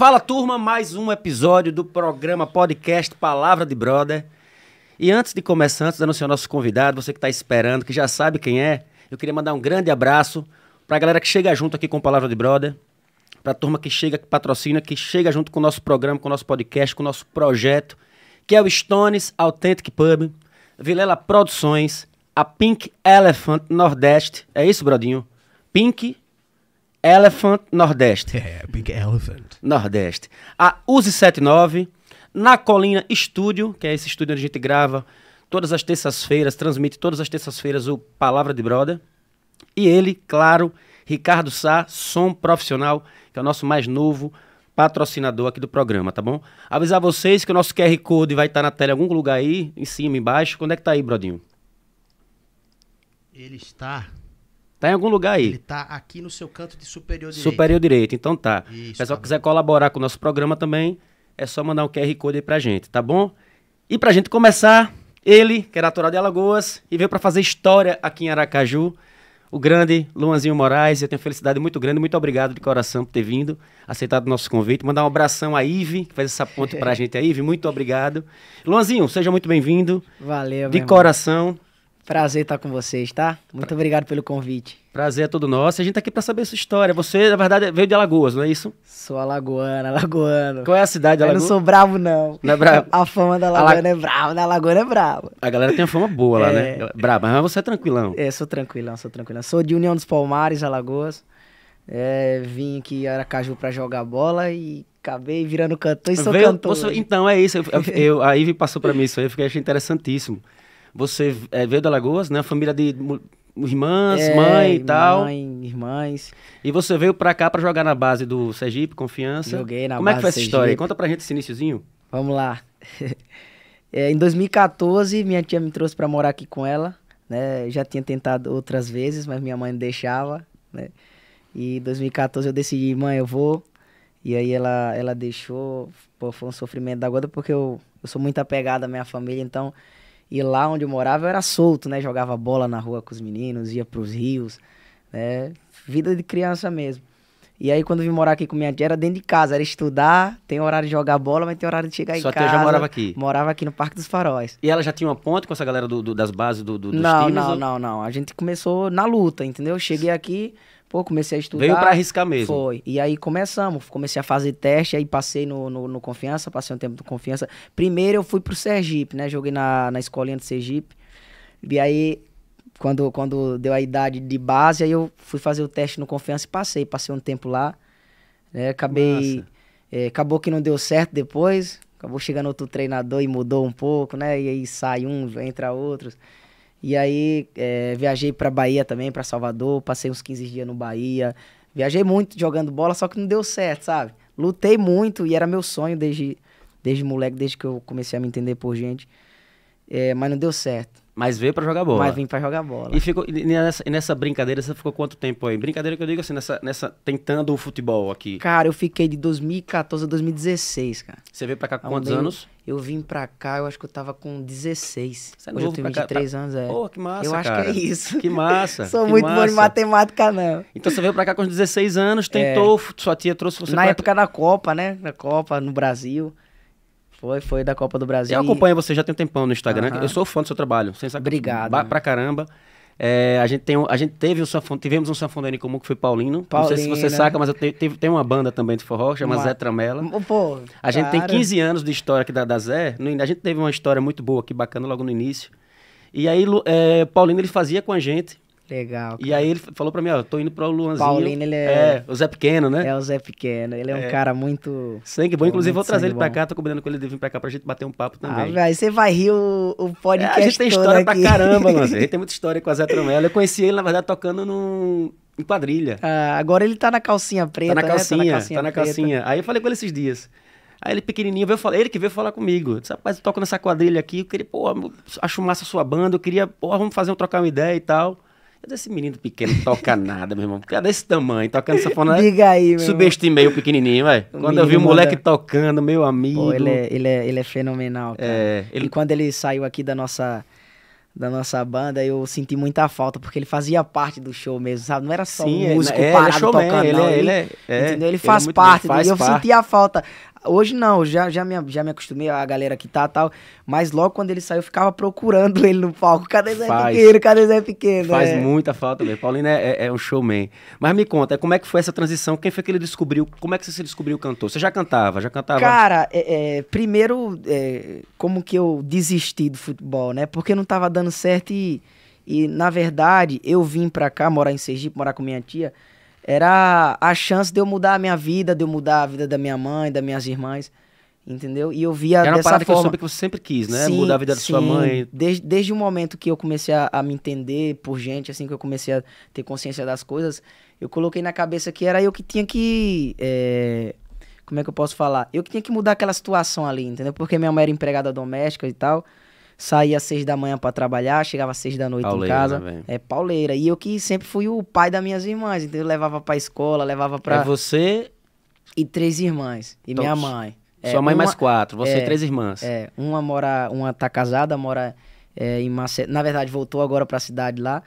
Fala turma, mais um episódio do programa podcast Palavra de Brother. E antes de começar, antes de anunciar o nosso convidado, você que está esperando, que já sabe quem é, eu queria mandar um grande abraço para a galera que chega junto aqui com Palavra de Brother, para a turma que chega, que patrocina, que chega junto com o nosso programa, com o nosso podcast, com o nosso projeto, que é o Stones Authentic Pub, Vilela Produções, a Pink Elephant Nordeste. É isso, Brodinho? Pink Elephant Nordeste. É, Big Elephant. Nordeste. A Use 79, na Colina Estúdio, que é esse estúdio onde a gente grava todas as terças-feiras, transmite todas as terças-feiras o Palavra de Brother. E ele, claro, Ricardo Sá, som profissional, que é o nosso mais novo patrocinador aqui do programa, tá bom? Avisar vocês que o nosso QR Code vai estar na tela em algum lugar aí, em cima, embaixo. Quando é que tá aí, Brodinho? Ele está Tá em algum lugar aí. Ele tá aqui no seu canto de superior direito. Superior direito, então tá. Isso, tá pessoal tá quiser colaborar com o nosso programa também, é só mandar um QR Code aí pra gente, tá bom? E pra gente começar, ele, que é natural de Alagoas, e veio para fazer história aqui em Aracaju, o grande Luanzinho Moraes. Eu tenho felicidade muito grande, muito obrigado de coração por ter vindo, aceitado o nosso convite. Mandar um abração à Ive, que faz essa ponte pra gente aí, Ive, muito obrigado. Luanzinho, seja muito bem-vindo. Valeu, De coração. Irmão. Prazer estar com vocês, tá? Muito obrigado pelo convite. Prazer é todo nosso. A gente tá aqui para saber sua história. Você, na verdade, veio de Alagoas, não é isso? Sou alagoana, alagoano. Qual é a cidade de Alagoas? Eu não sou bravo, não. Não é bravo? A fama da Alagoana é brava, da Alagoana é brava. A galera tem uma fama boa lá, né? é... né? Brava, mas você é tranquilão. É, sou tranquilão, sou tranquilão. Sou de União dos Palmares, Alagoas. É, vim aqui em Aracaju para jogar bola e acabei virando cantor e sou Veio, cantor. então, é isso. Eu, eu, a Ivy passou para mim isso aí, eu fiquei achei interessantíssimo. Você é, veio da Alagoas, né? família de irmãs, é, mãe e tal. Mãe, irmãs. E você veio pra cá pra jogar na base do Sergipe, Confiança. Joguei na Como base Como é que foi essa Sergipe. história? Conta pra gente esse iníciozinho. Vamos lá. é, em 2014, minha tia me trouxe pra morar aqui com ela. Né? Eu já tinha tentado outras vezes, mas minha mãe não deixava, né? E em 2014 eu decidi, mãe, eu vou. E aí ela, ela deixou, pô, foi um sofrimento da gota, porque eu, eu sou muito apegado à minha família, então e lá onde eu morava eu era solto, né? Jogava bola na rua com os meninos, ia pros rios, né? Vida de criança mesmo. E aí, quando eu vim morar aqui com minha tia, era dentro de casa, era estudar, tem horário de jogar bola, mas tem horário de chegar em casa. Só que eu já morava aqui? Morava aqui no Parque dos Faróis. E ela já tinha uma ponte com essa galera do, do das bases do, do, dos não, times? Não, ou... não, não. A gente começou na luta, entendeu? Cheguei aqui, Pô, comecei a estudar. Veio para arriscar mesmo. Foi. E aí começamos. Comecei a fazer teste, aí passei no, no, no, Confiança, passei um tempo no Confiança. Primeiro eu fui pro Sergipe, né? Joguei na, na escolinha do Sergipe. E aí, quando, quando deu a idade de base, aí eu fui fazer o teste no Confiança e passei. Passei um tempo lá. Né? Acabei. É, acabou que não deu certo depois. Acabou chegando outro treinador e mudou um pouco, né? E aí sai um, entra outros. E aí é, viajei para Bahia também, para Salvador, passei uns 15 dias no Bahia. Viajei muito jogando bola, só que não deu certo, sabe? Lutei muito e era meu sonho desde, desde moleque, desde que eu comecei a me entender por gente. É, mas não deu certo. Mas veio para jogar bola. Mas vim para jogar bola. E, ficou, e nessa, e nessa brincadeira, você ficou quanto tempo aí? Brincadeira que eu digo assim, nessa, nessa tentando o futebol aqui. Cara, eu fiquei de 2014 a 2016, cara. Você veio para cá com quantos anos? Eu vim para cá, eu acho que eu tava com 16. Você é Hoje eu tenho 23 cá, tá? anos, é. Pô, oh, que massa, Eu acho que é isso. Que massa. Sou que muito massa. bom em matemática, não. Então você veio para cá com 16 anos, é. tentou, é. sua tia trouxe você Na pra... época da Copa, né? Na Copa, no Brasil. Foi, foi da Copa do Brasil. Eu acompanho você já tem um tempão no Instagram. Uhum. Eu sou fã do seu trabalho, sem sacanagem. Obrigado. Ba né? pra caramba. É, a, gente tem um, a gente teve um sanfon, tivemos um sanfoneiro em comum que foi Paulino. Paulino. Não sei se você saca, mas eu te, te, tem uma banda também de forró, chama uma... Zé Tramela. Pô, a gente tem 15 anos de história aqui da, da Zé. No, a gente teve uma história muito boa aqui, bacana, logo no início. E aí, é, Paulino, ele fazia com a gente Legal. Cara. E aí ele falou pra mim, ó, tô indo pro Luanzinho. Paulinho ele é... é... o Zé Pequeno, né? É, o Zé Pequeno. Ele é um é. cara muito... Sangue bom. Inclusive, vou trazer ele pra cá. Tô combinando com ele de vir pra cá pra gente bater um papo ah, também. Ah, velho, você vai rir o, o podcast é, A gente tem história aqui. pra caramba, Luanzinho. A gente tem muita história com a Zé Tromela. Eu conheci ele, na verdade, tocando num... em quadrilha. Ah, agora ele tá na calcinha preta, Tá na calcinha, né? tá na calcinha. Tá na calcinha. Aí eu falei com ele esses dias. Aí ele pequenininho veio falar, ele que veio falar comigo. Eu disse, rapaz, eu toco nessa quadrilha aqui, eu queria, pô, acho massa a sua banda, eu queria, pô, vamos fazer um trocar uma ideia e tal. Eu esse menino pequeno toca nada, meu irmão. é desse tamanho, tocando sanfona. Né? Diga aí, meu Subestimei irmão. o pequenininho, velho. Quando eu vi o moleque da... tocando, meu amigo. Pô, ele é, ele é, ele é fenomenal, cara. É, ele... E quando ele saiu aqui da nossa da nossa banda, eu senti muita falta, porque ele fazia parte do show mesmo, sabe? Não era só Sim, um músico é, é, é parado é tocando, ele, não. É, ele, ele, é, ele faz ele é parte, faz e eu parte. sentia a falta. Hoje não, já, já, me, já me acostumei a galera que tá tal. Mas logo quando ele saiu, eu ficava procurando ele no palco. Cadê Zé Faz. Pequeno? Cadê Zé Pequeno? Faz é. muita falta mesmo. Paulinho é, é, é, um showman. Mas me conta, como é que foi essa transição? Quem foi que ele descobriu? Como é que você se descobriu cantor? Você já cantava? Já cantava? Cara, é, é, primeiro, é, como que eu desisti do futebol, né? Porque não tava dando certo e, e na verdade, eu vim pra cá morar em Sergipe, morar com minha tia era a chance de eu mudar a minha vida, de eu mudar a vida da minha mãe, das minhas irmãs. Entendeu? E eu via Era uma parada forma. que eu soube que você sempre quis, né? Sim, mudar a vida da sim. sua mãe. Desde, desde o momento que eu comecei a, a, me entender por gente, assim, que eu comecei a ter consciência das coisas, eu coloquei na cabeça que era eu que tinha que. É... Como é que eu posso falar? Eu que tinha que mudar aquela situação ali, entendeu? Porque minha mãe era empregada doméstica e tal saía às seis da manhã para trabalhar, chegava às seis da noite pauleira, em casa. Né, é pauleira. E eu que sempre fui o pai das minhas irmãs, então eu levava pra escola, levava pra. É você. E três irmãs. E minha mãe. Sua é, mãe uma... mais quatro, você é, e três irmãs. É, uma mora. Uma tá casada, mora é, em Macedo. Na verdade, voltou agora pra cidade lá.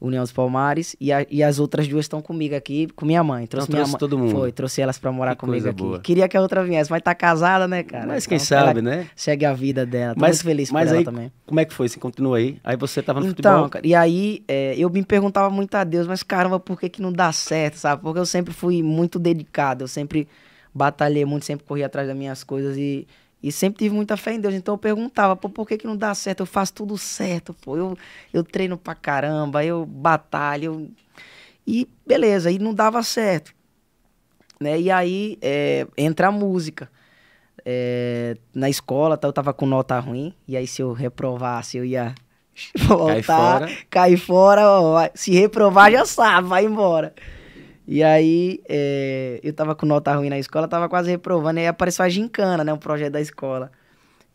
União dos Palmares, e, a, e as outras duas estão comigo aqui, com minha mãe. Trouxe, então, minha trouxe todo mundo. Foi, trouxe elas pra morar que comigo aqui. Boa. Queria que a outra viesse, mas tá casada, né, cara? Mas então, quem sabe, né? Segue a vida dela. Tô mas, muito feliz mas aí, também. Como é que foi? Você continua aí? Aí você tava no então, futebol? Então, cara, e aí é, eu me perguntava muito a Deus, mas caramba, por que que não dá certo, sabe? Porque eu sempre fui muito dedicado, eu sempre batalhei muito, sempre corri atrás das minhas coisas e e sempre tive muita fé em Deus. Então eu perguntava, pô, por que, que não dá certo? Eu faço tudo certo, pô. Eu, eu treino pra caramba, eu batalho. E beleza, e não dava certo. Né? E aí é, entra a música. É, na escola eu tava com nota ruim, e aí se eu reprovasse, eu ia voltar, cair fora, cair fora ó, se reprovar já sabe, vai embora. E aí, é, eu tava com nota ruim na escola, tava quase reprovando, e aí apareceu a gincana, né? Um projeto da escola.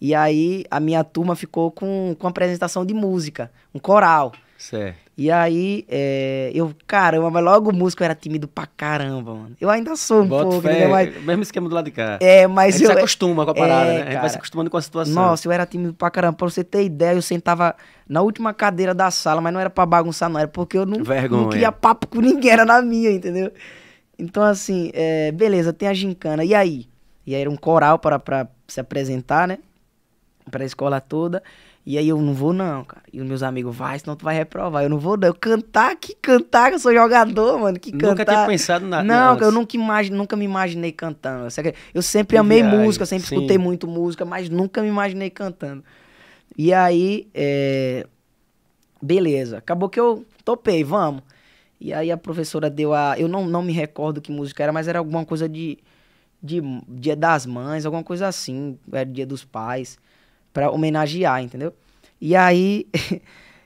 E aí, a minha turma ficou com, com apresentação de música, um coral. Certo. E aí, é, eu, caramba, mas logo músico eu era tímido pra caramba, mano. Eu ainda sou um Bota pouco, fé, né? Mas, mesmo esquema do lado de cá. É, mas a gente eu. se acostuma com a parada, é, né? A gente cara, vai se acostumando com a situação. Nossa, eu era tímido pra caramba. Pra você ter ideia, eu sentava na última cadeira da sala, mas não era pra bagunçar, não. Era porque eu não, não queria papo com ninguém, era na minha, entendeu? Então, assim, é, beleza, tem a gincana. E aí? E aí era um coral para, se apresentar, né? Pra escola toda. E aí eu não vou não, cara. E os meus amigos, vai, senão tu vai reprovar. Eu não vou não. Eu cantar, que cantar, que eu sou jogador, mano, que nunca cantar. Nunca tinha pensado na Não, eu nunca, imagine, nunca me imaginei cantando. Eu sempre que amei viagem. música, sempre Sim. escutei muito música, mas nunca me imaginei cantando. E aí, é... beleza. Acabou que eu topei, vamos. E aí a professora deu a... Eu não, não me recordo que música era, mas era alguma coisa de... De dia das mães, alguma coisa assim, era dia dos pais para homenagear, entendeu? E aí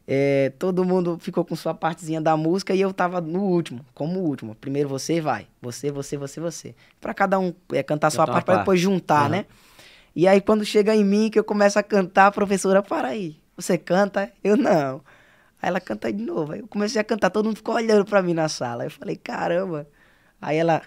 é, todo mundo ficou com sua partezinha da música e eu tava no último, como último. Primeiro você vai, você, você, você, você. Para cada um é, cantar sua parte, parte. para depois juntar, uhum. né? E aí quando chega em mim que eu começo a cantar, a professora, para aí. Você canta? Eu não. Aí ela canta de novo. Aí eu comecei a cantar, todo mundo ficou olhando para mim na sala. Eu falei, caramba. Aí ela,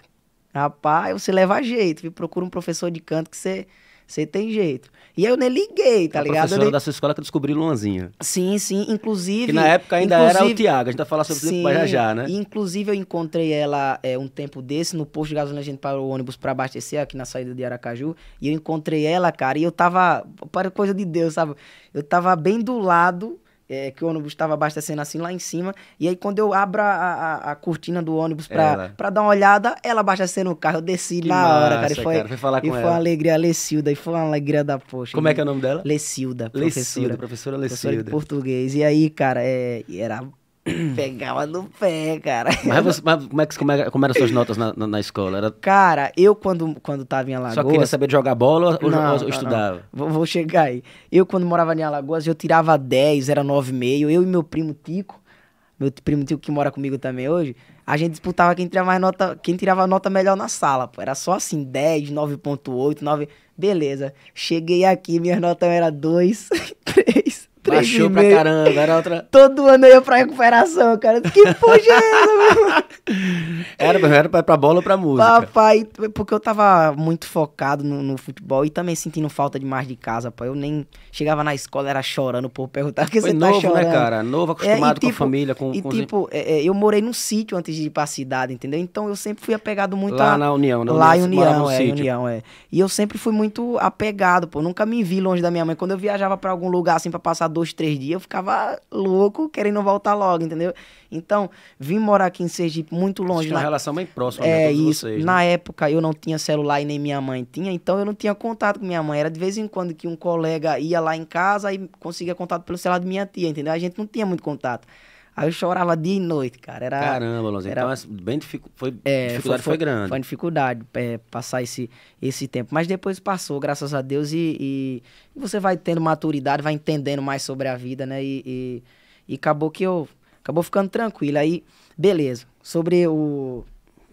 rapaz, você leva jeito, viu? procura um professor de canto que você, você tem jeito. E aí eu nem liguei, tá é a ligado? professora li... da sua escola que descobriu Luanzinha. Sim, sim. Inclusive... Que na época ainda era o Tiago. A gente vai tá falar sobre sim, isso já já, né? Inclusive eu encontrei ela é, um tempo desse no posto de gasolina. A gente parou o ônibus para abastecer aqui na saída de Aracaju. E eu encontrei ela, cara. E eu tava... Para coisa de Deus, sabe? Eu tava bem do lado é, que o ônibus estava abastecendo assim lá em cima. E aí, quando eu abro a, a, a cortina do ônibus pra, dar uma olhada, ela abastecendo o carro. Eu desci que na massa, hora, cara. E foi, cara, foi falar com e ela. foi uma alegria, Lecilda. E foi uma alegria da poxa. Como e... é que é o nome dela? Lecilda. Lecilda, professora, professora Lecilda. Professora de português. E aí, cara, é, era Pegava no pé, cara. Mas, você, mas como, é que, como, é, como eram suas notas na, na, na, escola? Era... Cara, eu quando, quando tava em Alagoas... Só queria saber de jogar bola ou, não, ou não, estudava? Não. Vou, vou, chegar aí. Eu quando morava em Alagoas, eu tirava 10, era 9,5. Eu e meu primo Tico, meu primo Tico que mora comigo também hoje, a gente disputava quem tirava, mais nota, quem tirava nota melhor na sala, pô. Era só assim, 10, 9.8, 9... Beleza. Cheguei aqui, minhas notas eram 2, 3... Três Baixou pra caramba, era outra. Todo ano eu ia pra recuperação, cara. Que porra né? era, era pra, bola ou pra música? Papai, porque eu tava muito focado no, no, futebol e também sentindo falta demais de casa, pô. Eu nem chegava na escola, era chorando, pô, perguntar que você tá novo, tá chorando. né, cara? Novo, é, acostumado é, tipo, com a tipo, família, com E com tipo, é, é, eu morei num sítio antes de ir pra cidade, entendeu? Então eu sempre fui apegado muito Lá a... na União, né? Lá em União, é, União, é. E eu sempre fui muito apegado, pô. Nunca me vi longe da minha mãe. Quando eu viajava pra algum lugar, assim, pra passar dois, três dias, eu ficava louco querendo voltar logo, entendeu? Então, vim morar aqui em Sergipe, muito longe. Tinha uma relação bem próxima É, né, isso. Vocês, né? na né? época, eu não tinha celular e nem minha mãe tinha, então eu não tinha contato com minha mãe. Era de vez em quando que um colega ia lá em casa e conseguia contato pelo celular de minha tia, entendeu? A gente não tinha muito contato. Aí eu chorava dia e noite, cara. Era, Caramba, Lonzo, era, então assim, bem dificu foi, é, dificuldade foi, foi, grande. Foi uma dificuldade é, passar esse, esse tempo. Mas depois passou, graças a Deus, e, e, e você vai tendo maturidade, vai entendendo mais sobre a vida, né? E, e, e acabou que eu. Acabou ficando tranquilo. Aí, beleza. Sobre o.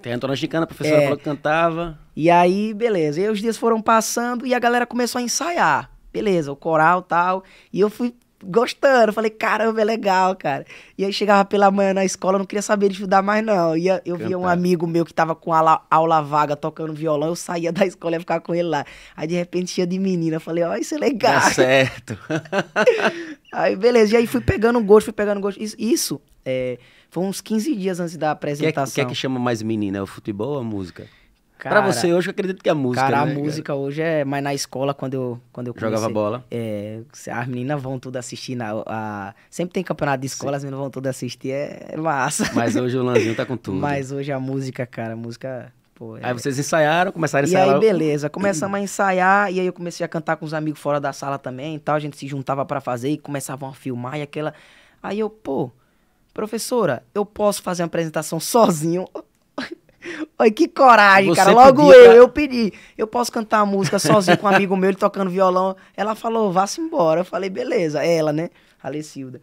Tem a Antônia Chicana, a professora é, falou que cantava. E aí, beleza. E os dias foram passando e a galera começou a ensaiar. Beleza, o coral tal. E eu fui gostando. Falei, caramba, é legal, cara. E aí chegava pela manhã na escola, eu não queria saber de estudar mais, não. E eu Cantar. via um amigo meu que tava com aula, aula vaga tocando violão, eu saía da escola e ia ficar com ele lá. Aí de repente tinha de menina. Falei, ó, oh, isso é legal. Tá certo. aí, beleza. E aí fui pegando gosto, fui pegando gosto. Isso, isso é, foi uns 15 dias antes da apresentação. O que, é, que, que, é que chama mais menina? É o futebol ou a música? Cara, pra você hoje, eu acredito que é a música. Cara, né, a música cara? hoje é. Mas na escola, quando eu, quando eu comecei, Jogava bola. É, as meninas vão tudo assistir. Na, a... Sempre tem campeonato de escola, Sim. as meninas vão tudo assistir. É, é massa. Mas hoje o Lanzinho tá com tudo. mas hoje a música, cara, a música. Pô, é... Aí vocês ensaiaram, começaram a ensaiar. E aí, beleza. Começamos a ensaiar. E aí eu comecei a cantar com os amigos fora da sala também e tal. A gente se juntava para fazer e começavam a filmar e aquela. Aí eu, pô, professora, eu posso fazer uma apresentação sozinho? Olha que coragem, Você cara. Logo podia, eu, eu pedi. Eu posso cantar a música sozinho com um amigo meu, ele tocando violão. Ela falou, vá-se embora. Eu falei, beleza. Ela, né? Alessilda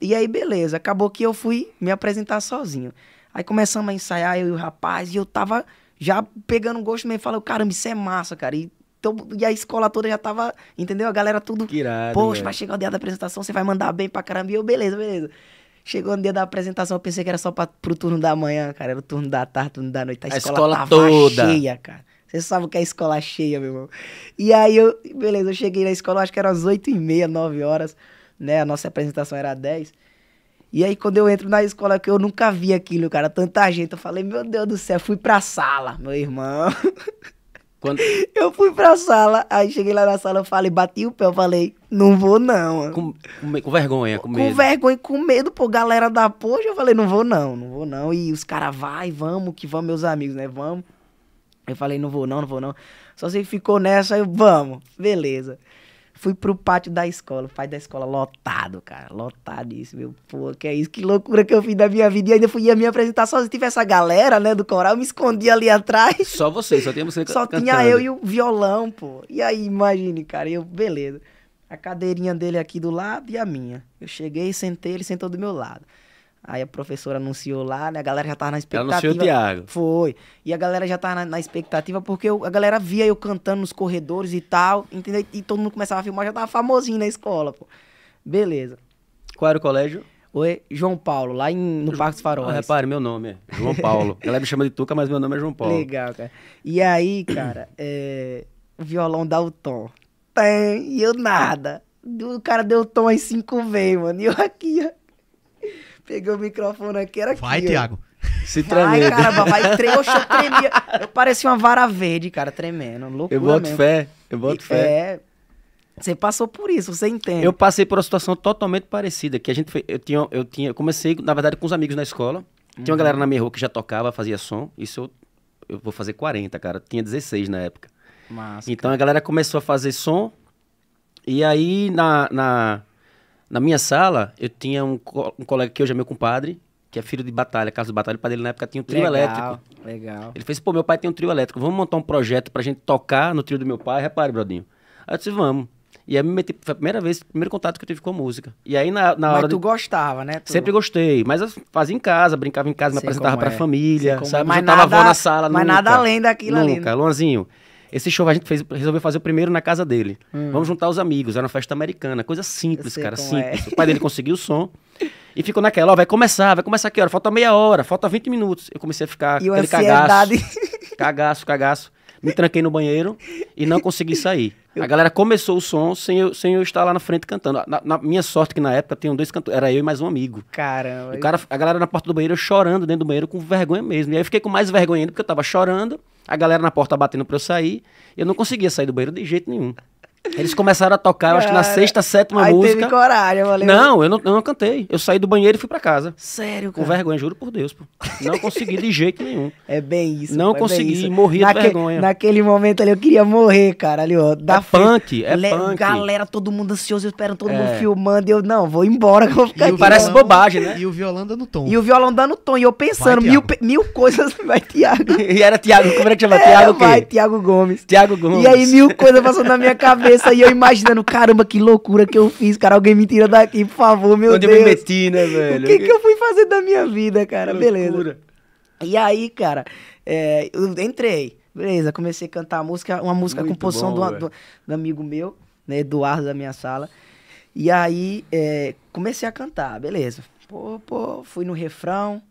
E aí, beleza. Acabou que eu fui me apresentar sozinho. Aí começamos a ensaiar, eu e o rapaz, e eu tava já pegando gosto mesmo. Falei, caramba, isso é massa, cara. E, tô, e a escola toda já tava, entendeu? A galera tudo. Que irado, Poxa, vai chegar o dia da apresentação, você vai mandar bem pra caramba. E eu, beleza, beleza. Chegou no dia da apresentação, eu pensei que era só pra, pro turno da manhã, cara. Era o turno da tarde, turno da noite. A, a escola, escola toda. cheia, cara. Você sabe o que é escola cheia, meu irmão. E aí eu, beleza, eu cheguei na escola, acho que era às 8 e meia, 9 horas, né? A nossa apresentação era às 10. E aí quando eu entro na escola, que eu nunca vi aquilo, cara, tanta gente, eu falei, meu Deus do céu, fui pra sala, meu irmão. Quando... Eu fui pra sala, aí cheguei lá na sala, eu falei, bati o pé, eu falei, não vou não. Com, com, vergonha, com, medo. Com vergonha, com medo, pô, galera da poxa, eu falei, não vou não, não vou não. E os caras, vai, vamos, que vamos, meus amigos, né, vamos. Eu falei, não vou não, não vou não. Só sei que ficou nessa, eu, vamos, beleza. Fui pro pátio da escola, o pai da escola lotado, cara, lotado isso, meu, pô, que é isso, que loucura que eu fiz da minha vida, e ainda fui ia me apresentar só, se tivesse a galera, né, do coral, eu me escondia ali atrás. Só você, só tinha você Só cantando. tinha eu e o violão, pô, e aí, imagine, cara, eu, beleza, a cadeirinha dele aqui do lado e a minha, eu cheguei, sentei, ele sentou do meu lado. Aí a professora anunciou lá, né? A galera já tava na expectativa. anunciou o Thiago. Foi. E a galera já tava na, na expectativa, porque eu, a galera via eu cantando nos corredores e tal, entendeu? E todo mundo começava a filmar, já tava famosinho na escola, pô. Beleza. Qual era o colégio? Oi, João Paulo, lá em, no Parque dos ah, Faróis. Ah, repare, meu nome é João Paulo. Ela me chama de Tuca, mas meu nome é João Paulo. Legal, cara. E aí, cara, é, o violão dá o tom. Tem, e eu nada. O cara deu o tom aí cinco vezes, mano. E eu aqui, ó. Peguei o microfone aqui, era aqui. Vai, Tiago Se tremendo. Ai, caramba, vai tre... eu tremia. Eu parecia uma vara verde, cara, tremendo. Loucura Eu boto mesmo. fé, eu boto e, fé. É... Você passou por isso, você entende. Eu passei por uma situação totalmente parecida, que a gente foi, eu tinha, eu tinha, comecei, na verdade, com os amigos na escola. Uhum. Tinha uma uhum. galera na minha rua que já tocava, fazia som. Isso eu, eu vou fazer 40, cara. Eu tinha 16 na época. Massa, então cara. a galera começou a fazer som. E aí, na, na na minha sala, eu tinha um, co um colega que hoje é meu compadre, que é filho de Batalha, Carlos de Batalha, o pai dele na época tinha um trio legal, elétrico. Legal. Ele fez, pô, meu pai tem um trio elétrico, vamos montar um projeto pra gente tocar no trio do meu pai, repare, Brodinho. Aí eu disse, vamos. E aí me meti, foi a primeira vez, primeiro contato que eu tive com a música. E aí na, na mas hora. Mas tu de... gostava, né? Tu... Sempre gostei. Mas eu fazia em casa, brincava em casa, me Sei apresentava pra é. família. Sei sabe? É. Mas nada, a avó na sala. Mas nunca, nada além daquilo nunca. ali. Nunca, né? Luanzinho. Esse show a gente fez, resolveu fazer o primeiro na casa dele. Hum. Vamos juntar os amigos, era uma festa americana, coisa simples, cara, é. simples. É. O pai dele conseguiu o som. E ficou naquela, ó, vai começar, vai começar que hora? Falta meia hora, falta 20 minutos. Eu comecei a ficar e aquele ansiedade. cagaço. Cagaço, cagaço. Me tranquei no banheiro e não consegui sair. A galera começou o som sem eu, sem eu estar lá na frente cantando. Na, na minha sorte que na época tinham dois cantores, era eu e mais um amigo. Caramba. O cara, a galera na porta do banheiro chorando dentro do banheiro com vergonha mesmo. E aí eu fiquei com mais vergonha ainda porque eu tava chorando a galera na porta batendo pra eu sair. Eu não conseguia sair do banheiro de jeito nenhum. Eles começaram a tocar, eu acho que na sexta, sétima aí música. Teve coragem, valeu. Não, eu não, eu não cantei. Eu saí do banheiro e fui para casa. Sério, cara? Com vergonha, juro por Deus, pô. Não consegui de jeito nenhum. É bem isso. Não pô, é consegui, é isso. naque, de vergonha. Naquele momento ali eu queria morrer, cara, ali ó, da é punk, é Le punk. Galera, todo mundo ansioso, esperando todo é. mundo filmando, e eu não, vou embora vou ficar e aqui. Parece violão, bobagem, né? E o violão dando tom. E o violão dando tom, e eu pensando vai, mil, mil coisas, vai Tiago. e era Tiago, como é que chama? É, Tiago Vai Tiago Gomes. Tiago Gomes. E aí mil coisas passando na minha cabeça cabeça e eu imaginando, caramba, que loucura que eu fiz, cara. Alguém me tira daqui, por favor, meu Onde Deus. Onde eu me meti, né, velho? O que, que eu fui fazer da minha vida, cara? Beleza. E aí, cara, é, eu entrei. Beleza, comecei a cantar a música, uma música Muito posição bom, do, do, do, amigo meu, né, Eduardo da minha sala. E aí, é, comecei a cantar, beleza. Pô, pô, fui no refrão,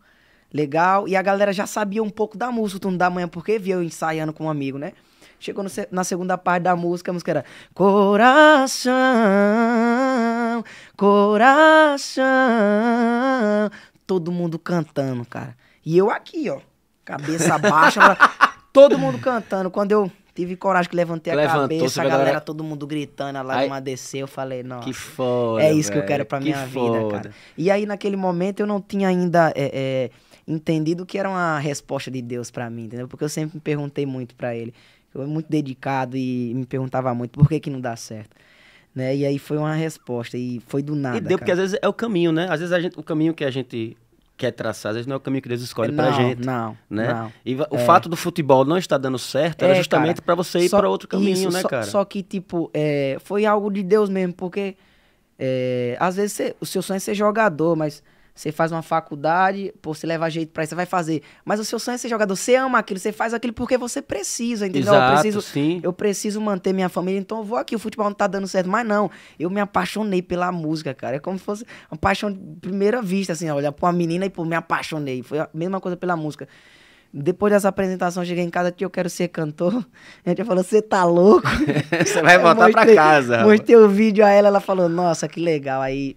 legal. E a galera já sabia um pouco da música, o turno da manhã, porque viu eu ensaiando com um amigo, né? Chegou no, na segunda parte da música, a música era Coração, coração. Todo mundo cantando, cara. E eu aqui, ó, cabeça baixa, todo mundo cantando. Quando eu Tive coragem que levantei Levantou, a cabeça, a galera, todo mundo gritando, a lágrima aí, desceu. Eu falei, nossa. Que foda. É isso véio, que eu quero pra que minha foda. vida, cara. E aí, naquele momento, eu não tinha ainda é, é, entendido que era uma resposta de Deus para mim, entendeu? Porque eu sempre me perguntei muito para ele. Eu era muito dedicado e me perguntava muito por que, que não dá certo. Né? E aí foi uma resposta, e foi do nada. E deu, cara. porque às vezes é o caminho, né? Às vezes gente, o caminho que a gente quer traçar, às vezes não é o caminho que Deus escolhe não, pra gente. Não, né? não. E o é. fato do futebol não estar dando certo é, era justamente para você ir para outro caminho, isso, né, só, cara? Só que, tipo, é, foi algo de Deus mesmo, porque é, às vezes cê, o seu sonho é ser jogador, mas você faz uma faculdade, pô, você leva jeito pra isso, você vai fazer. Mas o seu sonho é ser jogador, você ama aquilo, você faz aquilo porque você precisa, entendeu? Exato, eu preciso, sim. eu preciso manter minha família, então eu vou aqui, o futebol não tá dando certo, mas não. Eu me apaixonei pela música, cara. É como se fosse uma paixão de primeira vista, assim, olha, pra uma menina e pô, me apaixonei. Foi a mesma coisa pela música. Depois dessa apresentação, cheguei em casa, tio, eu quero ser cantor. A gente falou, você tá louco? Você vai voltar mostrei, pra casa. Mostrei o vídeo a ela, ela falou, nossa, que legal. Aí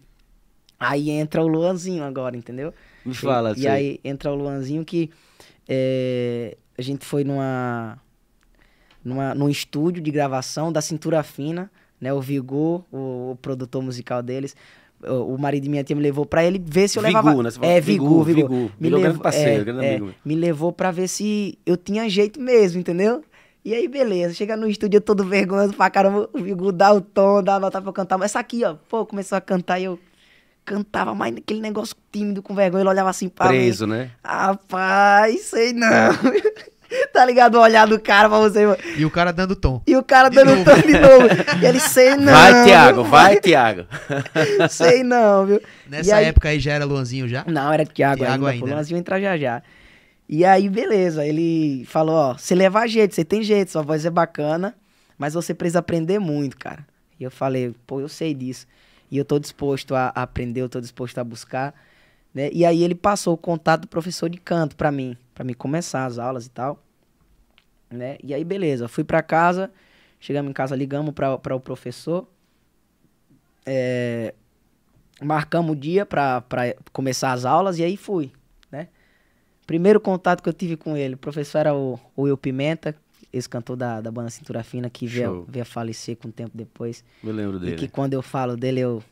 Aí entra o Luanzinho agora, entendeu? Me fala, E, e aí entra o Luanzinho que é, a gente foi numa, numa, num estúdio de gravação da Cintura Fina, né? O Vigor, o, o produtor musical deles. O, o marido de minha tia me levou para ele ver se eu Vigu, levava. Né? é, Vigu, Vigu. Vigu. Me é levou, grande parceiro, é, grande amigo. É, me levou para ver se eu tinha jeito mesmo, entendeu? E aí, beleza. Chega no estúdio todo vergonhoso pra caramba, o Vigu dá o tom, dá a nota pra eu cantar. Mas essa aqui, ó, pô, começou a cantar e eu cantava, mas aquele negócio tímido, com vergonha, ele olhava assim pra Preso, mim. né? Rapaz, sei não. tá ligado? O olhar do cara pra você. Mano. E o cara dando tom. E o cara de dando novo. tom de novo. E ele, sei não. Vai, Tiago, vai, Tiago. sei não, viu? Nessa aí... época aí já era Luanzinho já? Não, era Tiago ainda. ainda. Pô, né? Luanzinho entrar já já. E aí, beleza. Ele falou: ó, você leva jeito, você tem jeito, sua voz é bacana, mas você precisa aprender muito, cara. E eu falei: pô, eu sei disso. E eu estou disposto a, aprender, eu estou disposto a buscar. Né? E aí ele passou o contato do professor de canto para mim, para me começar as aulas e tal. Né? E aí, beleza, fui para casa, chegamos em casa, ligamos para o professor, é, marcamos o dia para começar as aulas e aí fui, né? Primeiro contato que eu tive com ele, o professor era o, o Will Pimenta, esse cantor da, da banda Cintura Fina, que veio, veio a falecer com um tempo depois. Me lembro dele. E que quando eu falo dele, eu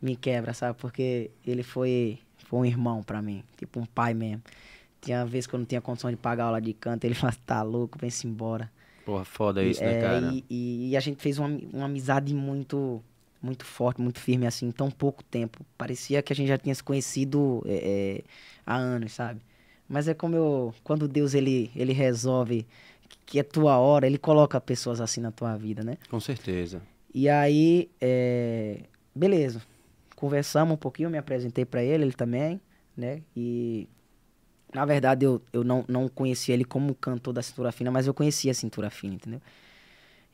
me quebra, sabe? Porque ele foi, foi um irmão para mim, tipo um pai mesmo. Tinha uma vez que eu não tinha condição de pagar aula de canto, ele falou, tá louco, vem-se embora. Porra, foda isso, né, é, e, né, cara? É, e, e, a gente fez uma, uma amizade muito muito forte, muito firme, assim, em tão pouco tempo. Parecia que a gente já tinha se conhecido é, é, há anos, sabe? Mas é como eu, quando Deus ele, ele resolve que é tua hora, ele coloca pessoas assim na tua vida, né? Com certeza. E aí, é... beleza. Conversamos um pouquinho, me apresentei para ele, ele também, né? E na verdade eu, eu não, não conhecia ele como cantor da cintura fina, mas eu conhecia a cintura fina, entendeu?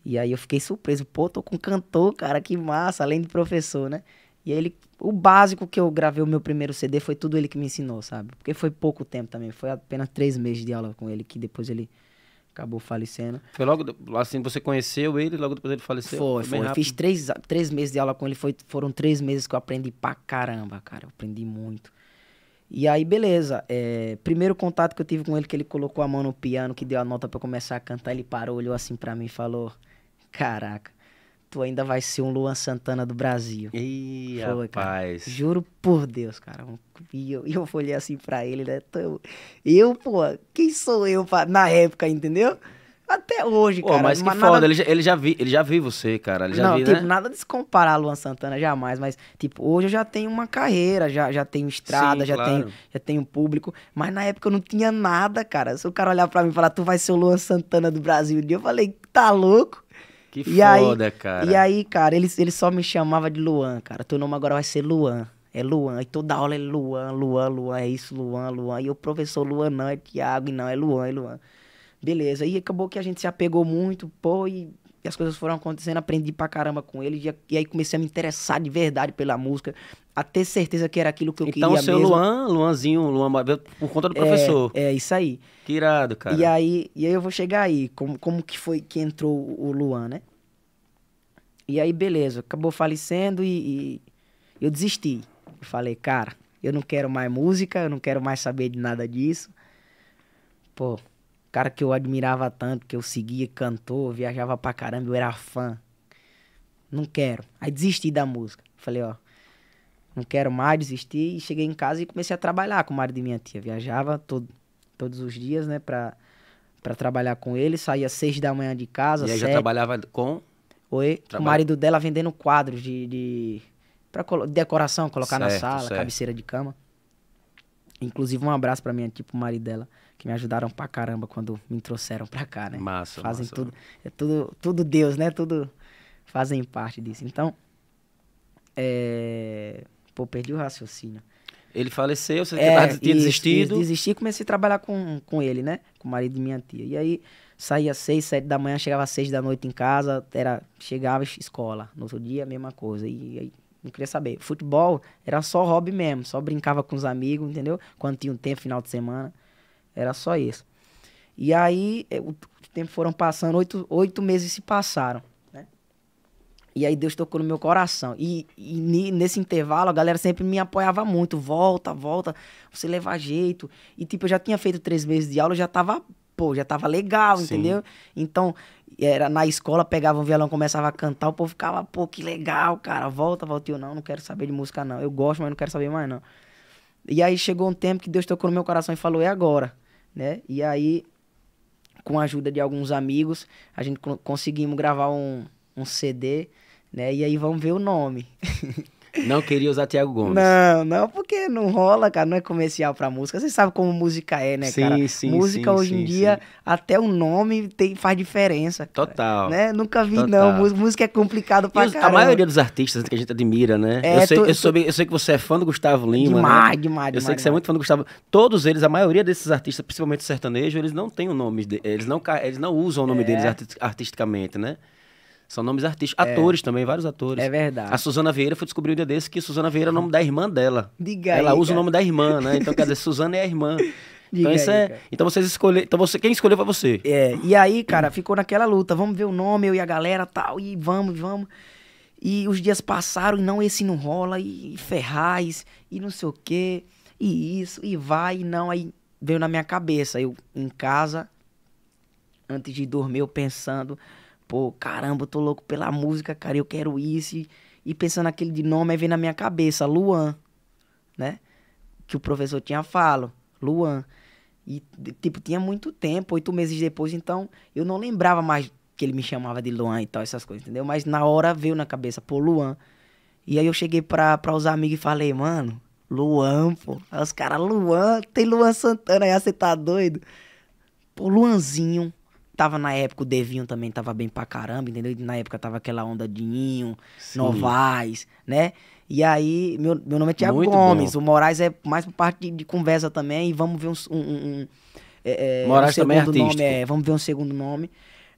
E aí eu fiquei surpreso, pô, tô com cantor, cara, que massa, além de professor, né? E ele, o básico que eu gravei o meu primeiro CD foi tudo ele que me ensinou, sabe? Porque foi pouco tempo também, foi apenas três meses de aula com ele, que depois ele acabou falecendo. Foi logo, assim, você conheceu ele, logo depois ele faleceu? Foi, foi. foi. Fiz três, três meses de aula com ele, foi, foram três meses que eu aprendi pra caramba, cara. Eu aprendi muito. E aí, beleza. É, primeiro contato que eu tive com ele, que ele colocou a mão no piano, que deu a nota para começar a cantar, ele parou, olhou assim para mim e falou: Caraca, tu ainda vai ser um Luan Santana do Brasil. Ih, Foi, rapaz. Cara. Juro por Deus, cara. E eu, eu olhei assim pra ele, né? Então, eu, pô, quem sou eu pra, na época, entendeu? Até hoje, pô, cara. Mas que mas foda, nada... ele, já, ele, já vi, ele já viu você, cara. Ele já não, vi, tipo, né? nada de se comparar a Luan Santana, jamais. Mas, tipo, hoje eu já tenho uma carreira, já, já tenho estrada, Sim, já, claro. tenho, já tenho público. Mas na época eu não tinha nada, cara. Se o cara olhar pra mim e falar, tu vai ser o Luan Santana do Brasil, eu falei, tá louco? Que e foda, aí, cara. E aí, cara, ele, ele só me chamava de Luan, cara. Teu nome agora vai ser Luan. É Luan. E toda aula é Luan, Luan, Luan. É isso, Luan, Luan. E o professor Luan não, é Tiago, e não, é Luan, é Luan. Beleza. E acabou que a gente se apegou muito, pô, e e as coisas foram acontecendo, aprendi pra caramba com ele. E, aí comecei a me interessar de verdade pela música, a ter certeza que era aquilo que eu então, queria. Então, seu mesmo. Luan, Luanzinho, Luan, por conta do é, professor. É, é, isso aí. Que irado, cara. E aí, e aí eu vou chegar aí, como, como que foi que entrou o Luan, né? E aí, beleza, acabou falecendo e, e eu desisti. falei, cara, eu não quero mais música, eu não quero mais saber de nada disso. Pô, cara que eu admirava tanto, que eu seguia, cantou, viajava pra caramba, eu era fã. Não quero. Aí desisti da música. Falei, ó, não quero mais, desisti. E cheguei em casa e comecei a trabalhar com o marido de minha tia. Viajava todo, todos os dias, né, pra, pra trabalhar com ele. Saía seis da manhã de casa. E aí sete. já trabalhava com? Oi, Trabalho. o marido dela vendendo quadros de, de, pra, decoração, colocar certo, na sala, certo. cabeceira de cama. Inclusive, um abraço pra minha tia, pro marido dela que me ajudaram pra caramba quando me trouxeram pra cá, né? Massa, Fazem massa. tudo, é tudo, tudo Deus, né? Tudo fazem parte disso. Então, é... Pô, perdi o raciocínio. Ele faleceu, você é, tinha isso, desistido? Isso, desisti e comecei a trabalhar com, com ele, né? Com o marido de minha tia. E aí, saía seis, sete da manhã, chegava às seis da noite em casa, era, chegava escola. No outro dia, a mesma coisa. E aí, não queria saber. Futebol era só hobby mesmo, só brincava com os amigos, entendeu? Quando tinha um tempo, final de semana. Era só isso. E aí, é, o tempo foram passando, oito, oito meses se passaram. Né? E aí Deus tocou no meu coração. E, e, nesse intervalo, a galera sempre me apoiava muito. Volta, volta, você leva jeito. E tipo, eu já tinha feito três meses de aula, eu já tava pô, já tava legal, Sim. entendeu? Então, era na escola, pegava um violão, começava a cantar, o povo ficava, pô, que legal, cara, volta, volta. E eu, não, não quero saber de música, não. Eu gosto, mas não quero saber mais, não. E aí chegou um tempo que Deus tocou no meu coração e falou, é agora né? E aí, com a ajuda de alguns amigos, a gente conseguimos gravar um, um CD, né? E aí vamos ver o nome. Não queria usar Tiago Gomes. Não, não, porque não rola, cara, não é comercial pra música. Você sabe como música é, né, sim, cara? Sim, música sim, hoje sim, em dia, até o nome tem, faz diferença. Cara, Total. Né? Nunca vi, Total. não. Música é complicado pra os, caramba. A maioria dos artistas que a gente admira, né? É, eu, sei, eu, soube, eu sei que você é fã do Gustavo Lima. Né? Demais, né? demais, Eu sei que você é muito fã do Gustavo. Todos eles, a maioria desses artistas, principalmente sertanejo, eles não têm o nome, de, eles, não, eles não usam o nome é. deles artisticamente, né? São nomes artísticos. É. Atores também, vários atores. É verdade. A Suzana Vieira foi descobrir um dia desse que Suzana Vieira é o nome da irmã dela. Diga Ela aí, usa cara. o nome da irmã, né? Então, quer dizer, Suzana é a irmã. Diga então, isso aí, é... Cara. então vocês escolheram. Então você... quem escolheu foi você. É. E aí, cara, ficou naquela luta. Vamos ver o nome, eu e a galera tal. E vamos, vamos. E os dias passaram e não, esse não rola. E Ferraz, e não sei o quê. E isso, e vai, e não. Aí veio na minha cabeça. Eu em casa, antes de dormir, eu pensando pô, caramba, eu tô louco pela música, cara, eu quero isso. E, e pensando naquele de nome, aí vem na minha cabeça, Luan, né? Que o professor tinha falo, Luan. E, tipo, tinha muito tempo, oito meses depois, então eu não lembrava mais que ele me chamava de Luan e tal, essas coisas, entendeu? Mas na hora veio na cabeça, pô, Luan. E aí eu cheguei pra, pra os amigos e falei, mano, Luan, pô. Aí os caras, Luan, tem Luan Santana aí, você tá doido? Pô, Luanzinho, Tava na época, o Devinho também tava bem pra caramba, entendeu? Na época tava aquela onda de Ninho, Novaes, né? E aí, meu, meu nome é Tiago Gomes, bom. o Moraes é mais por parte de, de, conversa também, e vamos ver um. um, um é, é Moraes um também é Nome, é, vamos ver um segundo nome,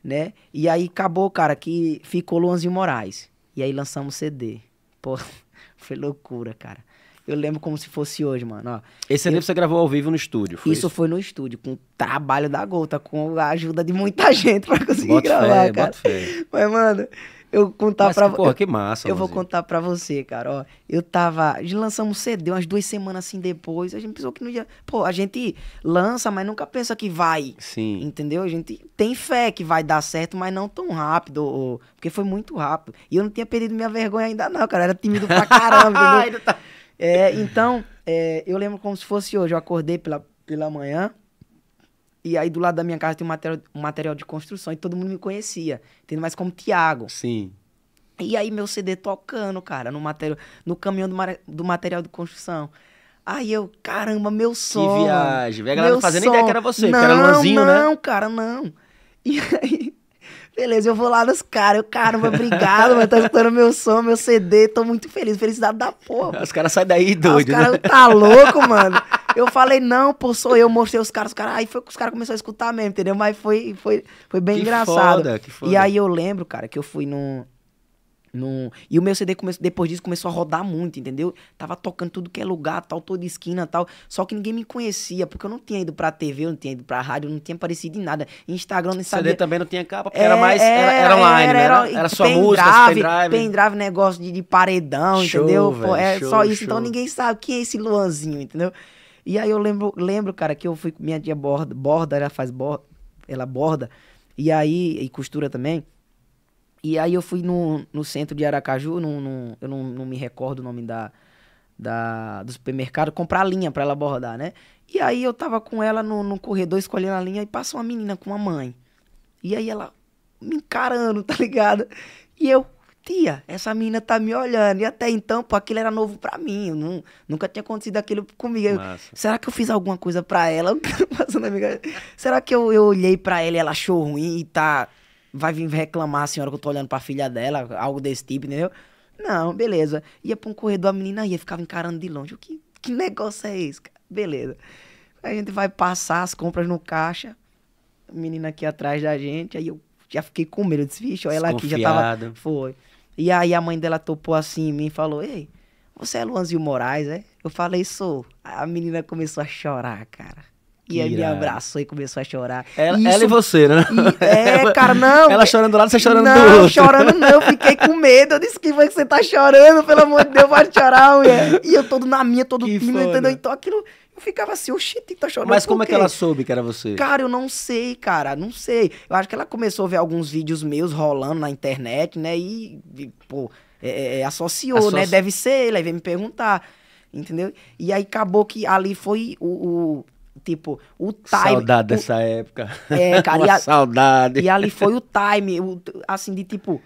né? E aí acabou, cara, que ficou Luanzinho Moraes. E aí lançamos CD. Pô, foi loucura, cara. Eu lembro como se fosse hoje, mano. Ó, Esse é eu... livro você gravou ao vivo no estúdio, foi isso, isso? foi no estúdio, com o trabalho da Gota, tá? com a ajuda de muita gente pra conseguir bota gravar, fé, cara. Fé. Mas, mano, eu contar Mas, pra você. Porra, eu, que massa. Eu vou contar pra você, cara. Ó, eu tava. Lançamos CD umas duas semanas assim depois. A gente pensou que não ia. Pô, a gente lança, mas nunca pensa que vai. Sim. Entendeu? A gente tem fé que vai dar certo, mas não tão rápido. Ou... Porque foi muito rápido. E eu não tinha perdido minha vergonha ainda, não, cara. Eu era tímido pra caramba. entendeu? ainda tá... É, então, é, eu lembro como se fosse hoje. Eu acordei pela, pela manhã, e aí do lado da minha casa tem um material, um material de construção, e todo mundo me conhecia, tendo mais como Tiago. Sim. E aí meu CD tocando, cara, no, material, no caminhão do, do material de construção. Aí eu, caramba, meu som. Que viagem. A galera não fazendo ideia que era você, não, que era Luanzinho, não, né? Não, cara, não. E aí, Beleza, eu vou lá nos caras. Eu, caramba, obrigado, mas tá escutando meu som, meu CD. Tô muito feliz. Felicidade da porra. Os caras saem daí doido. os caras, né? tá louco, mano. Eu falei, não, pô, sou eu. Mostrei os caras. Os caras, aí foi que os caras começaram a escutar mesmo, entendeu? Mas foi, foi, foi bem que engraçado. Foda, que foda. E aí eu lembro, cara, que eu fui num. No e o meu CD, come... depois disso, começou a rodar muito, entendeu? Tava tocando tudo que é lugar, tal, toda esquina, tal. Só que ninguém me conhecia, porque eu não tinha ido pra TV, eu não tinha ido pra rádio, eu não tinha aparecido em nada. Instagram, nem sabia. CD também não tinha capa, porque é, era mais... Era, era online, era, era, né? Era, era sua pendrive, música, pendrive. Pendrive, negócio de, de paredão, show, entendeu? Véio, Pô, é show, só isso. Então show. Então ninguém sabe quem é esse Luanzinho, entendeu? E aí eu lembro, lembro cara, que eu fui... Minha tia borda, borda ela faz borda... Ela borda. E aí... E costura também. E aí eu fui no, no centro de Aracaju, no eu não, não me recordo o nome da, da, do supermercado, comprar a linha para ela bordar, né? E aí eu tava com ela no, no corredor escolhendo a linha e passa uma menina com uma mãe. E aí ela me encarando, tá ligado? E eu, tia, essa menina tá me olhando. E até então, pô, aquilo era novo pra mim. Eu não, nunca tinha acontecido aquilo comigo. Eu, será que eu fiz alguma coisa pra ela? será que eu, eu olhei pra ela e ela achou ruim e tá vai vir reclamar a senhora que eu tô olhando pra filha dela, algo desse tipo, entendeu? Não, beleza. Ia pra um corredor, a menina ia, ficava encarando de longe. O que, que negócio é esse, cara? Beleza. A gente vai passar as compras no caixa, a menina aqui atrás da gente, aí eu já fiquei com medo, eu disse, vixe, ela aqui, já tava... Foi. E aí a mãe dela topou assim em mim e falou, ei, você é Luanzinho Moraes, é? Eu falei, sou. A menina começou a chorar, cara. E aí me abraçou e começou a chorar. Ela, é Isso... ela e você, né? E... é, cara, não. Ela é, chorando do lado, você chorando não, do outro. Não, chorando não. Eu fiquei com medo. Eu disse, que foi que você tá chorando? Pelo amor de Deus, vai chorar, mulher. E eu todo na minha, todo que time, entendeu? Então aquilo... Eu ficava assim, oxi, tá chorando Mas como é que ela soube que era você? Cara, eu não sei, cara, não sei. Eu acho que ela começou a ver alguns vídeos meus rolando na internet, né? E, e pô, é, é, é associou, né? Associ... né? Deve ser ele, aí veio me perguntar, entendeu? E aí acabou que ali foi o, o tipo, o time. Saudade o, dessa época. É, cara. e a, saudade. E ali foi o time, o, assim, de tipo.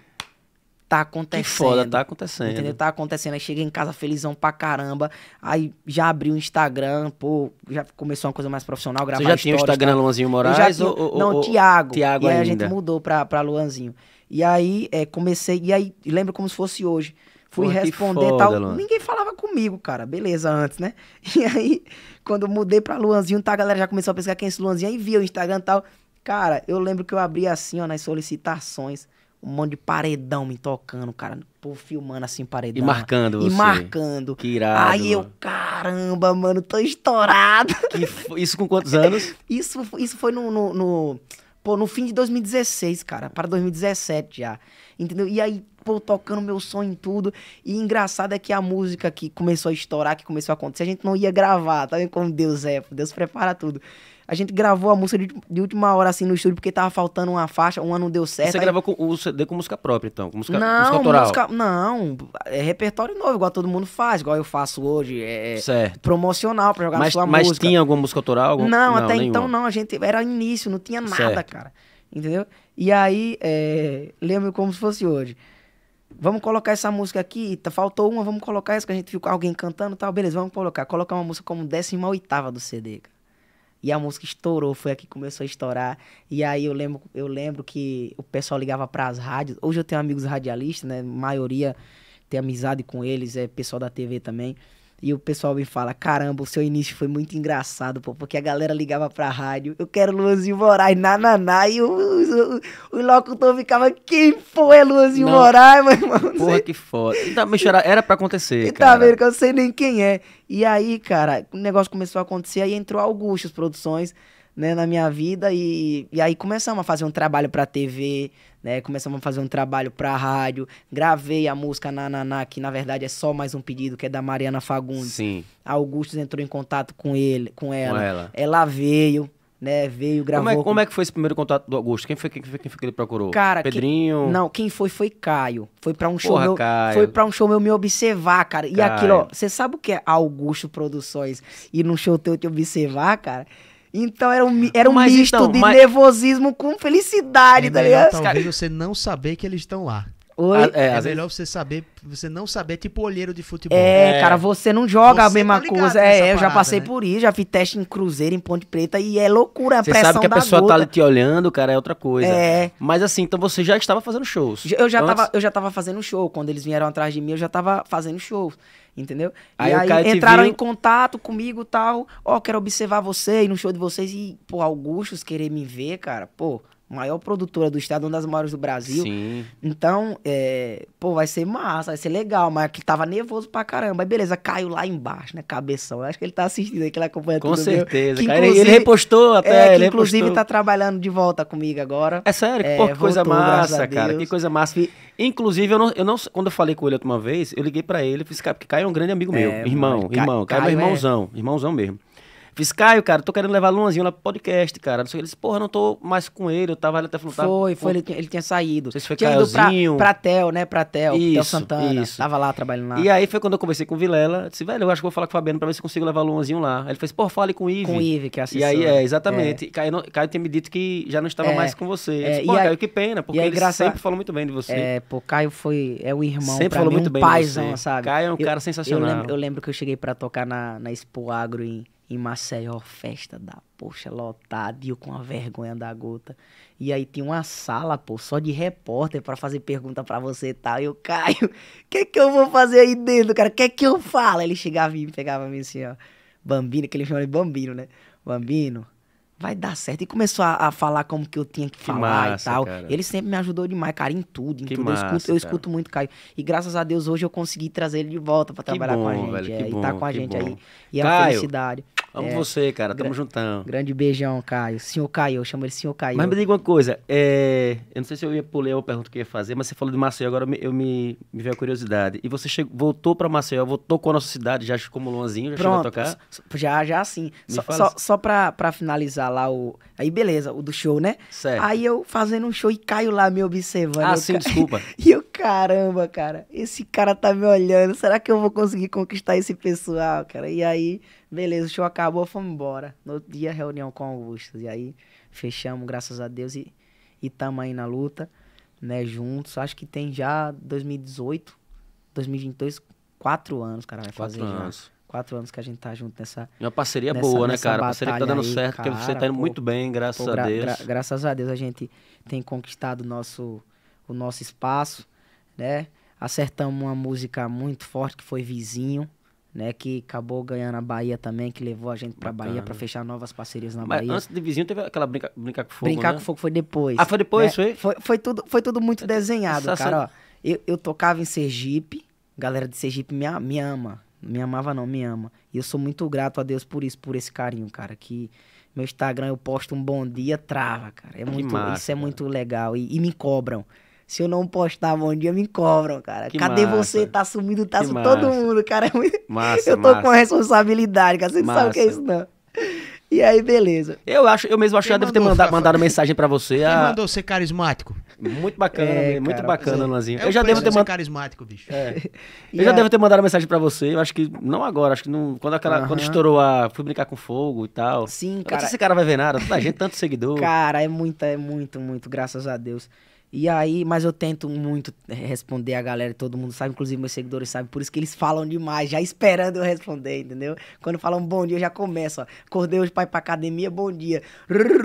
Tá acontecendo. Que foda, tá acontecendo. Entendeu? Tá acontecendo. Aí cheguei em casa felizão pra caramba. Aí já abri o Instagram, pô, já começou uma coisa mais profissional, gravar Você já tinha o Instagram tá? Luanzinho Moraes? Tinha, ou, não, ou, Tiago. Tiago e ainda. aí a gente mudou pra, pra Luanzinho. E aí é, comecei, e aí lembro como se fosse hoje. Fui Porra, responder foda, tal. Luan. Ninguém falava comigo, cara. Beleza, antes, né? E aí, quando mudei pra Luanzinho, tá? A galera já começou a pesquisar quem é esse Luanzinho. Aí via o Instagram e tal. Cara, eu lembro que eu abri assim, ó, nas solicitações. Um monte de paredão me tocando, cara. Pô, filmando assim, paredão. E marcando você. E marcando. Que irado. Aí eu, caramba, mano, tô estourado. F... Isso com quantos anos? isso, isso foi no, no, no... Pô, no fim de 2016, cara. Para 2017 já. Entendeu? E aí, pô, tocando meu som em tudo. E engraçado é que a música que começou a estourar, que começou a acontecer, a gente não ia gravar, tá vendo como Deus é? Deus prepara tudo. A gente gravou a música de, de última hora, assim, no estúdio, porque tava faltando uma faixa, uma não deu certo. Você aí... gravou com, o CD com música própria, então? Com música, não, música autoral? Música, não, é repertório novo, igual todo mundo faz, igual eu faço hoje. É, é certo. promocional pra jogar mas, na sua mas música. Mas tinha alguma música autoral? Algum... Não, não, até nenhuma. então não. A gente era início, não tinha nada, certo. cara. Entendeu? E aí, é, lembro como se fosse hoje vamos colocar essa música aqui, tá, faltou uma, vamos colocar essa que a gente viu alguém cantando tal, beleza, vamos colocar. Colocar uma música como décima oitava do CD, cara. E a música estourou, foi aqui que começou a estourar. E aí eu lembro, eu lembro que o pessoal ligava para as rádios. Hoje eu tenho amigos radialistas, né? A maioria tem amizade com eles, é pessoal da TV também. E o pessoal me fala: caramba, o seu início foi muito engraçado, pô, porque a galera ligava pra rádio, eu quero Luanzinho Moraes, nananá, e o, o, o, locutor ficava: quem foi Luanzinho Moraes, meu irmão? Porra, sei. que foda. bicho, era, era pra acontecer. E cara. tá vendo que eu sei nem quem é. E aí, cara, o negócio começou a acontecer, aí entrou Augustus Produções né, na minha vida e, e aí começamos a fazer um trabalho para TV, né, começamos a fazer um trabalho para rádio, gravei a música Nananá, que na verdade é só mais um pedido, que é da Mariana Fagundes. Sim. Augusto entrou em contato com ele, com ela. Com ela. ela veio, né, veio, é, gravou. Como é, como é, que foi esse primeiro contato do Augusto? Quem foi, quem foi, quem foi que ele procurou? Cara, Pedrinho? Quem... Não, quem foi foi Caio. Foi para um show Porra, meu, Caio. foi para um show meu me observar, cara. E Caio. aquilo, ó, você sabe o que é Augusto Produções e num show teu te observar, cara? Então era um, era um misto então, de mas... nervosismo com felicidade, é tá ligado? Talvez você não saber que eles estão lá. Oi. A, é, é melhor vezes... você saber, você não saber, tipo olheiro de futebol. É, é. cara, você não joga você a tá mesma tá coisa. É, eu já passei né? por isso, já fiz teste em Cruzeiro, em Ponte Preta, e é loucura, a você pressão sabe que a pessoa gota. tá ali te olhando, cara, é outra coisa. É. Mas assim, então você já estava fazendo shows. Eu já, estava, tava, eu já tava fazendo show. Quando eles vieram atrás de mim, eu já tava fazendo shows. Entendeu? Aí, e aí entraram viu... em contato comigo tal. Ó, oh, quero observar você e no show de vocês. E, pô, Augustos querer me ver, cara, pô maior produtora do estado, uma das maiores do Brasil. Sim. Então, é, pô, vai ser massa, vai ser legal, mas que tava nervoso pra caramba. Aí beleza, caiu lá embaixo, né? Cabeção. Eu acho que ele tá assistindo aí, que ele acompanha Com tudo. Com certeza, meu, que, cara. Ele repostou é, até. É, que ele inclusive repostou. tá trabalhando de volta comigo agora. É sério, é, pô, que voltou, coisa massa, cara. Que coisa massa. E, inclusive, eu não, eu não. Quando eu falei com ele a última vez, eu liguei pra ele, cara, porque Caio é um grande amigo é, meu. É, irmão, irmão, Caio, Caio é meu irmãozão, irmãozão mesmo. Fiz, Caio, cara, tô querendo levar Luanzinho lá pro podcast, cara. Não sei, ele disse, porra, não tô mais com ele, eu tava ali até falando. Foi, foi, ele, ele tinha saído. Vocês foi tinha Caiozinho. pra, pra Tel, né? Pra Tel, Tel Santana. Isso. Tava lá trabalhando lá. E aí foi quando eu conversei com o Vilela, disse, velho, eu acho que vou falar com o Fabiano pra ver se consigo levar Luanzinho lá. ele fez, porra, fale com o Ive. Com o Ive, que é assessor. E aí, é, exatamente. É. Caio, não, Caio tinha me dito que já não estava é. mais com você. É. Disse, pô, e aí, Caio, que pena, porque aí, ele graça... sempre falou muito bem de você. É, pô, Caio foi, é o irmão sempre falou mim, muito um bem paizão, sabe? Caio é um cara sensacional. Eu lembro, que eu cheguei pra tocar na, na Expo Agro em em Maceió, festa da poxa, lotado, e eu com a vergonha da gota. E aí tinha uma sala, pô, só de repórter para fazer pergunta para você e tal. E eu, Caio, o que é que eu vou fazer aí dentro, cara? O que é que eu falo? Ele chegava e me pegava me assim, ó. Bambino, que ele chama de Bambino, né? Bambino, vai dar certo. E começou a, a falar como que eu tinha que, que falar massa, e tal. Cara. Ele sempre me ajudou demais, cara, em tudo, em que tudo. Massa, eu, escuto, eu escuto, muito, Caio. E graças a Deus hoje eu consegui trazer ele de volta para trabalhar é, tá bom, com a gente. Velho, é, bom, e tá com a gente bom. aí. E é uma felicidade. Amo é. você, cara. Tamo Gra juntão. Grande beijão, Caio. Senhor Caio, eu chamo ele Senhor Caio. Mas me diga uma coisa. É... Eu não sei se eu ia pular a pergunta que eu ia fazer, mas você falou de Maceió, agora eu me, me, veio a curiosidade. E você chegou, voltou pra Maceió, voltou com a nossa cidade, já como Luanzinho, já Pronto, chegou a tocar? Já, já sim. Me só, só, assim. só pra, pra finalizar lá o... Aí beleza, o do show, né? Certo. Aí eu fazendo um show e Caio lá me observando. Ah, sim, ca... desculpa. e eu caramba, cara, esse cara tá me olhando, será que eu vou conseguir conquistar esse pessoal, cara? E aí, beleza, o show acabou, fomos embora. No outro dia, reunião com Augusto. E aí, fechamos, graças a Deus, e, e tamo aí na luta, né, juntos. Acho que tem já 2018, 2022, quatro anos, cara, vai quatro fazer anos. já. Quatro anos que a gente tá junto nessa. É uma parceria nessa, boa, né, cara? Parceria que tá dando aí, certo, cara, porque você tá indo pô, muito bem, graças pô, gra a Deus. Gra graças a Deus a gente tem conquistado nosso, o nosso espaço né? Acertamos uma música muito forte que foi Vizinho, né? Que acabou ganhando a Bahia também, que levou a gente pra Bacana. Bahia para fechar novas parcerias na Mas Bahia. Antes de vizinho teve aquela brinca, brincar com fogo. Brincar né? com fogo foi depois. Ah, foi depois, né? foi? foi? Foi tudo, foi tudo muito é, desenhado, essa, cara. Ó, eu, eu tocava em Sergipe, galera de Sergipe me, me ama. Me amava não, me ama. E eu sou muito grato a Deus por isso, por esse carinho, cara. Que meu Instagram eu posto um bom dia, trava, cara. É muito, massa, isso é muito legal. E, e me cobram. Se eu não postar bom dia, me cobram, cara. Que Cadê massa. você? Tá sumindo, tá sumindo todo mundo, cara. Massa, eu tô massa. com a responsabilidade, cara. Você massa. não sabe o que é isso, não. E aí, beleza. Eu acho, eu mesmo acho que eu devo ter mandado, mandado mensagem para você. Quem a... Ah. mandou ser carismático? Muito bacana, é, muito bacana, é. Lanzinho. eu já devo ter mandado carismático, bicho. É. Eu já devo ter mandado mensagem para você. Eu acho que não agora, acho que não, quando aquela, uh -huh. quando estourou a fui brincar com fogo e tal. Sim, cara. Não sei se esse cara vai ver nada, tanta gente, tanto seguidor. Cara, é muita, é muito, muito, graças a Deus. E aí, mas eu tento muito é, responder a galera, todo mundo sabe, inclusive meus seguidores sabem, por isso que eles falam demais, já esperando eu responder, entendeu? Quando falam bom dia, eu já começo, ó. Acordei hoje pra ir pra academia, bom dia.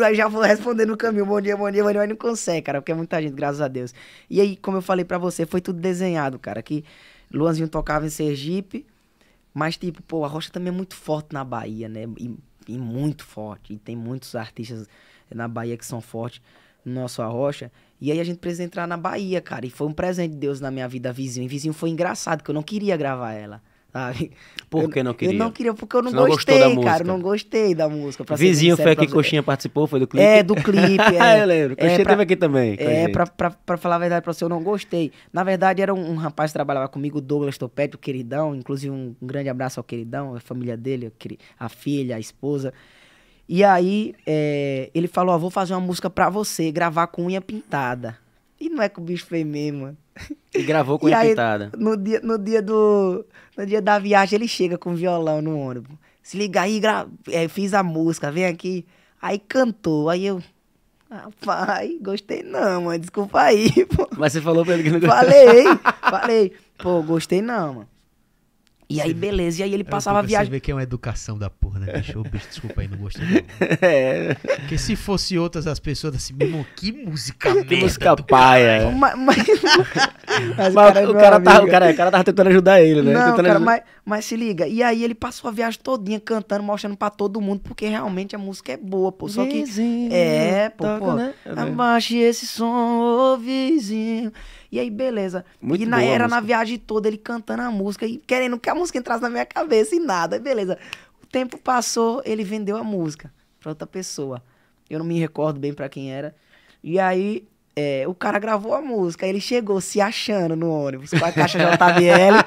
aí já vou responder no caminho, bom dia, bom dia, bom dia, mas não consegue, cara, porque é muita gente, graças a Deus. E aí, como eu falei para você, foi tudo desenhado, cara, que Luanzinho tocava em Sergipe, mas tipo, pô, a rocha também é muito forte na Bahia, né? E, e muito forte, e tem muitos artistas na Bahia que são fortes no nosso arrocha. rocha. E aí a gente precisa entrar na Bahia, cara. E foi um presente de Deus na minha vida, Vizinho. E Vizinho foi engraçado, que eu não queria gravar ela. Sabe? Por que não queria? Eu não queria, porque eu não, não gostei, cara. Música. Eu não gostei da música. Vizinho foi aqui que Coxinha participou, foi do é, clipe? É, do clipe. É, eu lembro. É, Coxinha é, pra, teve aqui também. É, pra, pra, pra, falar a verdade pra você, eu não gostei. Na verdade, era um, um rapaz que trabalhava comigo, Douglas Topete, o queridão. Inclusive, um, um grande abraço ao queridão, a família dele, a filha, a esposa. E aí é, ele falou: Ó, vou fazer uma música pra você, gravar com unha pintada. E não é que o bicho fez mesmo, mano. E gravou com e unha aí, pintada. No dia, no, dia do, no dia da viagem, ele chega com violão no ônibus. Se liga aí, gra... É, fiz a música, vem aqui. Aí cantou, aí eu. Rapaz, gostei não, mano. Desculpa aí, pô. Mas você falou pra ele que não gostou. Falei, falei. Pô, gostei não, mano. E aí, beleza. E aí ele assim, passava a viagem. Você vê que é uma educação da porra, né, Deixa eu bicho, desculpa aí, não gostei. Não. É. Porque se fosse outras, as pessoas assim, meu irmão, que música merda. Que música paia. Mas, mas, mas, cara, o, cara tava, o, cara, é, o cara tava tentando ajudar ele, né? Não, cara, mas, mas se liga. E aí ele passou a viagem todinha cantando, mostrando pra todo mundo, porque realmente a música é boa, pô. Só que. Vizinho, é, pô, toca, pô. Né? É Abaixe esse som, ô vizinho. E aí, beleza. Muito e na, era na viagem toda ele cantando a música e querendo que a música entrasse na minha cabeça e nada. beleza. O tempo passou, ele vendeu a música pra outra pessoa. Eu não me recordo bem para quem era. E aí, é, o cara gravou a música, ele chegou se achando no ônibus com a caixa JBL,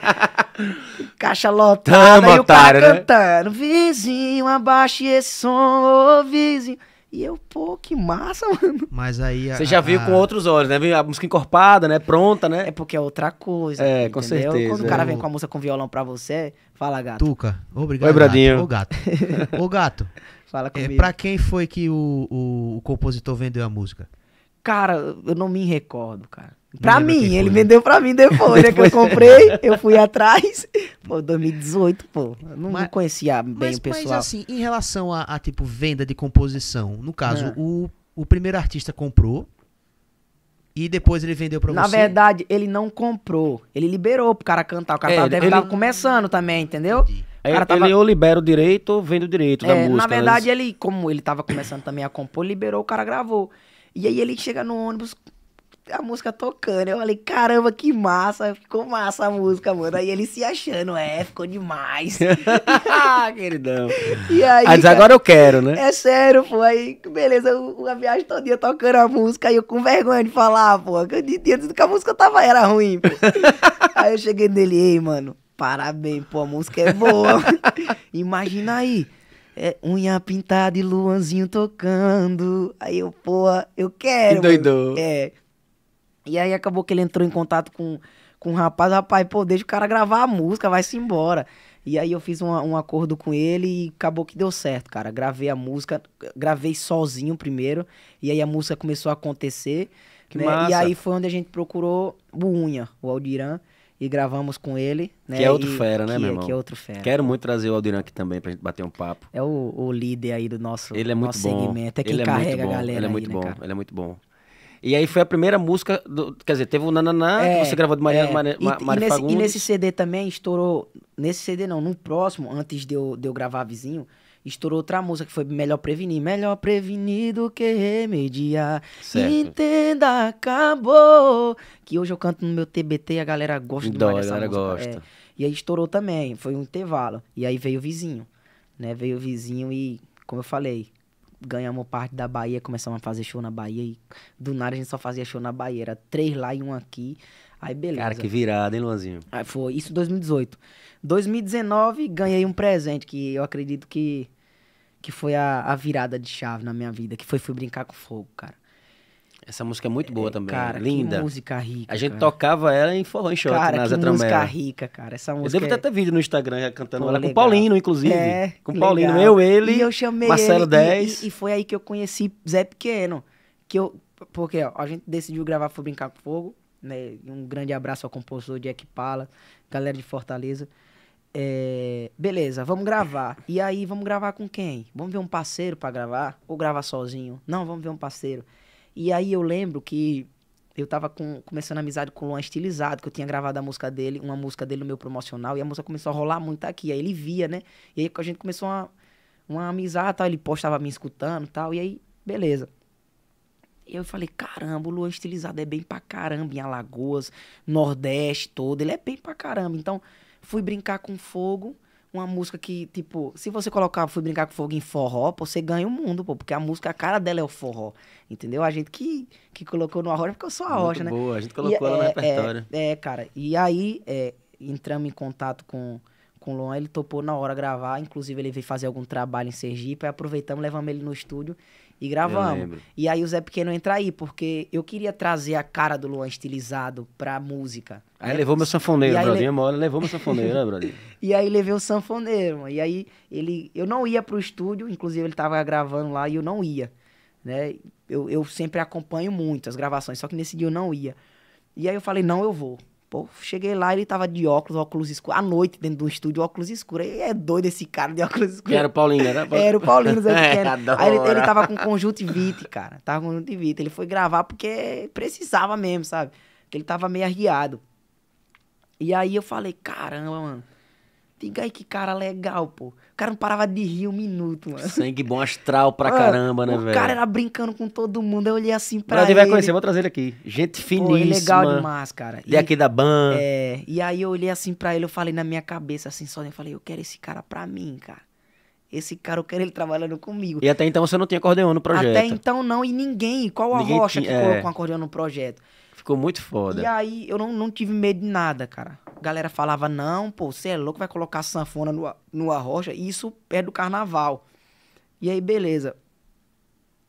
caixa lotada, Tamo, e o cara otário, né? cantando. Né? Vizinho, abaixe esse som, ô vizinho. E eu, pô, que massa, mano. Mas aí. A, Você já viu a... com outros olhos, né? Viu a música encorpada, né? Pronta, né? É porque é outra coisa. É, entendeu? com certeza. Quando o cara é. vem com a música com violão pra você, fala, gato. Tuca, obrigado. Oi, Bradinho. Ô, gato. Ô, gato. fala é, comigo. É, pra quem foi que o, o, o compositor vendeu a música? Cara, eu não me recordo, cara. Pra mim, ele vendeu né? pra mim depois, né? Que eu comprei, eu fui atrás. Pô, 2018, pô. Não, mas, não conhecia bem mas, o pessoal. Mas assim, em relação a, a, tipo, venda de composição, no caso, é. o, o primeiro artista comprou e depois ele vendeu pra Na você? Na verdade, ele não comprou. Ele liberou pro cara cantar. O cara é, tava, deve ele... tava começando também, entendeu? Entendi. Cara é, tava... ele ou libera o direito ou vende o direito é, da música. Na né? verdade, ele, como ele tava começando também a compor, liberou, o cara gravou. E aí ele chega no ônibus a música tocando. Eu falei, caramba, que massa, ficou massa a música, mano. Aí ele se achando, é, ficou demais. Ah, queridão. E aí, Mas cara, agora eu quero, né? É sério, pô. Aí, beleza, eu, a viagem todo dia tocando a música, aí eu com vergonha de falar, pô. Que eu que a música tava, era ruim, pô. aí eu cheguei nele, ei, mano, parabéns, pô, a música é boa. Imagina aí. É, unha pintada e Luanzinho tocando. Aí eu, pô, eu quero. Que doidou. É. E aí acabou que ele entrou em contato com, com o rapaz, rapaz, pô, deixa o cara gravar a música, vai-se embora. E aí eu fiz um acordo com ele e acabou que deu certo, cara. Gravei a música, gravei sozinho primeiro, e aí a música começou a acontecer. Né? E aí foi onde a gente procurou o Unha, o Aldiran, e gravamos com ele. Né? Que é outro e, fera, né, que, meu é, irmão? Que é outro fera. Quero muito trazer o Aldiran aqui também pra gente bater um papo. É o, o líder aí do nosso, ele é muito nosso bom. segmento, é quem ele carrega é muito bom. a galera. Ele é muito aí, né, bom, né, ele é muito bom. E aí foi a primeira música, do, quer dizer, teve o Nananá, é, que você gravou de Maria, é. Maria, Maria, e, e, nesse, e, nesse, CD também estourou, nesse CD não, no próximo, antes de eu, de eu gravar Vizinho, estourou outra música que foi Melhor Prevenir. Melhor prevenir do que remediar. Certo. Entenda, acabou. Que hoje eu canto no meu TBT e a galera gosta do demais a galera música. gosta. É. E aí estourou também, foi um intervalo. E aí veio o vizinho, né? Veio o vizinho e, como eu falei, ganhamos parte da Bahia, começamos a fazer show na Bahia. E do nada a gente só fazia show na Bahia. Era três lá e um aqui. Aí beleza. Cara, que virada, hein, Luanzinho? Aí foi. Isso 2018. 2019, ganhei um presente que eu acredito que, que foi a, a virada de chave na minha vida. Que foi fui brincar com fogo, cara. Essa música é muito boa é, também. Cara, linda. Que música rica. A gente cara. tocava ela em forró em shot cara, na Zé música rica, cara. Essa música. Eu devo ter é até vídeo no Instagram cantando Pô, ela legal. com Paulino, inclusive. É, com Paulino, eu, ele. E eu chamei Marcelo ele, 10. E, e, foi aí que eu conheci Zé Pequeno. Que eu, porque ó, a gente decidiu gravar Foi Brincar com Fogo. Né? Um grande abraço ao compositor Jack Pala, galera de Fortaleza. É, beleza, vamos gravar. E aí, vamos gravar com quem? Vamos ver um parceiro para gravar? Ou gravar sozinho? Não, vamos ver um parceiro. E aí eu lembro que eu tava com, começando amizade com o Luan Estilizado, que eu tinha gravado a música dele, uma música dele no meu promocional, e a música começou a rolar muito aqui. Aí ele via, né? E aí a gente começou uma, uma amizade tal, ele postava me escutando tal, e aí, beleza. E eu falei, caramba, o Luan Estilizado é bem pra caramba em Alagoas, Nordeste todo, ele é bem pra caramba. Então, fui brincar com fogo, uma música que, tipo, se você colocar Fui Brincar com Fogo em forró, pô, você ganha o mundo, pô, porque a música, a cara dela é o forró, entendeu? A gente que, que colocou no Arrocha, porque eu sou a roja Rocha, né? boa, a gente colocou e, ela é, no repertório. É, é, cara, e aí é, entramos em contato com, com o Luan, ele topou na hora gravar, inclusive ele veio fazer algum trabalho em Sergipe, aí aproveitamos, levamos ele no estúdio e gravamos. E aí o Zé Pequeno entra aí, porque eu queria trazer a cara do Luan estilizado pra música. Aí né? levou meu sanfoneiro, Brodinho. Le... levou meu sanfoneiro, né, Brodinho? e aí levei o sanfoneiro, mano. E aí ele... eu não ia pro estúdio, inclusive ele tava gravando lá e eu não ia. Né? Eu, eu sempre acompanho muito as gravações, só que nesse dia eu não ia. E aí eu falei, não, eu vou. Pô, cheguei lá, ele tava de óculos, óculos escuros. À noite, dentro do estúdio, óculos escuros. E é doido esse cara de óculos escuros. Que era o Paulinho, era? era o Paulinho, Zé Pequeno. É, Aí ele, ele tava com conjuntivite, cara. Tava com conjuntivite. Ele foi gravar porque precisava mesmo, sabe? Porque ele tava meio arriado. E aí eu falei, caramba, mano. Diga aí que cara legal, pô cara não parava de rir um minuto, mano. Sangue bom astral pra mano, caramba, né, o velho? O cara era brincando com todo mundo. Eu olhei assim pra Mas ele. vai conhecer, vou trazer ele aqui. Gente finíssima. Pô, é legal demais, cara. Ele e, aqui da ban. É, e aí eu olhei assim pra ele, eu falei na minha cabeça, assim, só né? eu falei, eu quero esse cara pra mim, cara. Esse cara, eu quero ele trabalhando comigo. E até então você não tinha acordeão no projeto. Até então não, e ninguém. Qual a ninguém rocha tinha, que é... colocou um acordeão no projeto? Ficou muito foda. E aí eu não, não tive medo de nada, cara. A galera falava, não, pô, você é louco, vai colocar sanfona no, no arrocha. Isso perto do carnaval. E aí, beleza.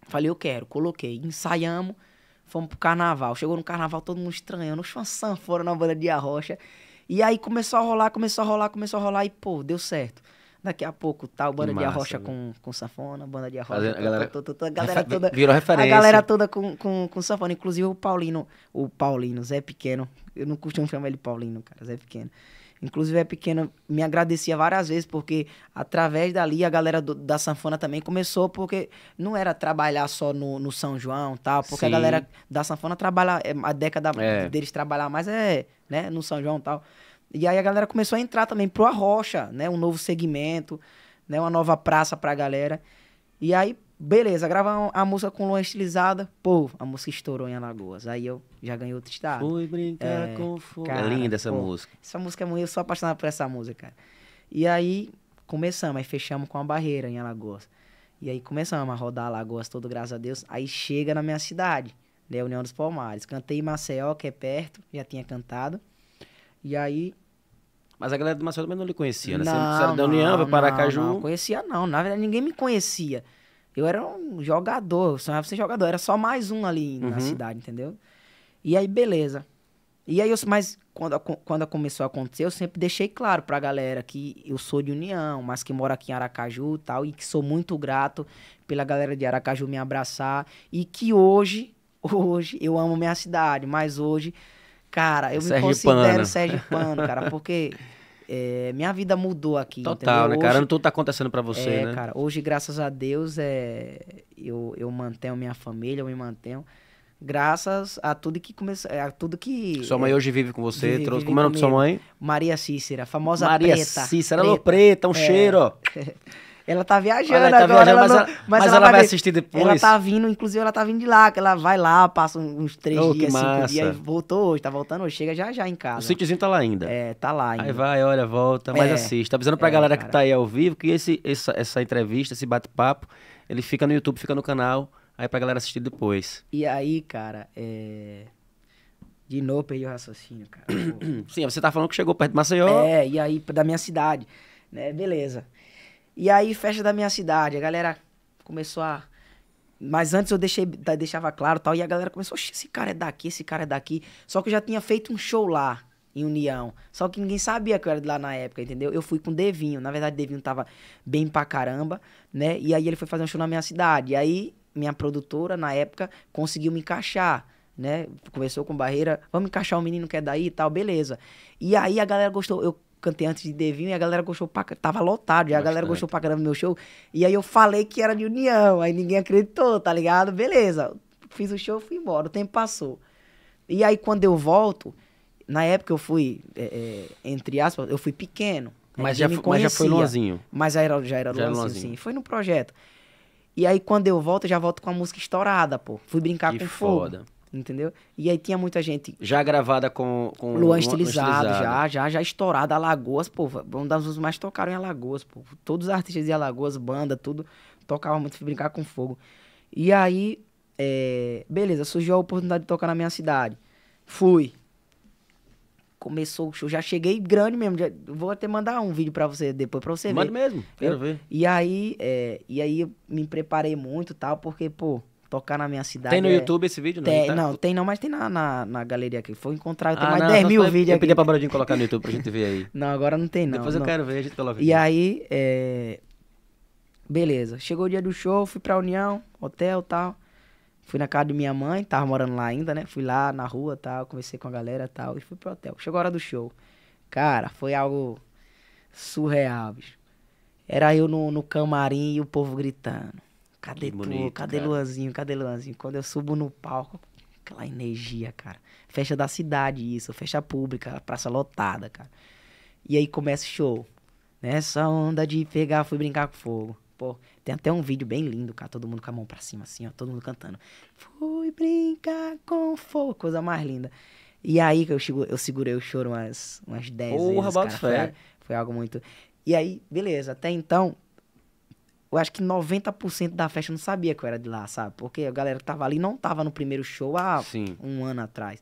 Falei, eu quero, coloquei. Ensaiamos, fomos pro carnaval. Chegou no carnaval, todo mundo estranhando. Oxe, uma sanfona na banda de arrocha. E aí começou a rolar, começou a rolar, começou a rolar. E, pô, deu certo. Daqui a pouco tá Banda massa, de Arrocha né? com, com sanfona, Banda de Arrocha. a, galera, tô, tô, tô, a galera toda. Virou referência. A galera toda com, com, com sanfona. Inclusive o Paulino, o Paulino, Zé Pequeno. Eu não costumo chamar ele Paulino, cara, Zé Pequeno. Inclusive, é pequeno, me agradecia várias vezes, porque através dali a galera do, da sanfona também começou, porque não era trabalhar só no, no São João tal, porque Sim. a galera da sanfona trabalha, é, a década é. deles trabalhar mais é né, no São João tal. E aí a galera começou a entrar também pro Arrocha, né? Um novo segmento, né? Uma nova praça pra galera. E aí, beleza, gravar a música com lua estilizada. Pô, a música estourou em Alagoas. Aí eu já ganhei outro estado. Fui brincar é, com fogo. É linda essa pô, música. Essa música é muito... Eu sou apaixonado por essa música, cara. E aí, começamos. Aí fechamos com a barreira em Alagoas. E aí começamos a rodar Alagoas todo, graças a Deus. Aí chega na minha cidade, né? União dos Palmares. Cantei Maceió, que é perto. Já tinha cantado. E aí mas a galera do Maceió também não lhe conhecia, né? Não, Você era da União, foi Paracaju. Não, não conhecia não. Na verdade, ninguém me conhecia. Eu era um jogador, eu sonhava ser jogador. Era só mais um ali uhum. na cidade, entendeu? E aí, beleza. E aí, eu, mas quando, quando começou a acontecer, eu sempre deixei claro pra galera que eu sou de União, mas que mora aqui em Aracaju e tal, e que sou muito grato pela galera de Aracaju me abraçar. E que hoje, hoje, eu amo minha cidade, mas hoje Cara, eu me considero sergipano, cara, porque é, minha vida mudou aqui. Total, entendeu? né, cara? Não tudo tá acontecendo para você, é, né? Cara, hoje, graças a Deus, é, eu, eu mantenho minha família, eu me mantenho. Graças a tudo que começou. A tudo que. Sua mãe é, hoje vive com você, vive, trouxe. Vive como é o nome de sua mãe? Maria Cícera, famosa Maria preta. Maria Cícera, preta. Alô, preta, um é. cheiro. Ela tá viajando ela tá agora. Viajando, ela mas, não, mas, mas, ela, ela tá vai, vai, assistir depois. Ela tá vindo, inclusive, ela tá vindo de lá, que ela vai lá, passa uns três oh, dias, cinco dias, voltou hoje, tá voltando hoje, chega já já em casa. O sítiozinho tá lá ainda. É, tá lá ainda. Aí vai, olha, volta, mas é, assiste. Tá avisando pra é, galera cara. que tá aí ao vivo que esse, essa, essa entrevista, esse bate-papo, ele fica no YouTube, fica no canal, aí pra galera assistir depois. E aí, cara, é. De novo, perdi o raciocínio, cara. Sim, você tá falando que chegou perto de Maceió. É, e aí, da minha cidade. Né? Beleza. E aí, festa da minha cidade, a galera começou a. Mas antes eu deixei, deixava claro tal, e a galera começou, esse cara é daqui, esse cara é daqui. Só que eu já tinha feito um show lá, em União. Só que ninguém sabia que eu era de lá na época, entendeu? Eu fui com Devinho, na verdade Devinho tava bem pra caramba, né? E aí ele foi fazer um show na minha cidade. E aí, minha produtora, na época, conseguiu me encaixar né? começou com Barreira, vamos encaixar o um menino que é daí e tal, beleza. E aí a galera gostou. Eu cantei antes de Devinho e a galera gostou pra Tava lotado, e a galera gostou pra caramba do meu show. E aí eu falei que era de união, aí ninguém acreditou, tá ligado? Beleza. Fiz o show, fui embora, o tempo passou. E aí quando eu volto, na época eu fui, é, é, entre aspas, eu fui pequeno. Né? Mas já, mas já foi Luanzinho. Mas já era, já era já Luanzinho, Luanzinho, sim. Foi no projeto. E aí, quando eu volto, eu já volto com a música estourada, pô. Fui brincar que com foda. fogo entendeu? E aí tinha muita gente. Já gravada com. com Luan estilizado, estilizado, já, já, já estourada. Alagoas, pô, um dos mais tocaram em Alagoas, pô. Todos os artistas de Alagoas, banda, tudo, tocava muito brincar com fogo. E aí, é, beleza, surgiu a oportunidade de tocar na minha cidade. Fui. Começou o show, já cheguei grande mesmo. Já, vou até mandar um vídeo para você depois, pra você ver. Manda mesmo, quero eu, ver. E aí, é, e aí me preparei muito tal, porque, pô, tocar na minha cidade. Tem no é... YouTube esse vídeo? Não, tem, tá? não, tem não, mas tem na, na, na galeria aqui. Foi encontrar, tem ah, mais não, 10 então mil vídeos aqui. Eu pedi pra Bradinho colocar no YouTube pra gente ver aí. não, agora não tem não. Depois eu quero ver, a gente coloca E aí, é... beleza. Chegou o dia do show, fui pra União, hotel e tal. Fui na casa de minha mãe, tava morando lá ainda, né? Fui lá na rua tal, conversei com a galera tal, e fui pro hotel. Chegou a hora do show. Cara, foi algo surreal, bicho. Era eu no, no camarim e o povo gritando. Cadê que tu? Bonito, cadê cara. Luanzinho? Cadê Luanzinho? Quando eu subo no palco, aquela energia, cara. Fecha da cidade, isso. fecha pública, praça lotada, cara. E aí começa o show. Nessa onda de pegar, fui brincar com fogo. Pô, tem até um vídeo bem lindo, cara. Todo mundo com a mão pra cima, assim, ó. Todo mundo cantando. Fui brincar com fogo. Coisa mais linda. E aí que eu, chego, eu segurei o choro umas, umas vezes. Porra, vezes, cara. Foi, foi algo muito... E aí, beleza. Até então, eu acho que 90% da festa não sabia que eu era de lá, sabe? Porque a galera que tava ali não tava no primeiro show há Sim. um ano atrás.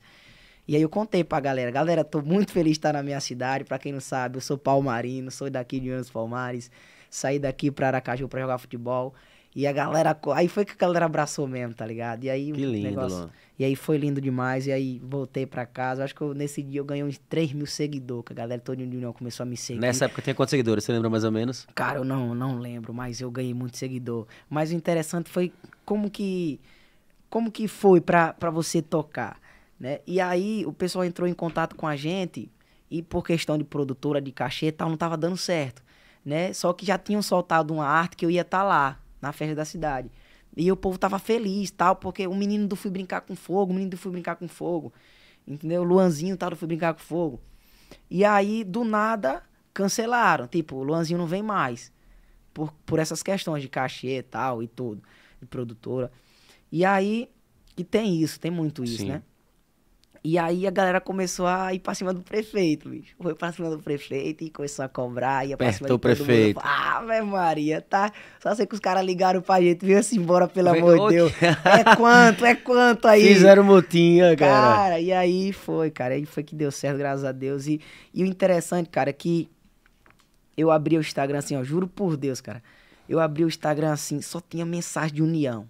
E aí eu contei pra galera, galera, tô muito feliz de estar na minha cidade. Pra quem não sabe, eu sou palmarino, sou daqui de Anos Palmares. Saí daqui pra Aracaju pra jogar futebol. E a galera. Aí foi que a galera abraçou mesmo, tá ligado? E aí que lindo, negócio. E aí foi lindo demais. E aí voltei pra casa. Acho que eu, nesse dia eu ganhei uns 3 mil seguidores, que a galera toda de União começou a me seguir. Nessa época tinha quantos seguidores? Você lembra mais ou menos? Cara, eu não, não lembro, mas eu ganhei muito seguidor. Mas o interessante foi como que. Como que foi pra, pra você tocar? Né? E aí o pessoal entrou em contato com a gente e por questão de produtora, de cachê e tal, não tava dando certo, né? Só que já tinham soltado uma arte que eu ia estar tá lá na festa da cidade. E o povo tava feliz, tal, porque o menino do Fui Brincar com Fogo, o menino do Fui Brincar com Fogo, entendeu? Luanzinho, tal, do Fui Brincar com Fogo. E aí, do nada, cancelaram. Tipo, o Luanzinho não vem mais. Por, por essas questões de cachê e tal, e tudo, de produtora. E aí, que tem isso, tem muito isso, Sim. né? E aí a galera começou a ir pra cima do prefeito, bicho. Foi pra cima do prefeito e começou a cobrar, ia pra cima do prefeito. Mundo. Ah, velho Maria, tá? Só sei que os caras ligaram pra gente, viu? se assim, embora, pelo amor de Deus. é quanto, é quanto aí? Fizeram motinha, cara. Cara, e aí foi, cara. Aí foi que deu certo, graças a Deus. E, e o interessante, cara, é que eu abri o Instagram assim, ó, juro por Deus, cara. Eu abri o Instagram assim, só tinha mensagem de união.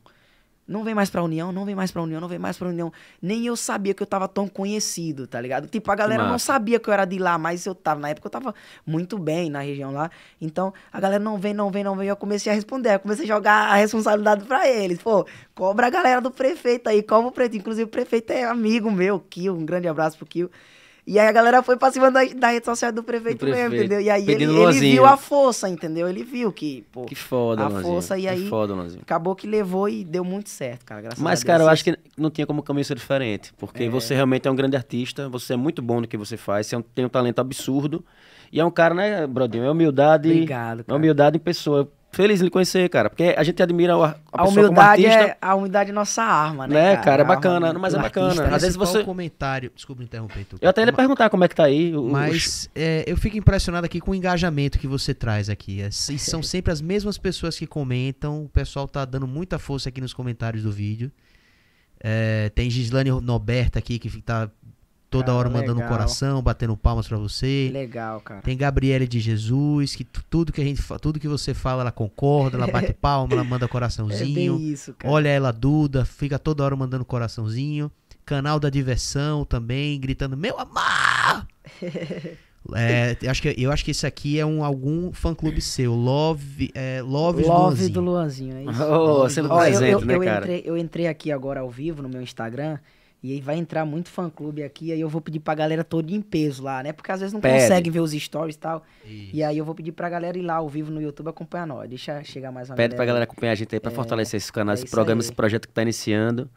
Não vem mais pra União, não vem mais pra União, não vem mais pra União. Nem eu sabia que eu tava tão conhecido, tá ligado? Tipo, a galera não sabia que eu era de lá, mas eu tava. Na época eu tava muito bem na região lá. Então, a galera não vem, não vem, não vem. Eu comecei a responder, eu comecei a jogar a responsabilidade pra eles. Pô, cobra a galera do prefeito aí, cobra o prefeito. Inclusive, o prefeito é amigo meu, Kio. Um grande abraço pro Kio. E aí a galera foi pra cima da, da rede social do prefeito, do prefeito. mesmo, entendeu? E aí ele, ele, viu a força, entendeu? Ele viu que, pô. Que foda, A Lanzinho. força, e aí. Que foda, Lanzinho. Acabou que levou e deu muito certo, cara. Graças Mas, a Deus. Mas, cara, eu acho que não tinha como caminho ser diferente. Porque é. você realmente é um grande artista, você é muito bom no que você faz, você é tem um talento absurdo. E é um cara, né, Brodinho? É humildade. Obrigado, cara. É humildade em pessoa feliz em lhe conhecer, cara. Porque a gente admira a, a, a humildade É, a humildade é nossa arma, né? Né, cara? é, é bacana, arma, mas é bacana. Às vezes você. comentário. Desculpa interromper. Tô... Eu até ia perguntar como é que tá aí. O... Mas é, eu fico impressionado aqui com o engajamento que você traz aqui. É, são sempre as mesmas pessoas que comentam. O pessoal tá dando muita força aqui nos comentários do vídeo. É, tem Gislane Noberta aqui que tá toda cara, hora mandando legal. coração, batendo palmas para você. Legal, cara. Tem Gabriele de Jesus, que tudo que a gente tudo que você fala, ela concorda, ela bate palma, ela manda coraçãozinho. É isso, cara. Olha ela Duda, fica toda hora mandando coraçãozinho. Canal da diversão também, gritando meu amar. É, eu, acho que, eu acho que esse aqui é um algum fã clube seu. Love, é, Love, Love do Luanzinho. Do Luanzinho é isso? Oh, Love sendo um exemplo, né, cara? entrei, eu entrei aqui agora ao vivo no meu Instagram e aí vai entrar muito fã-clube aqui, aí eu vou pedir pra galera toda em peso lá, né? Porque às vezes não Pede. consegue ver os stories e tal. Isso. E aí eu vou pedir pra galera ir lá ao vivo no YouTube acompanhar nós. Deixa chegar mais uma Pede galera. pra galera acompanhar a gente aí pra é, fortalecer esse canal é esse programa, aí. esse projeto que tá iniciando.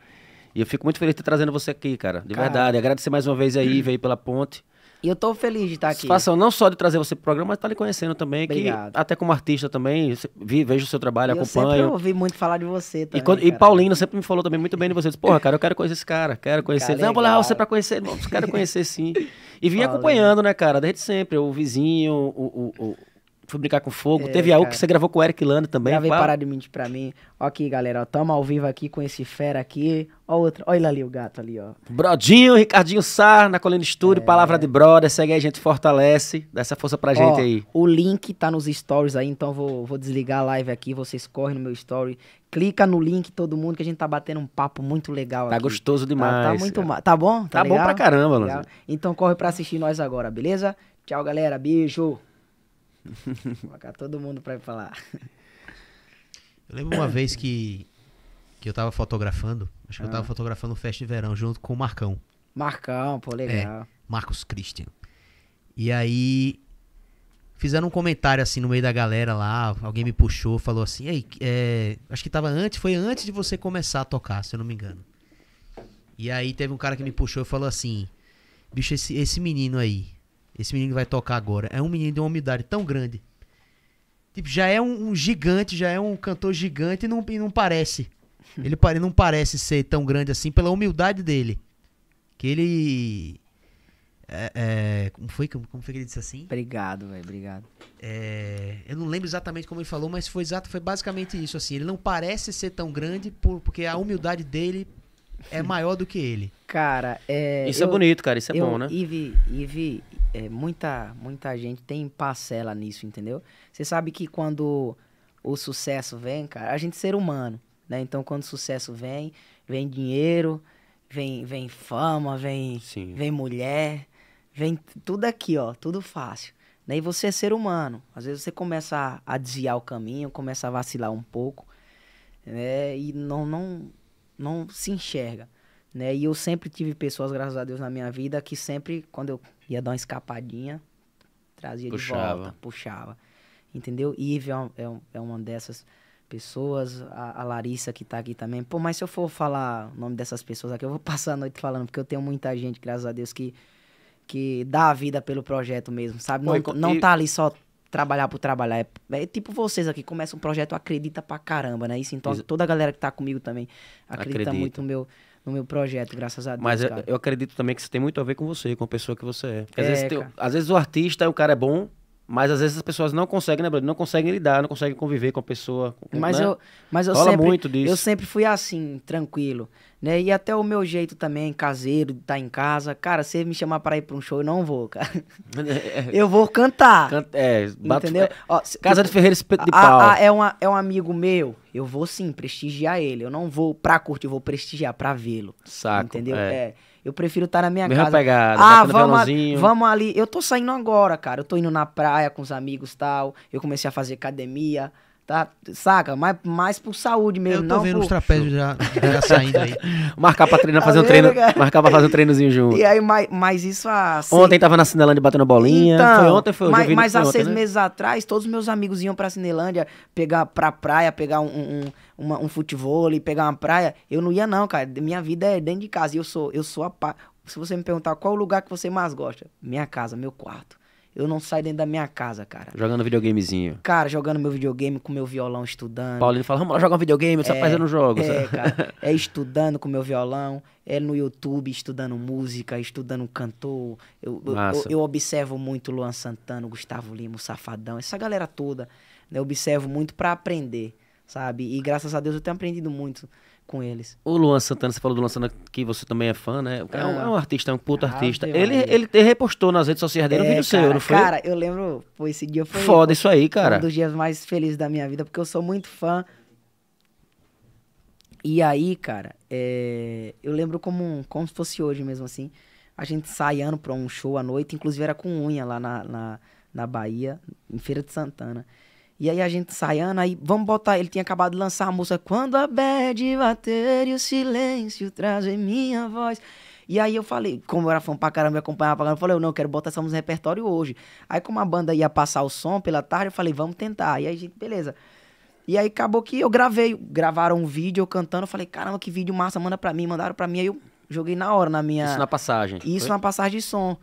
E eu fico muito feliz de estar trazendo você aqui, cara. De cara, verdade. Agradecer mais uma vez aí, veio pela ponte. E eu tô feliz de estar aqui. Satisfação não só de trazer você pro programa, mas estar tá lhe conhecendo também. Obrigado. Que, até como artista também, vi, vejo o seu trabalho, e acompanho. Eu sempre ouvi muito falar de você também. E, quando, e Paulino sempre me falou também muito bem de você. Disse, porra, cara, eu quero conhecer esse cara, quero conhecer. Cara, ele. É não, vou levar você pra conhecer. Não, quero conhecer sim. E vim acompanhando, né, cara, desde sempre. O vizinho, o, o, o foi brincar com fogo. É, Teve a U que você gravou com o Eric Lando também. Gravei Fala. Parar de Mentir Pra Mim. Ó aqui, galera, ó, tamo ao vivo aqui com esse fera aqui. Ó outro, olha ali o gato ali, ó. Brodinho, Ricardinho Sar, na Colina Estúdio, é. Palavra de Brother, segue aí, a gente fortalece, dá essa força pra ó, gente aí. O link tá nos stories aí, então vou, vou desligar a live aqui, vocês correm no meu story, clica no link todo mundo que a gente tá batendo um papo muito legal Tá aqui. gostoso demais. Tá, tá muito, ma... tá bom? Tá, tá bom pra caramba, tá Luiz. Então corre pra assistir nós agora, beleza? Tchau, galera, beijo. Colocar todo mundo pra falar. Eu lembro uma vez que, que eu tava fotografando, acho que ah. eu tava ah. fotografando o Festa de Verão junto com o Marcão. Marcão, pô, legal. É, Marcos Christian. E aí fizeram um comentário assim no meio da galera lá, alguém me puxou, falou assim, é, acho que tava antes, foi antes de você começar a tocar, se eu não me engano. E aí teve um cara que me puxou e falou assim, bicho, esse, esse menino aí, esse menino que vai tocar agora é um menino de uma humildade tão grande. Tipo, já é um, um gigante, já é um cantor gigante e não, e não parece. Ele, não parece ser tão grande assim pela humildade dele. Que ele. É, é, como, foi, como, como foi que ele disse assim? Obrigado, velho, obrigado. É, eu não lembro exatamente como ele falou, mas foi, exato, foi basicamente isso. assim Ele não parece ser tão grande por, porque a humildade dele é maior do que ele. Cara, é. Isso é eu, é bonito, cara. Isso é eu, bom, né? Ive, Ive é, muita, muita gente tem parcela nisso, entendeu? Você sabe que quando o sucesso vem, cara, a gente é ser humano, né? Então, quando o sucesso vem, vem dinheiro, vem, vem fama, vem, Sim. vem mulher, vem tudo aqui, ó, tudo fácil. Né? E você é ser humano. Às vezes você começa a, a desviar o caminho, começa a vacilar um pouco. Né? E não, não, não se enxerga, né? E eu sempre tive pessoas, graças a Deus, na minha vida que sempre, quando eu ia dar uma escapadinha, trazia puxava. de volta, puxava. Entendeu? Ive é, é, um, é, uma dessas pessoas, a, a, Larissa que tá aqui também. Pô, mas se eu for falar o nome dessas pessoas aqui, eu vou passar a noite falando, porque eu tenho muita gente, graças a Deus, que que dá a vida pelo projeto mesmo, sabe? não, e, não tá ali só trabalhar por trabalhar. É, é, tipo vocês aqui, começa um projeto, acredita pra caramba, né? Isso, então toda a galera que tá comigo também acredita Acredito. muito no meu, no meu projeto, graças a Deus. Mas eu, eu, acredito também que isso tem muito a ver com você, com a pessoa que você é. Às, é, vezes, tem, às vezes o artista, o cara é bom, mas às vezes as pessoas não conseguem, né, Bruno? Não conseguem lidar, não conseguem conviver com a pessoa. Mas né? eu, mas eu sempre, muito disso. eu sempre fui assim, tranquilo, né? E até o meu jeito também, caseiro, de tá em casa. Cara, se me chamar para ir para um show, eu não vou, cara. É, é. eu vou cantar. Canta, é, bato, entendeu? Ó, se, casa de Ferreira de a, ah, Pau. A, ah, é, uma, é um amigo meu, eu vou sim prestigiar ele. Eu não vou pra curtir, eu vou prestigiar pra vê-lo. Saco. Entendeu? é. é eu prefiro estar tá na minha Mesmo casa. Pegada, ah, tá vamos, ali, vamos ali. Eu tô saindo agora, cara. Eu tô indo na praia com os amigos tal. Eu comecei a fazer academia. Tá, saca? Mais, mais por saúde mesmo. Eu tô vendo por... os trapézios já, já saindo aí. marcar pra treinar, fazer tá um treino. Cara? Marcar pra fazer um treinozinho junto. E aí, mas, mas isso há. Assim... Ontem tava na Cinelândia batendo bolinha. Então, foi ontem, foi hoje. Mas, mas há ontem, seis né? meses atrás, todos os meus amigos iam pra Cinelândia pegar pra praia, pegar um, um, uma, um futebol, pegar uma praia. Eu não ia, não, cara. Minha vida é dentro de casa. E eu sou, eu sou a. Pa... Se você me perguntar qual o lugar que você mais gosta, minha casa, meu quarto eu não saio dentro da minha casa, cara. Jogando videogamezinho. Cara, jogando meu videogame com meu violão, estudando. Paulinho fala, vamos lá jogar um videogame, tá é, fazendo eu não É, cara, é estudando com meu violão, é no YouTube estudando música, estudando cantor. Eu, eu, eu, observo muito Luan Santana, Gustavo Lima, Safadão, essa galera toda. Né, eu observo muito para aprender, sabe? E graças a Deus eu tenho aprendido muito com eles. O Luan Santana, você falou do Luan Santana, que você também é fã, né? É, ah, um, é um, ah. artista, é um puto ah, artista. Ele, ele, repostou nas redes sociais dele é, um vídeo cara, seu, não foi? Cara, eu lembro, foi esse dia foi... Foda isso aí, cara. Um dos dias mais felizes da minha vida, porque eu sou muito fã. E aí, cara, é... eu lembro como, como se fosse hoje mesmo, assim. A gente ensaiando pra um show à noite, inclusive era com unha lá na, na, na Bahia, em Feira de Santana. E aí a gente ensaiando, aí vamos botar. Ele tinha acabado de lançar a música Quando a bad bater e o silêncio trazem minha voz. E aí eu falei, como eu era fã pra caramba, me acompanhava pra caramba, eu falei, eu não, eu quero botar essa música no repertório hoje. Aí como a banda ia passar o som pela tarde, eu falei, vamos tentar. E aí, gente, beleza. E aí acabou que eu gravei, gravaram um vídeo eu cantando, eu falei, caramba, que vídeo massa, manda pra mim, mandaram pra mim, aí eu joguei na hora na minha... Isso na passagem. Isso Foi? na passagem de som.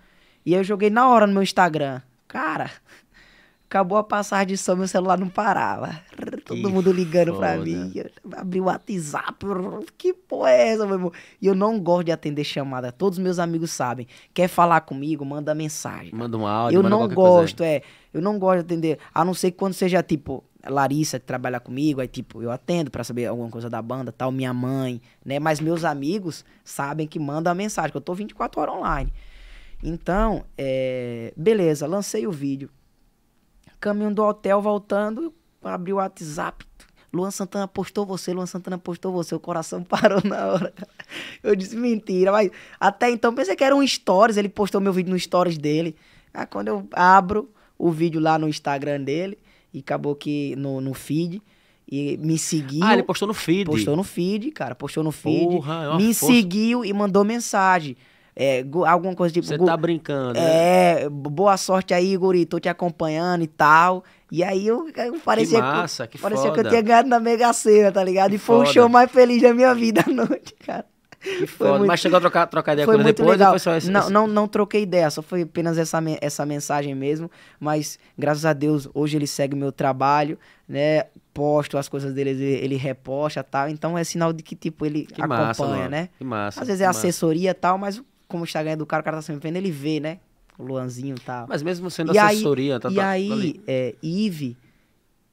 E aí eu joguei na hora no meu Instagram. Cara, Acabou a passagem de som, meu celular não parava. Todo que mundo ligando foda. pra mim. abri o WhatsApp. Que porra é essa, meu irmão? E eu não gosto de atender chamada. Todos meus amigos sabem. Quer falar comigo? Manda mensagem. Manda um áudio. Eu não gosto, coisa. é. Eu não gosto de atender. A não ser que quando seja, tipo, Larissa que trabalha comigo, aí tipo, eu atendo para saber alguma coisa da banda, tal, minha mãe, né? Mas meus amigos sabem que manda a mensagem, que eu tô 24 horas online. Então, é... beleza, lancei o vídeo caminho do hotel voltando, abri o WhatsApp. Luan Santana postou você, Luan Santana postou você. O coração parou na hora. Eu disse mentira, mas até então pensei que era um stories. Ele postou meu vídeo no stories dele. Aí quando eu abro o vídeo lá no Instagram dele, e acabou que no, no feed, e me seguiu. Ah, ele postou no feed. Postou no feed, cara. Postou no feed. Porra, é me força. seguiu e mandou mensagem. É, alguma coisa tipo. Você tá brincando. Né? É, né? boa sorte aí, Guri, tô te acompanhando e tal. E aí eu, eu parecia, que, massa, que, que parecia foda. que eu tinha ganhado na Mega Sena, tá ligado? Que e foi foda. o show mais feliz da minha vida à noite, cara. Que foda. Muito, Mas chegou a trocar, trocar ideia com ele depois? Legal. Foi esse, não, esse... não, não troquei ideia, só foi apenas essa, essa mensagem mesmo. Mas graças a Deus, hoje ele segue meu trabalho, né? Posto as coisas dele, ele, ele reposta e tal. Então é sinal de que, tipo, ele que acompanha, massa, né? Que massa. Às vezes é massa. assessoria e tal, mas o como o Instagram é do cara, o cara tá sempre vendo, ele vê, né? O Luanzinho e tal. Mas mesmo sendo e assessoria, tá, tá, aí, tá, E tá, aí, tá é,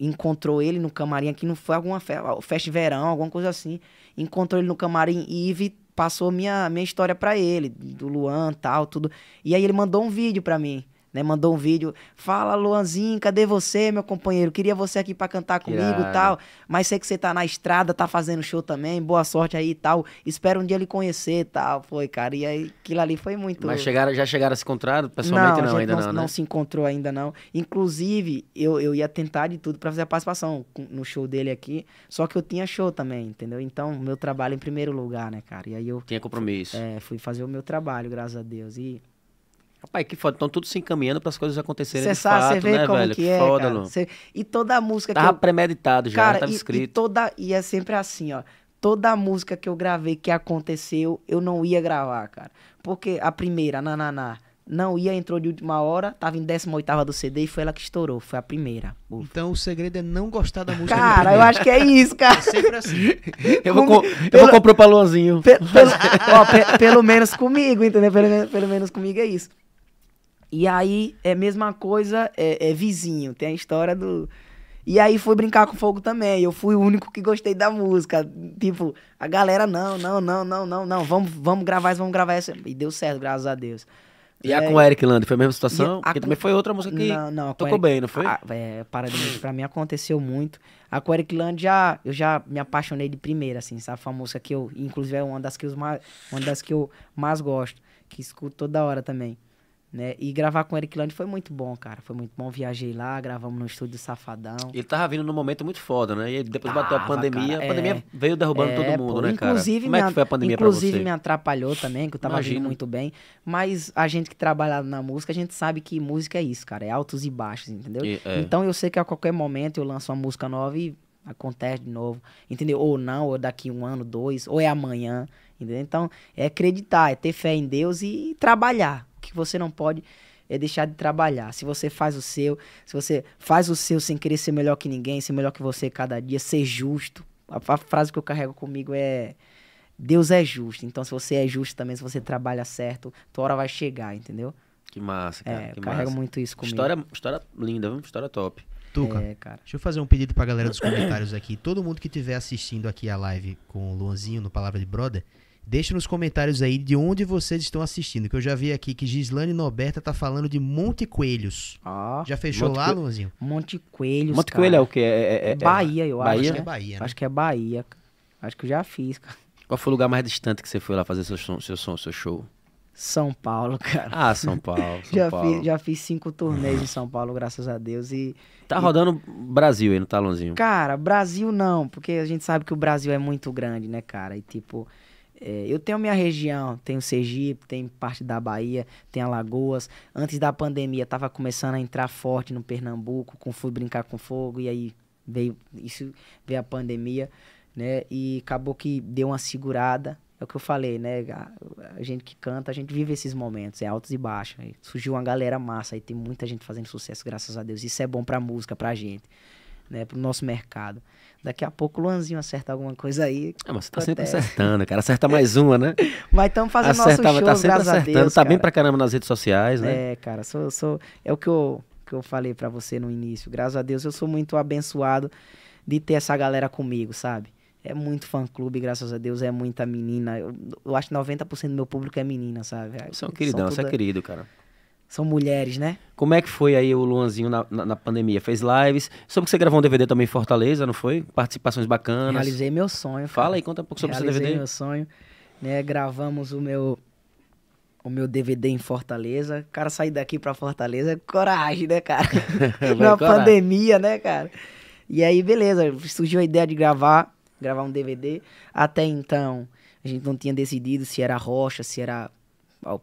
encontrou ele no camarim aqui, não foi alguma festa, festa de verão, alguma coisa assim. Encontrou ele no camarim e Ive passou minha, minha história para ele, do Luan tal, tudo. E aí ele mandou um vídeo para mim. Né, mandou um vídeo, fala Luanzinho, cadê você, meu companheiro? Queria você aqui para cantar comigo e tal, mas sei que você tá na estrada, tá fazendo show também, boa sorte aí e tal. Espero um dia ele conhecer e tal. Foi, cara, e aí aquilo ali foi muito. Mas chegaram, já chegaram a se encontrar pessoalmente? Não, não ainda não, não, né? não se encontrou ainda não. Inclusive, eu, eu ia tentar de tudo para fazer a participação no show dele aqui, só que eu tinha show também, entendeu? Então, meu trabalho em primeiro lugar, né, cara? E aí eu. Tinha compromisso. É, fui fazer o meu trabalho, graças a Deus. E Rapaz, que foda. Estão tudo se encaminhando para as coisas acontecerem Cê de sabe, fato, vê né, como velho? Que é, foda, cara. Cê... E toda a música tava que Tava eu... premeditado já, cara, tava e, escrito. E, toda... e é sempre assim, ó. Toda a música que eu gravei que aconteceu, eu não ia gravar, cara. Porque a primeira, Nananá, não ia, entrou de última hora, tava em 18 do CD e foi ela que estourou, foi a primeira. Ufa. Então o segredo é não gostar da música. Cara, eu acho que é isso, cara. É sempre assim. eu, vou, com... pelo... eu vou comprar o um Paluanzinho. Pe pelo... ó, pe pelo menos comigo, entendeu? Pelo, pelo menos comigo é isso. E aí, é a mesma coisa, é, é, vizinho. Tem a história do. E aí fui brincar com fogo também. Eu fui o único que gostei da música. Tipo, a galera, não, não, não, não, não, não. Vamos, vamos gravar isso, vamos gravar isso. E deu certo, graças a Deus. E é, a com o Eric Land, foi a mesma situação? A Porque também foi outra música que não, não, tocou Eric... bem, não foi? A, é, para de pra mim aconteceu muito. A com o Eric Land, já, eu já me apaixonei de primeira, assim, sabe? Foi uma música que eu, inclusive, é uma das que, os mais, uma das que eu mais gosto, que escuto toda hora também. Né? E gravar com o Eric Land foi muito bom, cara. Foi muito bom. Viajei lá, gravamos no estúdio do Safadão. Ele tava vindo num momento muito foda, né? E depois tava, bateu a pandemia. Cara, a pandemia é, veio derrubando é, todo mundo, pô, né, cara? Como é que foi a pandemia Inclusive pra você? me atrapalhou também, que eu tava Imagino. vindo muito bem. Mas a gente que trabalha na música, a gente sabe que música é isso, cara. É altos e baixos, entendeu? E, é. Então eu sei que a qualquer momento eu lanço uma música nova e acontece de novo, entendeu? Ou não, ou daqui um ano, dois, ou é amanhã, entendeu? Então, é acreditar, é ter fé em Deus e trabalhar, que você não pode é deixar de trabalhar. Se você faz o seu, se você faz o seu sem querer ser melhor que ninguém, ser melhor que você cada dia, ser justo. A, a frase que eu carrego comigo é Deus é justo. Então, se você é justo também, se você trabalha certo, tua hora vai chegar, entendeu? Que massa, cara. É, que eu carrego massa. muito isso comigo. História, história linda, viu? História top. Tuca, é, deixa eu fazer um pedido pra galera dos comentários aqui. Todo mundo que estiver assistindo aqui a live com o Luanzinho no Palavra de Brother, Deixe nos comentários aí de onde vocês estão assistindo, que eu já vi aqui que Gislane Noberta tá falando de Monte Coelhos. Ah, já fechou Monte lá, Coelho. Luanzinho? Monte Coelhos, Monte cara. Coelho é o quê? É, é, é, é Bahia, eu Bahia? acho. Acho que é Bahia, né? Acho que é Bahia. Acho que eu já fiz, cara. Qual foi o lugar mais distante que você foi lá fazer seu som, seu, som, seu show? São Paulo, cara. Ah, São Paulo. São já, Paulo. Fiz, já fiz cinco turnês em São Paulo, graças a Deus. E tá e... rodando Brasil aí, não tá, Lonzinho? Cara, Brasil não, porque a gente sabe que o Brasil é muito grande, né, cara? E tipo, é, eu tenho minha região, tenho Sergipe, tem parte da Bahia, tem Alagoas. Antes da pandemia, estava começando a entrar forte no Pernambuco, com Fui Brincar com Fogo, e aí veio isso, veio a pandemia, né? E acabou que deu uma segurada. É o que eu falei, né? A, a gente que canta, a gente vive esses momentos, é altos e baixos. Aí surgiu uma galera massa, aí tem muita gente fazendo sucesso, graças a Deus. Isso é bom pra música, pra gente, né? Pro nosso mercado. Daqui a pouco o Luanzinho acerta alguma coisa aí. Ah, mas você tá sempre acertando, cara. Acerta mais uma, né? mas estamos fazendo Acerta, nosso tá show, tá sempre acertando. Deus, tá cara. bem pra caramba nas redes sociais, né? É, cara. Sou, sou, é o que eu, que eu falei para você no início. Graças a Deus eu sou muito abençoado de ter essa galera comigo, sabe? É muito fã-clube, graças a Deus. É muita menina. Eu, eu acho que 90% do meu público é menina, sabe? Você é um queridão, você é querido, cara. São mulheres, né? Como é que foi aí o Luanzinho na, na, na pandemia? Fez lives. Soube que você gravou um DVD também em Fortaleza, não foi? Participações bacanas. Realizei meu sonho. Cara. Fala aí, conta um pouco sobre Realizei esse DVD. Realizei meu sonho. Né, gravamos o meu o meu DVD em Fortaleza. Cara, sair daqui pra Fortaleza, é coragem, né, cara? na coragem. pandemia, né, cara? E aí, beleza, surgiu a ideia de gravar, gravar um DVD. Até então, a gente não tinha decidido se era Rocha, se era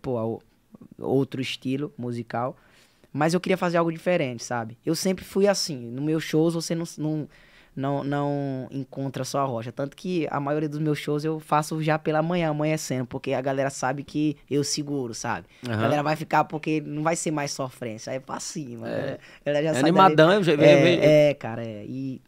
pô, outro estilo musical. Mas eu queria fazer algo diferente, sabe? Eu sempre fui assim. No meus shows você não, não, não, não encontra só a rocha. Tanto que a maioria dos meus shows eu faço já pela manhã, amanhecendo, porque a galera sabe que eu seguro, sabe? Uhum. A galera vai ficar porque não vai ser mais sofrência. Aí assim, é pra cima. É. Ela já é animadão, eu já é, é, cara. É. E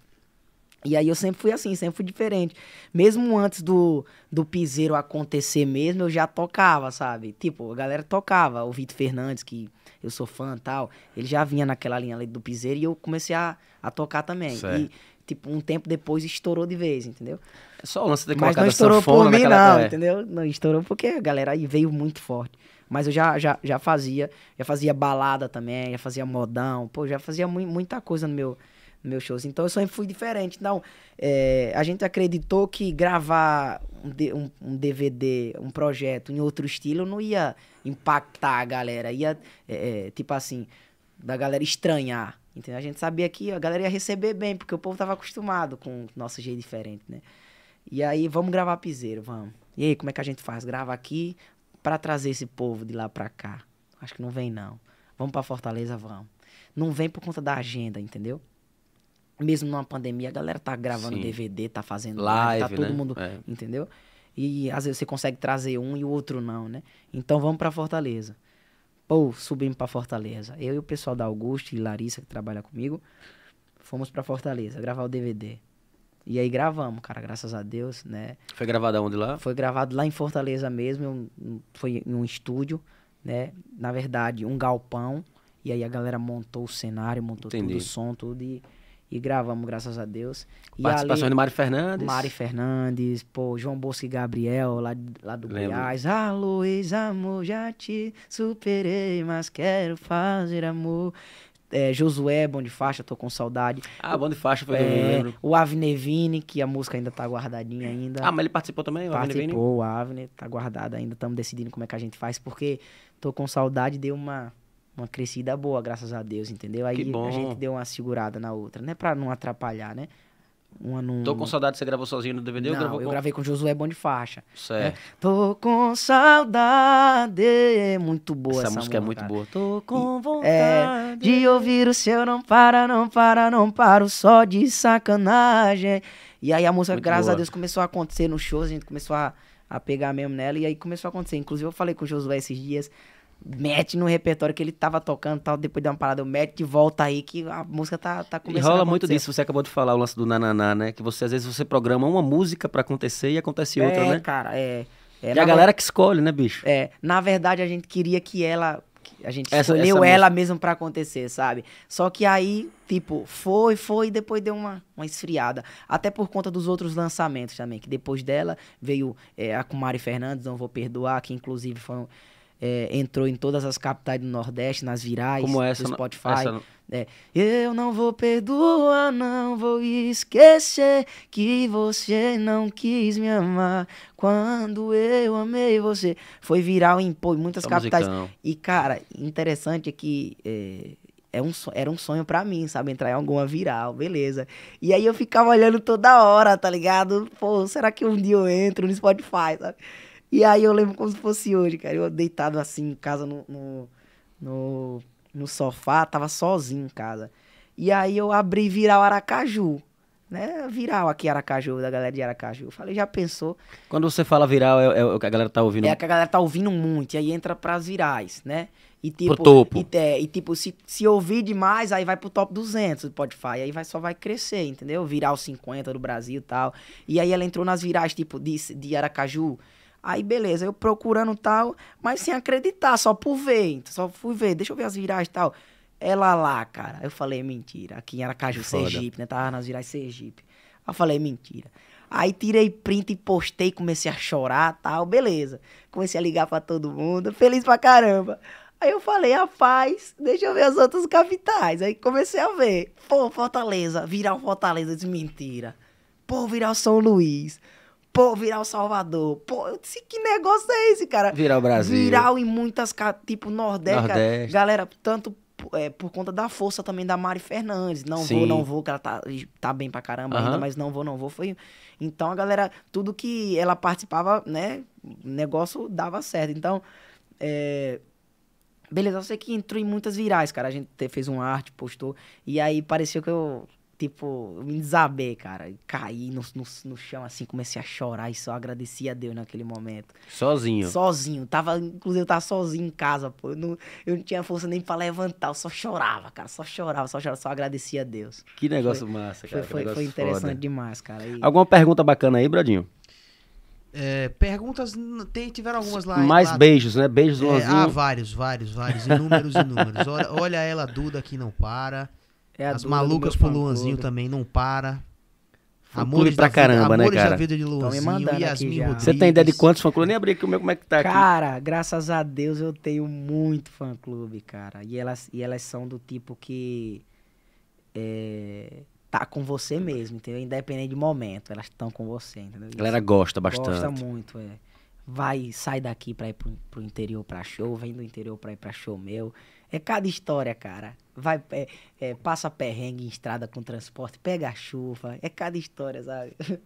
e aí eu sempre fui assim, sempre fui diferente. Mesmo antes do, do piseiro acontecer mesmo, eu já tocava, sabe? Tipo, a galera tocava. O Vitor Fernandes, que eu sou fã e tal, ele já vinha naquela linha ali do piseiro e eu comecei a, a tocar também. Certo. E, tipo, um tempo depois estourou de vez, entendeu? É só o lance de Mas não estourou por mim, naquela... não, é. entendeu? Não estourou porque a galera aí veio muito forte. Mas eu já, já, já fazia, já fazia balada também, já fazia modão, pô, já fazia mu muita coisa no meu meus shows. Então eu sempre fui diferente. Então, é, a gente acreditou que gravar um, um, um, DVD, um projeto em outro estilo não ia impactar a galera. Ia, é, é, tipo assim, da galera estranhar. Entendeu? A gente sabia que a galera ia receber bem, porque o povo tava acostumado com o nosso jeito diferente, né? E aí, vamos gravar piseiro, vamos. E aí, como é que a gente faz? Grava aqui para trazer esse povo de lá pra cá. Acho que não vem, não. Vamos para Fortaleza, vamos. Não vem por conta da agenda, entendeu? mesmo numa pandemia, a galera tá gravando Sim. DVD, tá fazendo live, tá live tá todo né? mundo, é. entendeu? E às vezes você consegue trazer um e o outro não, né? Então vamos para Fortaleza. Pô, subimos para Fortaleza. Eu e o pessoal da Augusto e Larissa que trabalha comigo, fomos para Fortaleza gravar o DVD. E aí gravamos, cara, graças a Deus, né? Foi gravado onde lá? Foi gravado lá em Fortaleza mesmo, foi em um estúdio, né? Na verdade, um galpão. E aí a galera montou o cenário, montou Entendi. tudo, o som, tudo e e gravamos, graças a Deus. E Participações ali, do Mari Fernandes. Mari Fernandes, pô, João Bosco e Gabriel, lá, lá do Lembro. Goiás. Ah, Luiz, amor, já te superei, mas quero fazer amor. É, Josué, Bom de Faixa, tô com saudade. Ah, Bom de Faixa foi é, O Avner Vini, que a música ainda tá guardadinha ainda. Ah, mas ele participou também, o Participou, o Avner, tá guardado ainda. Estamos decidindo como é que a gente faz, porque tô com saudade, deu uma uma crescida boa, graças a Deus, entendeu? Aí a gente deu uma segurada na outra, né? Pra não atrapalhar, né? Uma num... Tô com saudade que você gravou sozinho no DVD não, gravou... eu gravei com Josué Bom de Faixa. Né? Certo. É. Tô com saudade. É muito boa essa, essa música. é muito boa. Tô com é vontade. É, de ouvir o seu não para, não para, não paro só de sacanagem. E aí a música, muito graças boa. a Deus, começou a acontecer no show, a gente começou a, a pegar mesmo nela e aí começou a acontecer. Inclusive eu falei com o Josué esses dias mete no repertório que ele tava tocando tal, depois de uma parada, eu mete de volta aí que a música tá, tá começando. E rola muito disso, você acabou de falar o lance do nananá, né? Que você às vezes você programa uma música para acontecer e acontece outra, é, né? cara, é. É, e a galera que escolhe, né, bicho? É, na verdade a gente queria que ela a gente essa, escolheu essa ela mesmo para acontecer, sabe? Só que aí, tipo, foi, foi e depois deu uma, uma esfriada. Até por conta dos outros lançamentos também, que depois dela veio é, a Kumari Fernandes, Não Vou Perdoar, que inclusive foi um, é, entrou em todas as capitais do Nordeste, nas virais, Como essa, do Spotify. Essa... É, eu não vou perdoar, não vou esquecer que você não quis me amar quando eu amei você. Foi viral em, pô, muitas Tô tá capitais. Musicão. E, cara, interessante é que é, é um, era um sonho para mim, sabe? Entrar em alguma viral, beleza. E aí eu ficava olhando toda hora, tá ligado? Pô, será que um dia eu entro no Spotify, sabe? E aí eu lembro como se fosse hoje, cara. Eu deitado assim em casa no, no, no, no sofá, tava sozinho em casa. E aí eu abri viral Aracaju. Né? Viral aqui, Aracaju, da galera de Aracaju. Eu falei, já pensou? Quando você fala viral, é, é o que a galera tá ouvindo? É que a galera tá ouvindo muito, e aí entra pras virais, né? E tipo, pro topo. E, é, e tipo, se, se ouvir demais, aí vai pro top 200 do Spotify. Aí vai, só vai crescer, entendeu? Viral 50 do Brasil e tal. E aí ela entrou nas virais, tipo, de, de Aracaju, Aí, beleza, eu procurando tal, mas sem acreditar, só por ver. Então, só fui ver, deixa eu ver as virais e tal. Ela lá, cara. Eu falei, é mentira. Aqui em Aracaju, Foda. Sergipe, né? Tava nas virais Sergipe. Eu falei, é mentira. Aí tirei print e postei, comecei a chorar tal, beleza. Comecei a ligar para todo mundo, feliz pra caramba. Aí eu falei, rapaz, deixa eu ver as outras capitais. Aí comecei a ver. Pô, Fortaleza, virar o Fortaleza, desmentira. Pô, virar o São Luís pô, virar o Salvador. Pô, eu disse, que negócio é esse, cara? Virar o Brasil. Viral em muitas, tipo, Nordeste, Nordeste. Cara, galera, tanto é, por conta da força também da Mari Fernandes. Não Sim. vou, não vou, que ela tá, tá bem pra caramba ainda, mas não vou, não vou. Foi. Então a galera, tudo que ela participava, né? Negócio dava certo. Então, é... Beleza, eu sei que entrou em muitas virais, cara. A gente fez uma arte, postou. E aí pareceu que eu tipo, me desabei, cara. Caí no, no, no, chão, assim, comecei a chorar e só agradeci a Deus naquele momento. Sozinho? Sozinho. Tava, inclusive, eu tava sozinho em casa, pô. Eu não, eu não tinha força nem pra levantar, eu só chorava, cara. Só chorava, só chorava, só agradecia a Deus. Que negócio foi, massa, cara. Foi, foi, foi interessante foda. demais, cara. E... Alguma pergunta bacana aí, Bradinho? É, perguntas, tem, tiveram algumas lá. Mais lá, beijos, né? Beijos do é, Ah, vários, vários, vários. Inúmeros, inúmeros. Olha, olha ela, Duda, que não para. É As malucas pro Luanzinho também, não para. Amores pra caramba, né, cara? Amores vida de Luanzinho, Yasmin Rodrigues. Você tem ideia de quantos fã-clubes? Nem abri aqui como é que tá aqui. Cara, graças a Deus eu tenho muito fã-clube, cara. E elas, e elas são do tipo que... É, tá com você mesmo, entendeu? Independente de momento, elas estão com você, entendeu? A galera gosta bastante. Gosta muito, é. Vai, sai daqui pra ir pro, pro interior pra show, vem do interior pra ir pra show meu. É cada história, cara vai, é, é, passa perrengue em estrada com transporte, pega chuva, é cada história, sabe?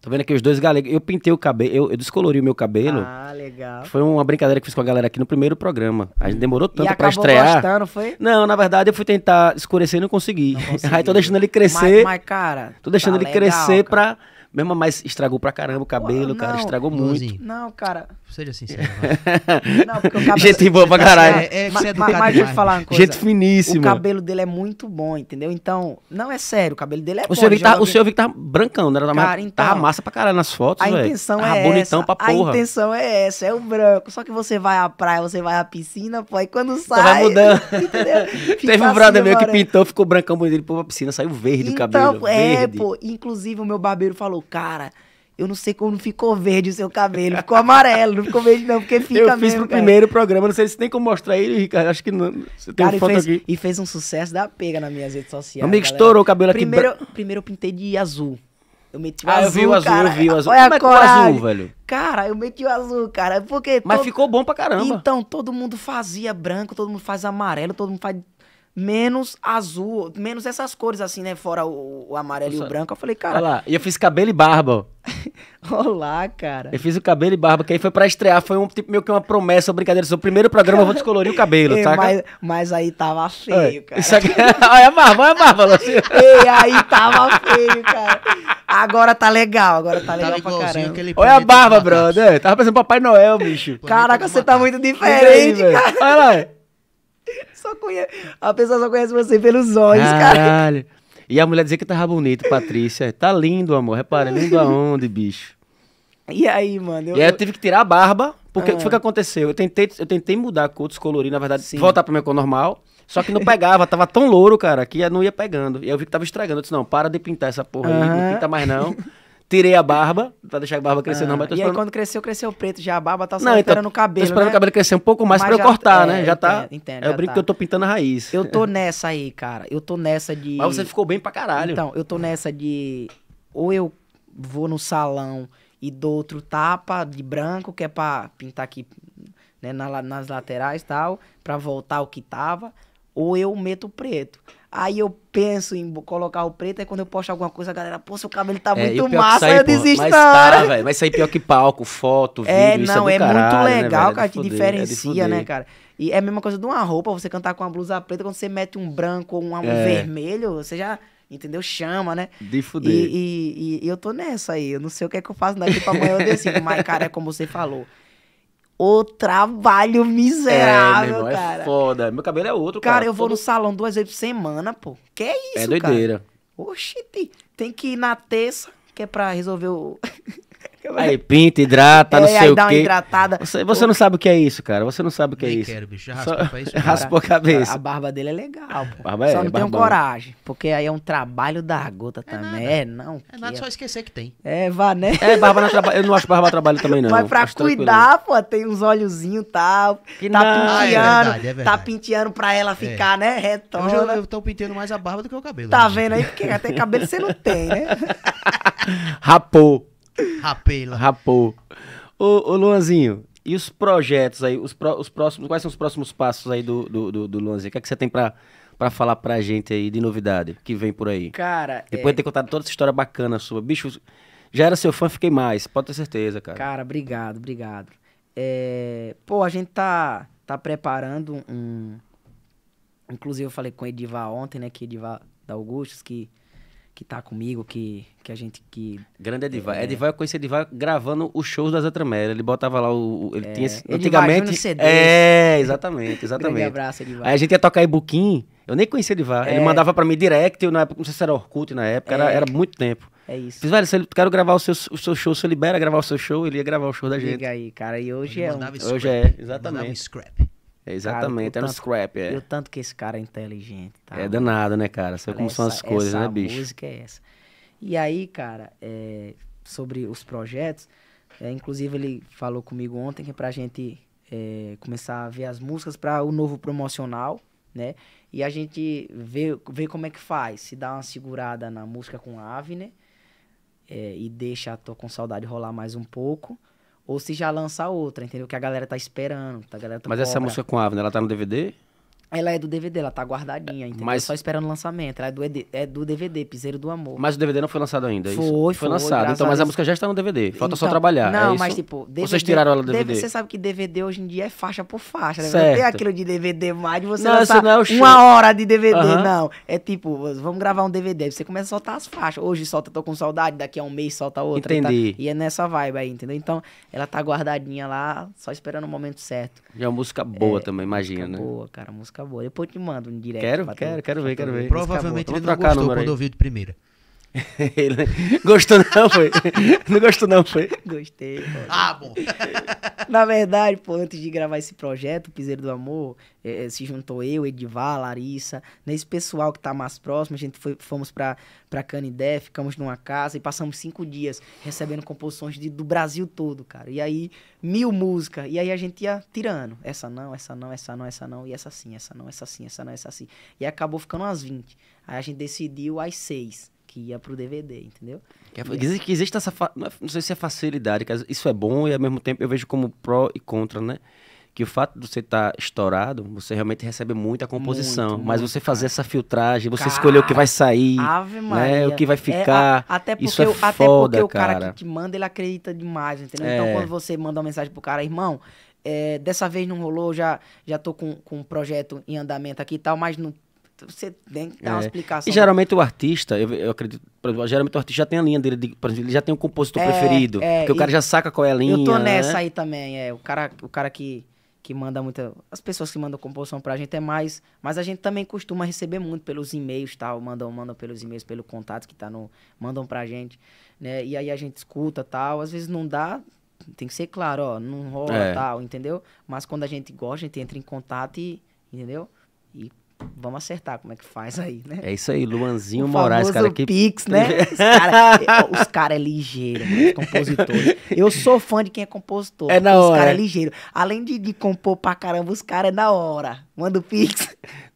Tô vendo aqui os dois galegos. Eu pintei o cabelo, eu, eu, descolori o meu cabelo. Ah, legal. Foi uma brincadeira que fiz com a galera aqui no primeiro programa. A gente demorou tanto para estrear. Gostando, foi? Não, na verdade eu fui tentar escurecer e não consegui. Não consegui. Aí tô deixando ele crescer. Mas, mas cara. Tô deixando tá ele legal, crescer para mesmo mais estragou pra caramba o cabelo, Uau, cara. Estragou muito. Não, cara. Seja sincero. Assim, não, porque o cabelo... Gente boa pra caralho. É, é, mas, é mas, mas falar uma coisa. Gente finíssima. O cabelo dele é muito bom, entendeu? Então, não é sério. O cabelo dele é o bom. Seu tá, o senhor viu que tá brancão, né? Tava, cara, então, tava massa pra caralho nas fotos, A véio. é tava é bonitão pra porra. A intenção é essa. É o branco. Só que você vai à praia, você vai à piscina, pô. Aí quando sai... Então vai mudando. entendeu? Teve um assim brother meu que pintou, ficou brancão, bonito. Ele pôs pra piscina, saiu verde então, o cabelo. É, verde. pô. Inclusive, o meu barbeiro falou, cara, eu não sei como ficou verde o seu cabelo. Ficou amarelo, não ficou verde não, porque fica mesmo. Eu fiz mesmo, pro cara. primeiro programa, não sei se tem como mostrar ele, Ricardo. Acho que não. Você tem cara, foto fez, aqui. E fez um sucesso da pega nas minhas redes sociais. Amigo, estourou o cabelo primeiro, aqui. Primeiro, primeiro eu pintei de azul. Eu meti o ah, azul, eu vi o azul, cara. eu vi o azul. Olha como é azul, velho? Cara, eu meti o azul, cara. Porque Mas todo... ficou bom pra caramba. Então, todo mundo fazia branco, todo mundo faz amarelo, todo mundo faz menos azul, menos essas cores assim, né? Fora o, o amarelo Nossa. e o branco. Eu falei, cara. Olha lá, e eu fiz cabelo e barba. Olá, cara. Eu fiz o cabelo e barba, que aí foi para estrear, foi um tipo meio que uma promessa, uma brincadeira. Seu primeiro programa eu vou descolorir o cabelo, é, tá? Mas, mas aí tava feio, Oi. cara. Isso aqui... É olha a barba, olha a barba, Luciano. E é, aí tava feio, cara. Agora tá legal, agora tá legal tava pra caramba. Olha a barba, brother. Tava parecendo Papai Noel, bicho. Caraca, você tá muito diferente, cara. Olha lá. Só conhece... A pessoa só conhece você pelos olhos, Caralho. cara. E a mulher dizia que tava bonito, Patrícia. Tá lindo, amor. Repara, lindo aonde, bicho? E aí, mano? Eu... E aí eu tive que tirar a barba, porque ah. foi o que aconteceu. Eu tentei, eu tentei mudar com outros coloridos, na verdade, Sim. voltar pro minha cor normal. Só que não pegava, tava tão louro, cara, que não ia pegando. E eu vi que tava estragando. Eu disse, não, para de pintar essa porra aí, não pinta mais não. Tirei a barba, pra deixar a barba crescer ah, não, mas tô esperando... E aí quando cresceu, cresceu preto, já a barba tá só não, esperando então, o cabelo, Tô esperando né? o cabelo crescer um pouco mais mas pra já, eu cortar, é, né? Já tá... Entendo, eu é o brinco tá. que eu tô pintando a raiz. Eu tô nessa aí, cara. Eu tô nessa de... Mas você ficou bem pra caralho. Então, eu tô nessa de... Ou eu vou no salão e dou outro tapa de branco, que é pra pintar aqui, né, nas laterais e tal, pra voltar o que tava. Ou eu meto preto. Aí eu penso em colocar o preto, aí quando eu posto alguma coisa, a galera, pô, seu cabelo tá é, é muito massa, sai, eu desisto mas na tá, hora. Tá, véio, mas sair pior que palco, foto, é, vídeo, é, não, é, né, é caralho, muito legal, né, cara, é que foder, diferencia, né, cara? E é a mesma coisa de uma roupa, você cantar com uma blusa preta, quando você mete um branco ou um, um é. vermelho, você já entendeu? Chama, né? De fuder. E, e, e, eu tô nessa aí. Eu não sei o que é que eu faço daqui pra amanhã eu decido. Mas, cara, é como você falou. O trabalho miserável, é, meu irmão, é cara. É foda. Meu cabelo é outro, cara. Cara, eu vou Todo... no salão duas vezes por semana, pô. Que isso, cara? É doideira. Cara? Oxi, tem que ir na terça, que é pra resolver o... Aí pinta, hidrata, é, não sei aí o dá quê. Uma hidratada. Você, você não sabe o que é isso, cara. Você não sabe o que é isso. quero, bicho. Já raspou Só... isso. Raspou a cabeça. A barba dele é legal, pô. Barba é, Só é, não tenho coragem, porque aí é um trabalho da gota é também. É, não. É nada, só é. esquecer que tem. É, vá, né? É, barba não trabalho. Eu não acho barba trabalho também, não. Mas pra acho cuidar, tranquilo. pô, tem uns olhozinhos e tá, tal. Que tá não. Ah, é é Tá penteando pra ela ficar, né? Retona. eu, eu tô pintando mais a barba do que o cabelo. Tá né, vendo aí? Porque até cabelo você não tem, né? Rapou. Rapela. Rapou. Ô, ô Luanzinho, e os projetos aí? Os, pro, os próximos, quais são os próximos passos aí do, do, do, do Luanzinho? O que, é que você tem pra, pra falar pra gente aí de novidade que vem por aí? Cara. Depois é... de ter contado toda essa história bacana sua. Bicho, já era seu fã, fiquei mais. Pode ter certeza, cara. Cara, obrigado, obrigado. É... Pô, a gente tá, tá preparando um. Inclusive, eu falei com o Edivar ontem, né? Que Edivar da Augustus, que que tá comigo, que, que a gente que... Grande Edivar. É, Edivar, eu conheci Edivar gravando os shows das Zatramera. Ele botava lá o... ele é, tinha... Edivar, antigamente... CD. É, exatamente, exatamente. Grande abraço, Edivar. Aí a gente ia tocar Ibuquim. Eu nem conhecia Edivar. É. Ele mandava pra mim direct, eu, na época, não sei se era Orkut na época, é. era, era muito tempo. É isso. Fiz, velho, se eu quero gravar o seu, o seu show, se eu libera gravar o seu show, ele ia gravar o show da gente. Liga aí, cara. E hoje ele é... Um... Hoje é, exatamente. Mandava um scrap. É exatamente, cara, é um scrap, é. E o tanto que esse cara é inteligente, tá? É danado, né, cara? Sabe como essa, são as coisas, né, bicho? A música é essa. E aí, cara, é, sobre os projetos, é, inclusive ele falou comigo ontem que pra gente é, começar a ver as músicas para o novo promocional, né? E a gente vê, vê como é que faz, se dá uma segurada na música com a Avner, né? é, e deixa a Tô Com Saudade rolar mais um pouco ou se já lança outra, entendeu? Que a galera tá esperando. Tá? a galera tá Mas cobra. essa música é com a Avner, ela tá no DVD? Ela é do DVD, ela tá guardadinha, entendeu? Mas... Só esperando o lançamento. Ela é do, ED, é do DVD, Piseiro do Amor. Mas o DVD não foi lançado ainda, foi, isso? Foi, foi lançado. Então, mas a música já está no DVD. Falta então, só trabalhar. Não, é mas tipo, DVD, Vocês tiraram ela do DVD? Você sabe que DVD hoje em dia é faixa por faixa, né? Não tem aquilo de DVD mais de você não, lançar não é uma hora de DVD, não. É tipo, vamos gravar um DVD. Você começa a soltar as faixas. Hoje solta Tô Com Saudade, daqui a um mês solta outra. Entendi. E, tá... e é nessa vibe aí, entendeu? Então, ela tá guardadinha lá, só esperando o momento certo. E é uma música boa é, também, imagina, né? boa, cara. Música acabou. Depois eu te mando um direct. Quero, quero, quero ver, quero ver. Provavelmente ele não gostou quando ouviu de primeira gostou não, foi? Não gostou não, foi? Gostei. Mano. Ah, bom. Na verdade, pô, antes de gravar esse projeto, o Piseiro do Amor, eh, se juntou eu, Edivar, Larissa, nesse né, pessoal que tá mais próximo, a gente foi, fomos pra, pra Canidé, ficamos numa casa e passamos cinco dias recebendo composições de, do Brasil todo, cara. E aí, mil músicas, e aí a gente ia tirando. Essa não, essa não, essa não, essa não, e essa sim, essa não, essa sim, essa não, essa sim. E acabou ficando umas 20. Aí a gente decidiu as seis que ia pro DVD, entendeu? Que, é existe, que existe essa. É- não sei se é facilidade, isso é bom e ao mesmo tempo eu vejo como pró e contra, né? que o fato de você estar tá estourado, você realmente recebe muita composição. Muito, mas muito, você fazer cara. essa filtragem, você cara, escolher o que vai sair, né, o que vai ficar. É, a, até porque, isso é o, até porque o cara, cara, que te manda, ele acredita demais, entendeu? Então, é. Então, quando você manda uma mensagem pro cara, irmão, é, dessa vez não rolou, já já tô com, com um projeto em andamento aqui e tal, mas não você tem que dar é. uma explicação. E geralmente o artista, eu, eu acredito, exemplo, geralmente o artista já tem a linha dele, de, exemplo, ele já tem um compositor é, preferido, é, porque o cara já saca qual é a linha. Eu tô né? nessa né? aí também, é, o cara, o cara que que manda muita. As pessoas que mandam composição pra gente é mais. Mas a gente também costuma receber muito pelos e-mails tal. Mandam, mandam pelos e-mails, pelo contato que tá no. Mandam pra gente. Né? E aí a gente escuta tal. Às vezes não dá. Tem que ser claro, ó, não rola é. tal, entendeu? Mas quando a gente gosta, a gente entra em contato e. Entendeu? E vamos acertar como é que faz aí, né? É isso aí, Luanzinho o Moraes, cara. Que... Pix, né? os caras é, cara é ligeiro, né? os compositores. Eu sou fã de quem é compositor. É na hora. Os caras é ligeiro. Além de, de compor pra caramba, os caras é na hora. Manda o Pix.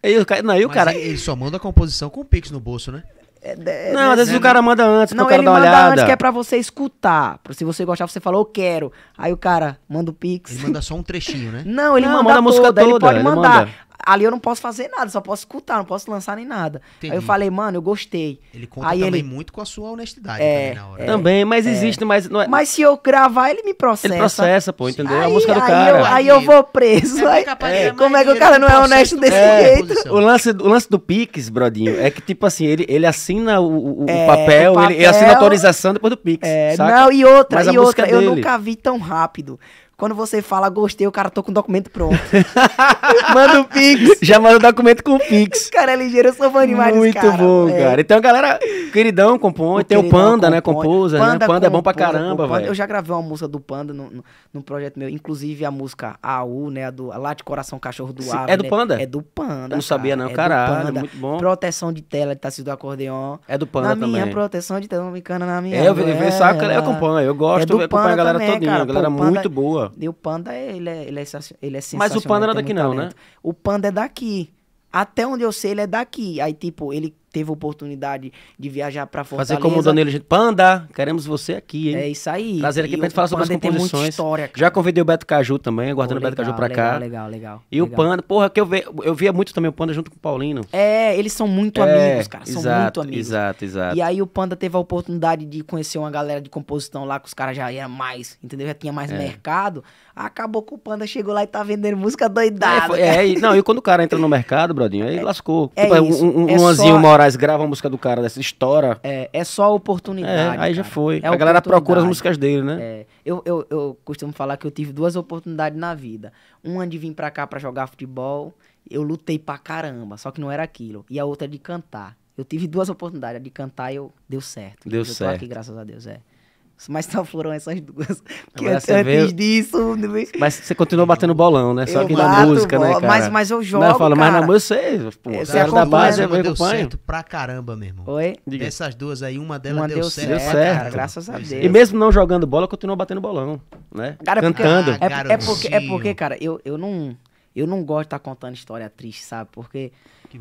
E o cara, não, e o Mas cara... Ele só manda a composição com o Pix no bolso, né? É, é não, né? às vezes né? o cara manda antes, não, o cara ele manda antes que é pra você escutar. Se você gostar, você fala, eu quero. Aí o cara manda o pix. Ele manda só um trechinho, né? Não, ele não, manda, manda, a música toda, toda. Ele pode ele mandar. Manda. Ali eu não posso fazer nada, só posso escutar, não posso lançar nem nada. Entendi. Aí eu falei, mano, eu gostei. Ele conta aí também ele... muito com a sua honestidade é, também na hora. É, né? também, mas é. existe, mas não é... Mas se eu gravar, ele me processa. Ele processa, pô, entendeu? Aí, é a música do cara. Eu, aí eu vou preso. É aí, é. como é que o cara não é honesto desse jeito? É, o lance, o lance do Pix, brodinho, é que tipo assim, ele, ele assina o, o, papel, o papel, ele, ele assina a autorização depois do Pix. É, saca? não, e outra, mas e outra, eu nunca vi tão rápido. Quando você fala gostei, o cara tô com o documento pronto. manda o um Pix. Já manda o documento com o Pix. cara é ligeiro, eu sou fã demais Muito cara, bom, cara. Então, galera, queridão compõe. tem queridão o Panda, compõe. né? Composa, Panda, né? né? Panda compôs, é bom pra né, caramba, velho. Eu já gravei uma música do Panda no, no, projeto meu. Inclusive a música AU, né? A do a Lá de Coração Cachorro do ar. É do né? Panda? É do Panda. Eu não sabia, não. É Caralho, muito bom. Proteção de tela de Tarcísio do Acordeão. É do Panda na também. Na minha proteção de tela, não me cana na minha. É, eu, eu, eu, eu acompanho, eu gosto, é do eu acompanho a galera toda. A galera muito boa. E o Panda, ele é, ele é, ele é sensacional. É Mas o Panda não é daqui, não, né? O Panda é daqui. Até onde eu sei, ele é daqui. Aí, tipo, ele teve oportunidade de viajar para Fortaleza. Fazer como o Danilo gente, Panda, queremos você aqui, hein? É isso aí. Trazer aqui pra gente falar sobre as composições. Tem muita história, cara. Já convidei o Beto Caju também, aguardando o Beto Caju pra cá. Legal, legal. E legal. o Panda, porra, que eu, ve, eu via muito também o Panda junto com o Paulino. É, eles são muito é, amigos, cara, são exato, muito amigos. Exato, exato. E aí o Panda teve a oportunidade de conhecer uma galera de composição lá que os caras já eram mais, entendeu? Já tinha mais é. mercado. Acabou que o Panda chegou lá e tá vendendo música doidada. É, foi, é e, não, e quando o cara entra no mercado, brodinho, aí é, lascou. É tipo, é isso, um, um, é um anzinho morar mas grava a música do cara dessa, estoura. É, é só oportunidade. É, aí já foi. É a galera procura as músicas dele, né? É. Eu, eu, eu costumo falar que eu tive duas oportunidades na vida. Uma de vir pra cá pra jogar futebol, eu lutei pra caramba, só que não era aquilo. E a outra de cantar. Eu tive duas oportunidades, a de cantar e eu deu certo. Deu eu certo. tô aqui, graças a Deus, é. Mas só foram essas duas. Que antes veio... disso. Né? Mas você continuou batendo bolão, né? Só eu que na música, né, bola, né? Cara? Mas, mas eu jogo. Não, eu falo, cara. mas na música eu sei. Pô, é, da base, eu deu certo pra caramba, meu irmão. Oi? Diga. Essas duas aí, uma delas uma deu, deu certo. Deu certo. Cara, graças a Deus. E mesmo não jogando bola, continuou batendo bolão, né? Cara, é Cantando. Porque, ah, é, é, porque, é porque, cara, eu, eu, não, eu não gosto de estar tá contando história triste, sabe? Porque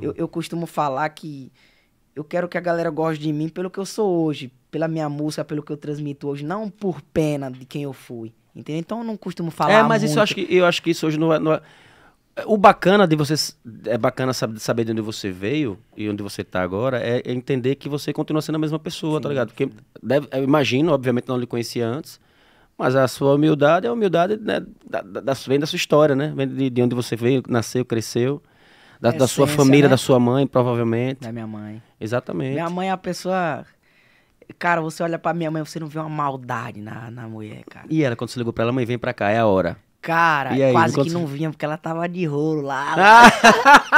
eu, eu costumo falar que eu quero que a galera goste de mim pelo que eu sou hoje pela minha música, pelo que eu transmito hoje, não por pena de quem eu fui. Entendeu? Então eu não costumo é, falar. É, mas muito. isso eu acho que eu acho que isso hoje não é. Não é... é o bacana de você. É bacana saber de onde você veio e onde você está agora é, é entender que você continua sendo a mesma pessoa, tá sim, tá ligado? Porque deve, eu imagino, obviamente, não lhe conhecia antes, mas a sua humildade é a humildade né, da, da, vem da sua história, né? Vem de, de onde você veio, nasceu, cresceu. Da, Essência, sua família, né? da sua mãe, provavelmente. Da minha mãe. Exatamente. Minha mãe é a pessoa Cara, você olha pra minha mãe, você não vê uma maldade na, na mulher, cara. E ela, quando você ligou pra ela, mãe, vem pra cá, é a hora. Cara, aí, quase que não vinha, porque ela tava de rolo lá. lá.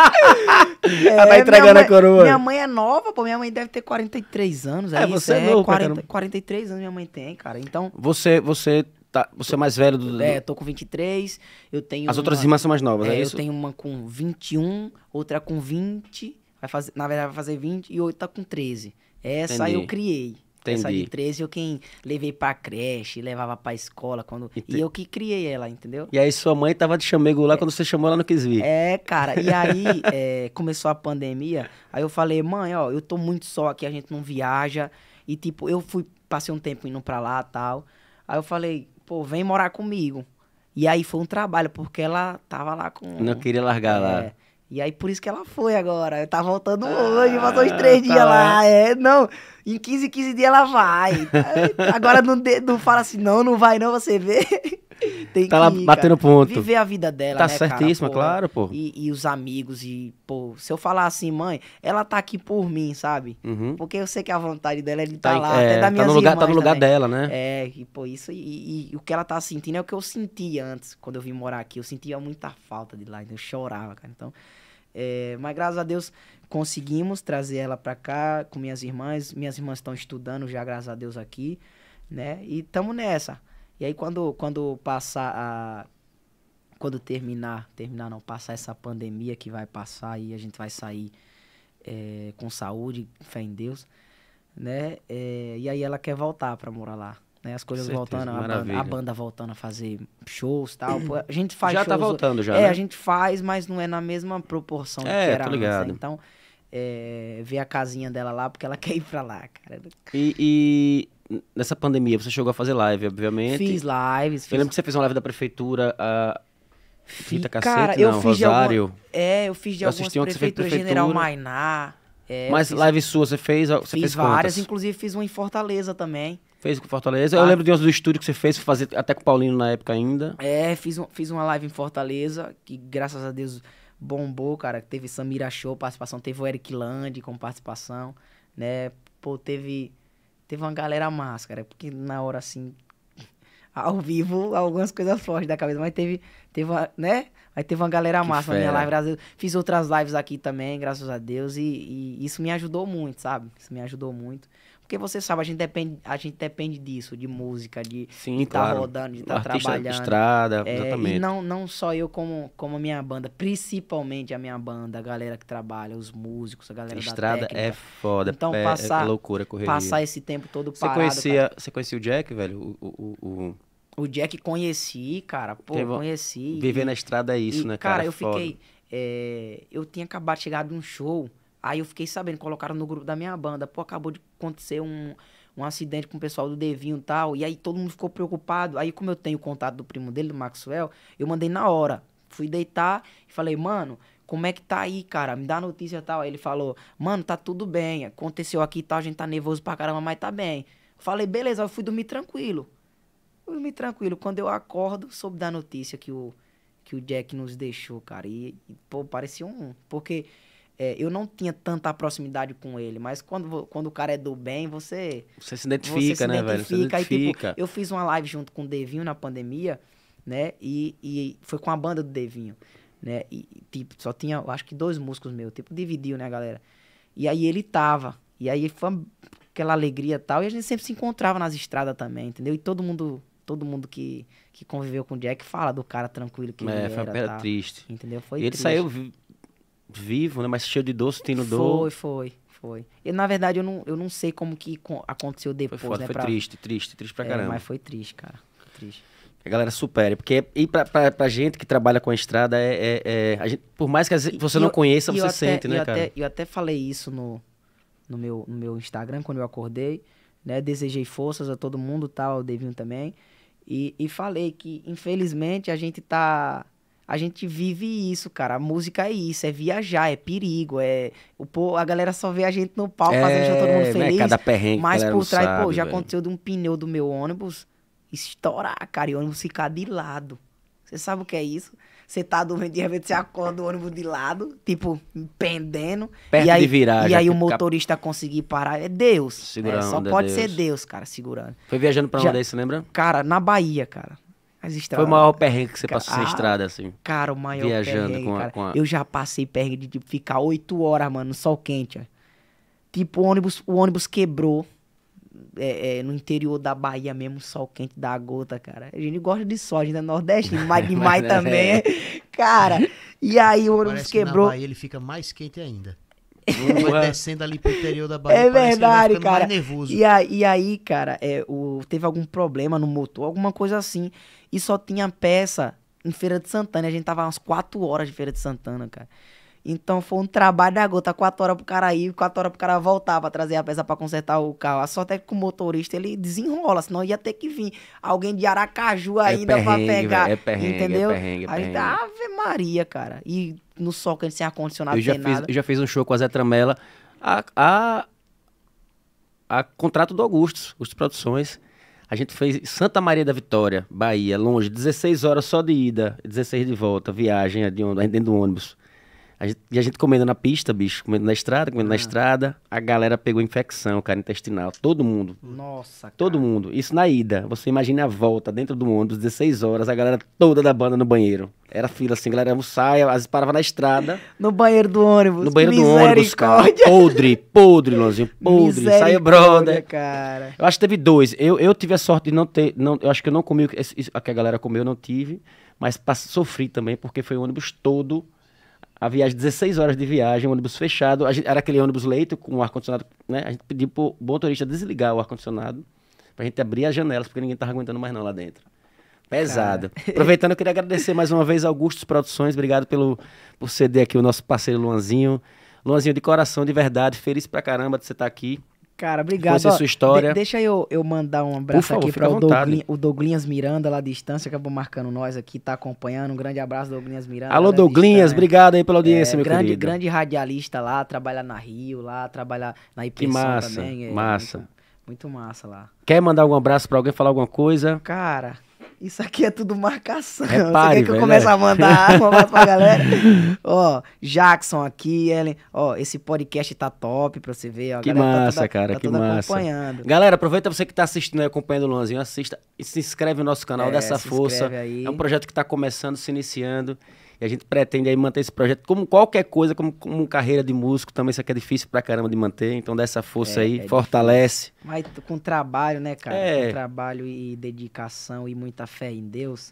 é, ela tá entregando mãe, a coroa. Minha mãe é nova, pô. Minha mãe deve ter 43 anos. É, é você é, é novo, 40, 43 anos minha mãe tem, cara. Então. Você, você tá. Você é mais velho do. É, tô com 23. Eu tenho. As uma, outras irmãs são mais novas, é, é isso? Eu tenho uma com 21, outra com 20. Vai fazer, na verdade, vai fazer 20 e outra tá com 13. Essa Entendi. eu criei. Entendi. Essa de 13 eu quem levei pra creche, levava pra escola. quando E eu que criei ela, entendeu? E aí sua mãe tava de chamego lá é. quando você chamou, ela não quis vir. É, cara. E aí é, começou a pandemia. Aí eu falei, mãe, ó, eu tô muito só aqui, a gente não viaja. E tipo, eu fui, passei um tempo indo pra lá tal. Aí eu falei, pô, vem morar comigo. E aí foi um trabalho, porque ela tava lá com. Não queria largar é, lá. E aí, por isso que ela foi agora. Tá voltando ah, hoje, passou uns três tá dias lá. É, não. Em 15, 15 dias ela vai. agora não, de, não fala assim, não, não vai não, você vê. Tem tá lá ir, batendo cara. ponto. Viver a vida dela, tá né, certíssima, cara, claro, pô. E, e, os amigos, e, pô, se eu falar assim, mãe, ela tá aqui por mim, sabe? Uhum. Porque eu sei que a vontade dela é de tá, tá lá, é, até da minha tá no lugar, Tá no lugar também. dela, né? É, e, pô, isso, e, e, o que ela tá sentindo é o que eu sentia antes, quando eu vim morar aqui. Eu sentia muita falta de lá, eu chorava, cara. Então, é, mas graças a Deus conseguimos trazer ela pra cá com minhas irmãs. Minhas irmãs estão estudando já, graças a Deus, aqui, né? E tamo nessa. E aí quando, quando passar a. Quando terminar, terminar não, passar essa pandemia que vai passar e a gente vai sair é, com saúde, fé em Deus, né? É, e aí ela quer voltar para morar lá. Né? As coisas certeza, voltando, a banda, a banda, voltando a fazer shows e tal. A gente faz Já tá shows, tá voltando já, É, né? a gente faz, mas não é na mesma proporção é, que era tô ligado. Antes, né? Então, é, ver a casinha dela lá, porque ela quer ir pra lá, cara. E, e nessa pandemia, você chegou a fazer live, obviamente. Fiz lives. Fiz... Eu lembro que você fez uma live da prefeitura. A... Fita cacete, eu não, fiz Rosário. É, eu fiz de eu algumas prefeituras, prefeitura. General Mainá. É, Mas fiz... live sua você fez? Você fiz fez várias, quantas? inclusive fiz uma em Fortaleza também. Fez com Fortaleza? Ah. Eu lembro de umas do estúdio que você fez, fazer até com o Paulino na época ainda. É, fiz, um, fiz uma live em Fortaleza, que graças a Deus bombou, cara. Teve Samira Show participação, teve o Eric Land com participação, né? Pô, teve teve uma galera máscara, porque na hora assim, ao vivo, algumas coisas fortes da cabeça, mas teve, teve uma, né? aí teve uma galera que massa fera. na minha live, eu Fiz outras lives aqui também, graças a Deus, e, e isso me ajudou muito, sabe? Isso me ajudou muito. Porque você sabe, a gente depende, a gente depende disso, de música, de estar tá claro. tá rodando, de estar tá trabalhando. Estrada, é, exatamente. E não, não só eu, como, como a minha banda, principalmente a minha banda, a galera que trabalha, os músicos, a galera estrada da é técnica. é foda, então, é, é passar, é loucura, correria. Passar esse tempo todo você parado. Conhecia, cara. Você conhecia o Jack, velho? o, o, o... O Jack conheci, cara. Pô, Teve... conheci. Viver e, na estrada é isso, e, né, cara? Cara, eu Foda. fiquei. É, eu tinha acabado de chegar de um show Aí eu fiquei sabendo, colocaram no grupo da minha banda, pô, acabou de acontecer um, um acidente com o pessoal do Devinho e tal. E aí todo mundo ficou preocupado. Aí, como eu tenho contato do primo dele, do Maxwell, eu mandei na hora. Fui deitar e falei, mano, como é que tá aí, cara? Me dá notícia e tal. Aí ele falou, mano, tá tudo bem. Aconteceu aqui e tal, a gente tá nervoso pra caramba, mas tá bem. Falei, beleza, eu fui dormir tranquilo. Fui dormir tranquilo. Quando eu acordo, soube da notícia que o, que o Jack nos deixou, cara. E, e pô, parecia um. Porque é, eu não tinha tanta proximidade com ele, mas quando, quando o cara é do bem, você. Você se identifica, você se né, identifica, velho? Você se identifica. e tipo, eu fiz uma live junto com o Devinho na pandemia, né? E, e foi com a banda do Devinho, né? E, tipo, só tinha, acho que dois músicos meus, tipo, dividiu, né, galera? E aí ele tava. E aí foi aquela alegria e tal. E a gente sempre se encontrava nas estradas também, entendeu? E todo mundo todo mundo que, que conviveu com o Jack fala do cara tranquilo que é, ele era. É, foi uma pena tá? triste. Entendeu? Foi e ele triste. saiu vivo, né? Mas cheio de doce, tendo dor. Foi, foi, foi. E, na verdade, eu não, eu não sei como que aconteceu depois, foi foda, né? Foi pra... triste, triste, triste pra é, caramba. É, mas foi triste, cara. Foi triste. A galera supere, porque e pra, pra, pra, gente que trabalha com a estrada, é, é, é gente, por mais que você e não eu, conheça, você até, sente, né, eu cara? Até, eu até falei isso no, no, meu, no meu Instagram, quando eu acordei, né? Desejei forças a todo mundo, tal, tá, o Devinho também. E, e falei que, infelizmente, a gente tá a gente vive isso, cara. A música é isso, é viajar, é perigo, é o pô, a galera só vê a gente no palco é, fazendo todo mundo né, feliz. Né? Cada perrengue mas por trás, sabe, pô, já aconteceu de um pneu do meu ônibus estourar, cara, e o ônibus ficar de lado. Você sabe o que é isso? Você tá doendo de repente você acorda o ônibus de lado, tipo, pendendo. Perto e aí, de virar. E aí o motorista conseguir parar. É Deus. É, segurando, né? Só pode Deus. ser Deus, cara, segurando. Foi viajando pra onde aí, você lembra? Cara, na Bahia, cara. As estradas. Foi o maior perrengue que você passou na estrada, assim? Cara, o maior Viajando perrengue, com a, Com a... Eu já passei perrengue de ficar oito horas, mano, no sol quente, ó. Tipo, o ônibus, o ônibus quebrou é, é, no interior da Bahia mesmo, sol quente da gota, cara. A gente gosta de sol, a gente é nordestino, mas demais também, é. cara. E aí o ônibus Parece quebrou. Que na Bahia ele fica mais quente ainda. Vai descendo ali pro interior da Bahia. É tá verdade, cara. nervoso. E, a, e aí, cara, é, o, teve algum problema no motor, alguma coisa assim. E só tinha peça em Feira de Santana. A gente tava umas 4 horas de Feira de Santana, cara. Então foi um trabalho da gota, quatro horas pro cara ir, quatro horas pro cara voltar pra trazer a peça pra consertar o carro. A sorte é que o motorista ele desenrola, senão ia ter que vir alguém de Aracaju é ainda é pra pegar. Véio, é perrengue, entendeu? É perrengue, é perrengue. É Aí, Ave Maria, cara. E no sol que quente sem ar-condicionado, nada. Eu já fiz um show com a Zé Tramela. A, a, a contrato do Augusto, os Produções. A gente fez Santa Maria da Vitória, Bahia, longe, 16 horas só de ida, 16 de volta, viagem dentro do ônibus. A gente, e a gente comendo na pista, bicho, comendo na estrada, comendo ah. na estrada, a galera pegou infecção, cara, intestinal, todo mundo. Nossa, Todo mundo. Isso na ida. Você imagina a volta dentro do ônibus, 16 horas, a galera toda da banda no banheiro. Era fila assim, a galera saia, às vezes parava na estrada. No banheiro do ônibus. No banheiro do ônibus, cara. Podre, podre, Lonzinho, podre. Saia, brother. cara. Eu acho que teve dois. Eu, eu tive a sorte de não ter, não, eu acho que eu não comi, o que a galera comeu, eu não tive. Mas sofri também, porque foi o ônibus todo a viagem, 16 horas de viagem, ônibus fechado. Gente, era aquele ônibus leito com ar-condicionado, né? A gente pediu pro motorista desligar o ar-condicionado pra gente abrir as janelas, porque ninguém tava aguentando mais não lá dentro. Pesado. Cara. Aproveitando, eu queria agradecer mais uma vez a Augustos Produções. Obrigado pelo, por ceder aqui o nosso parceiro Luanzinho. Luanzinho, de coração, de verdade, feliz pra caramba de você estar tá aqui. Cara, obrigado. Foi sua história. De deixa eu, eu mandar um abraço favor, aqui para o, Douglin, o Douglinhas Miranda, lá de distância, acabou marcando nós aqui, tá acompanhando. Um grande abraço, Doglinhas Miranda. Alô, Doglinhas, obrigado aí pela audiência, é, meu grande, querido. Grande radialista lá, trabalha na Rio, lá, trabalha na IPC também. É, massa. Muito, muito massa lá. Quer mandar algum abraço para alguém, falar alguma coisa? Cara, isso aqui é tudo marcação. É pare, Você quer que eu comece a né? mandar arma mais pra galera? ó, Jackson aqui, Ellen. Ó, esse podcast tá top pra você ver. Ó, que tá massa, tá toda, cara, tá que massa. acompanhando. Galera, aproveita você que tá assistindo e acompanhando o Luanzinho. Assista e se inscreve no nosso canal, é, dessa força. aí. É um projeto que tá começando, se iniciando. E a gente pretende aí manter esse projeto como qualquer coisa, como, como carreira de músico também, isso aqui é difícil pra caramba de manter, então dá essa força é, aí, é fortalece. Difícil. Mas com trabalho, né, cara? É. Com trabalho e dedicação e muita fé em Deus.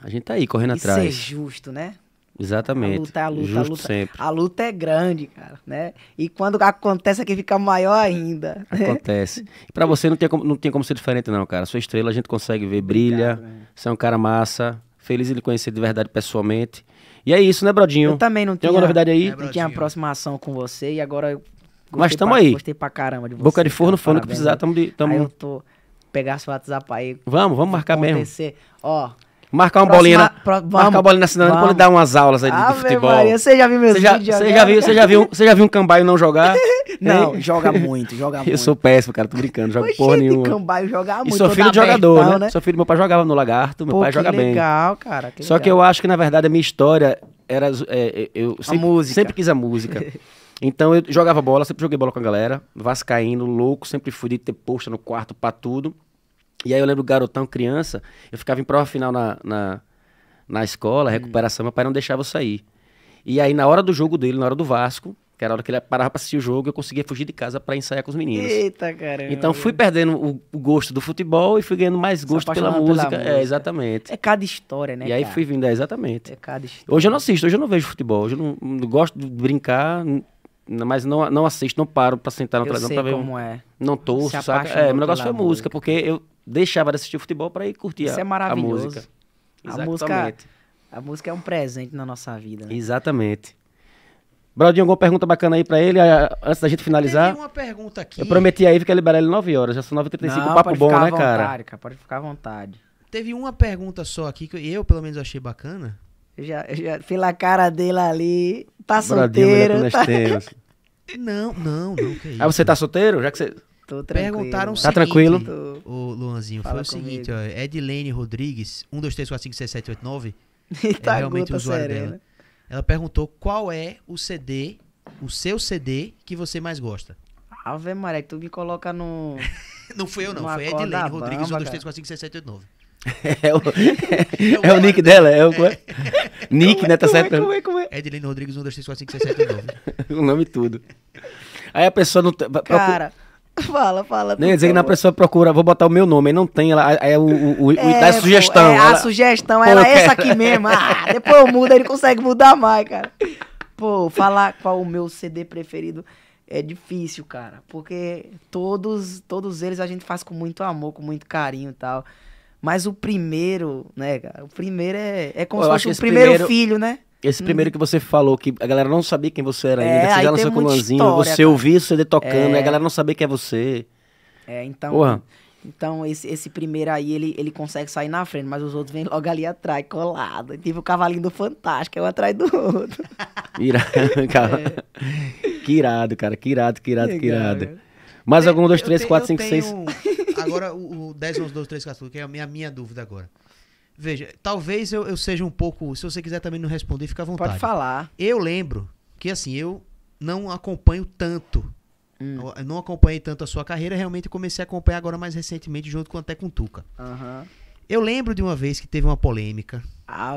A gente tá aí correndo isso atrás. Ser justo, né? Exatamente. A luta, é a luta, Justo a luta. Sempre. A luta é grande, cara, né? E quando acontece é que fica maior ainda. Né? Acontece. E pra você não tem, como, não tem como ser diferente, não, cara. Sua estrela a gente consegue ver, brilha. Obrigado, né? você é um cara massa. Feliz ele lhe conhecer de verdade pessoalmente. E é isso, né, Brodinho? Eu também não tinha. Tem alguma novidade aí? Não é, tinha aproximação com você e agora eu gostei Mas estamos aí. Gostei pra caramba de você. Boca de forno, tá forno, que precisar, estamos... Tamo... Né? Aí eu tô... Pegar seu WhatsApp aí. Vamos, vamos marcar acontecer. mesmo. Ó... Marcar uma Próxima, bolinha. marcar uma bolinha na cidade quando dar umas aulas aí de futebol. Maria, você já viu meus você já, vídeos? Você já, viu, você, já viu, um cambaio não jogar? não, joga muito, joga muito. Eu sou péssimo, cara, tô brincando, jogo Mas porra gente, nenhuma. cambaio jogar muito. E sou filho de jogador, né? né? Sou filho, meu pai jogava no Lagarto, meu Pô, pai joga legal, bem. legal, cara. Que Só legal. que eu acho que, na verdade, a minha história era. É, é, eu sempre, a música. sempre quis a música. Então eu jogava bola, sempre joguei bola com a galera, vascaíno, louco, sempre fui de ter posta no quarto pra tudo. E aí eu lembro garotão, criança, eu ficava em prova final na, na, na escola, hum. recuperação, meu pai não deixava eu sair. E aí na hora do jogo dele, na hora do Vasco, que era a hora que ele parava pra assistir o jogo, eu conseguia fugir de casa para ensaiar com os meninos. Eita, caramba. Então fui perdendo o, o gosto do futebol e fui ganhando mais gosto pela música. pela música. É, exatamente. É cada história, né? E aí cara? fui vindo, é, exatamente. É cada história. Hoje eu não assisto, hoje eu não vejo futebol, hoje eu não, não gosto de brincar, mas não, não assisto, não paro pra sentar na televisão pra ver. Como é. Não torço, saca? É, meu negócio foi música, porque eu deixava de assistir futebol para ir curtir Isso a, é maravilhoso. a música. Exatamente. A música, a música é um presente na nossa vida. Né? Exatamente. Braudinho, alguma pergunta bacana aí pra ele, antes da gente finalizar? Tem uma pergunta aqui. Eu prometi aí Ive que ia liberar ele 9 horas, já são 9h35, Não, papo bom, né, cara? Vontade, cara? Pode ficar à vontade. Teve uma pergunta só aqui que eu, pelo menos, achei bacana. Eu já, eu já pela cara dele ali, tá Braudinho, solteiro. Tá... Não, não, não, que é isso. Ah, você tá solteiro? Já que você... Tô tranquilo. Perguntaram o tá seguinte, tranquilo? o Luanzinho, Fala foi o comigo. seguinte, ó, Edilene Rodrigues, 1, 2, 3, 4, 5, 6, 7, 8, 9, tá é realmente o usuário serena. dela. Ela perguntou qual é o CD, o seu CD que você mais gosta. Ave Maria, que tu me coloca no... não fui eu não, foi Edilene bamba, Rodrigues, 1, 2, 3, 4, 5, 6, 7, 8, é o, é, o nick dela, é o... É. Nick, como né, tá como é, certo? Como é, como é, Edilene Rodrigues, 1, 2, 3, 4, 5, 6, 7, 8, 9. o nome tudo. Aí a pessoa não... Tá- cara... Procura Fala, fala. Nem dizer que na pessoa procura, vou botar o meu nome, aí não tem, ela, é, é o, o, o é, da sugestão. É, ela... a sugestão, ela é essa aqui mesmo. Ah, depois eu mudo, ele consegue mudar mais, cara. Pô, falar qual o meu CD preferido é difícil, cara, porque todos, todos eles a gente faz com muito amor, com muito carinho e tal. Mas o primeiro, né, cara? O primeiro é, é como eu se fosse o primeiro, primeiro filho, né? Esse hum. primeiro uhum. que você falou, que a galera não sabia quem você era é, ainda, você já lançou com o Lanzinho, história, você ouvia o CD tocando, né, é... a galera não sabia quem é você. É, então. Porra. Então, esse, esse primeiro aí, ele, ele consegue sair na frente, mas os outros vêm logo ali atrás, colado. tive tipo o cavalinho do Fantástico, é um atrás do outro. Irado, cara. É. Que irado, cara. Que irado, que irado, é, que irado. Mais algum, dois três 4, 5, seis. Agora, o 10, 11, 12, 13, 14, que é a minha, minha dúvida agora. Veja, talvez eu, eu seja um pouco. Se você quiser também não responder, fica à vontade. Pode falar. Eu lembro que, assim, eu não acompanho tanto. Hum. não acompanhei tanto a sua carreira, realmente comecei a acompanhar agora mais recentemente, junto com até com Tuca. Uhum. Eu lembro de uma vez que teve uma polêmica. Ah, Há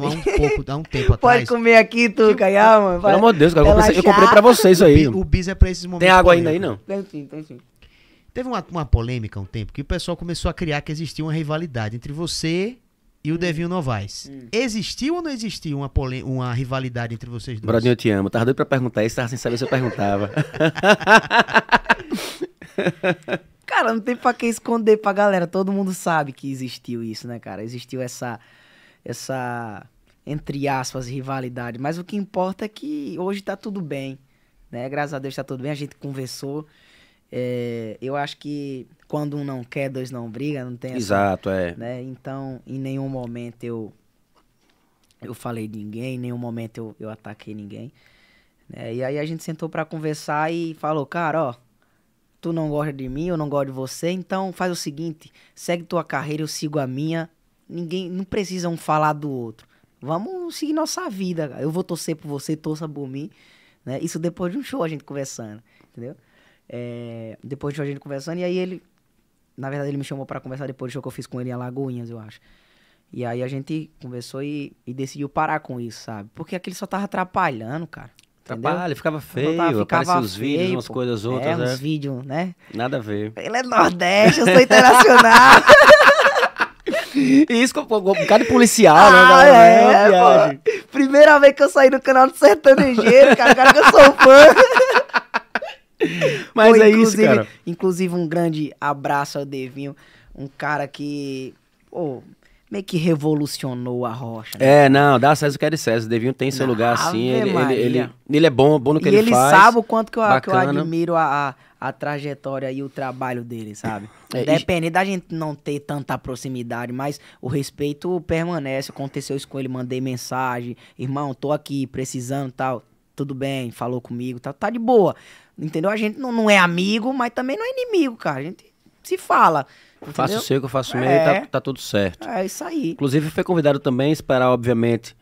um, pouco, há um tempo atrás. Pode comer aqui, Tuca. Que... Ah, Pelo amor de Deus, cara, eu, comprei, eu comprei pra vocês aí. O bis é pra esses momentos. Tem água ainda aí, não? Tem sim, tem sim. Teve uma, uma polêmica um tempo que o pessoal começou a criar que existia uma rivalidade entre você e o Devinho Novaes. Hum. Existiu ou não existiu uma, uma rivalidade entre vocês dois? Brodinho, eu te amo. Tava doido pra perguntar isso, tava sem saber se eu perguntava. cara, não tem pra que esconder pra galera. Todo mundo sabe que existiu isso, né, cara? Existiu essa. essa entre aspas, rivalidade. Mas o que importa é que hoje tá tudo bem. Né? Graças a Deus tá tudo bem. A gente conversou. É, eu acho que quando um não quer, dois não briga, não tem Exato, é. Né? Então, em nenhum momento eu eu falei de ninguém, em nenhum momento eu, eu ataquei ninguém. Né? E aí a gente sentou para conversar e falou, cara, ó, tu não gosta de mim, eu não gosto de você, então faz o seguinte, segue tua carreira, eu sigo a minha. Ninguém, não precisa um falar do outro. Vamos seguir nossa vida, cara. Eu vou torcer por você, torça por mim, né? Isso depois de um show a gente conversando, entendeu? É, depois de a gente conversando, e aí ele. Na verdade, ele me chamou para conversar depois do show que eu fiz com ele em Alagoinhas, eu acho. E aí a gente conversou e, e decidiu parar com isso, sabe? Porque aquilo só tava atrapalhando, cara. Atrapalha, entendeu? ficava feio, tava, os feio, vídeos, umas pô, coisas é, outras, é, né? uns vídeos, né? Nada a ver. Ele é Nordeste, eu sou internacional. E isso com um cara de policial, né, ah, né? É, é, é Primeira vez que eu saí no canal do Sertanejo cara, cara que eu sou fã. Mas Pô, é isso, cara. Inclusive, um grande abraço ao Devinho, um cara que. Pô, meio que revolucionou a rocha. Né? É, não, dá César o que é de César. O Devinho tem seu lugar assim. Ele, ele, ele, ele, é bom, bom no que e ele, ele faz. ele sabe o quanto que eu, que eu admiro a, a, a, trajetória e o trabalho dele, sabe? É, e... da gente não ter tanta proximidade, mas o respeito permanece. Aconteceu isso com ele, mandei mensagem. Irmão, tô aqui precisando tal. Tudo bem, falou comigo, tá, tá de boa. Entendeu? A gente não, não é amigo, mas também não é inimigo, cara. A gente se fala. Entendeu? Faço o seu que eu faço o meu é, e tá, é. tá, tudo certo. É isso aí. Inclusive, foi convidado também esperar, obviamente,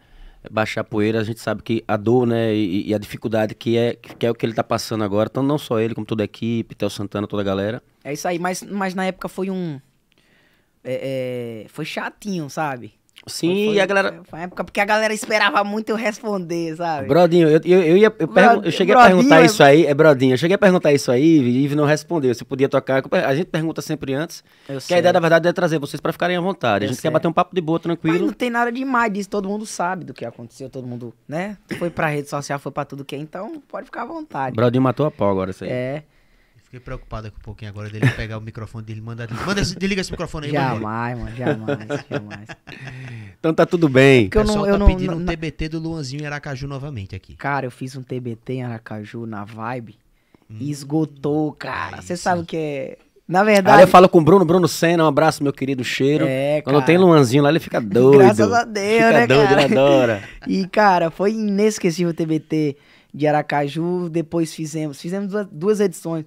baixar a poeira. A gente sabe que a dor, né, e, e, a dificuldade que é, que é o que ele tá passando agora, tanto não só ele, como toda a equipe, Théo Santana, toda a galera. É isso aí, mas, mas na época foi um. É, é, foi chatinho, sabe? Sim, foi, e a galera. Foi uma época porque a galera esperava muito eu responder, sabe? Brodinho, eu, eu, eu, ia, eu, Bro... eu cheguei Brodinho, a perguntar é... isso aí, é Brodinho, eu cheguei a perguntar isso aí e Ive não respondeu. Se podia tocar. A gente pergunta sempre antes. Eu que sei. a ideia, na verdade, é trazer vocês pra ficarem à vontade. Eu a gente sei. quer bater um papo de boa, tranquilo. Mas não tem nada demais disso, todo mundo sabe do que aconteceu, todo mundo, né? Foi pra rede social, foi pra tudo que é, então pode ficar à vontade. Brodinho matou a pau agora, isso aí. É. Fiquei preocupado com um pouquinho agora dele pegar o microfone dele, manda, manda desliga esse microfone aí, Jamais, mano, jamais, jamais. Então tá tudo bem. É eu não, eu tá não, pedindo não, um TBT do Luanzinho em Aracaju novamente aqui. Cara, eu fiz um TBT em Aracaju na Vibe hum, e esgotou, cara. Você sabe o que é... Na verdade. Aí eu falo com o Bruno, Bruno Senna, um abraço, meu querido cheiro. É, cara. Quando tem Luanzinho lá, ele fica doido. Graças a Deus, né, fica né, doido, cara? Ele adora. E, cara, foi inesquecível o TBT de Aracaju. Depois fizemos, fizemos duas edições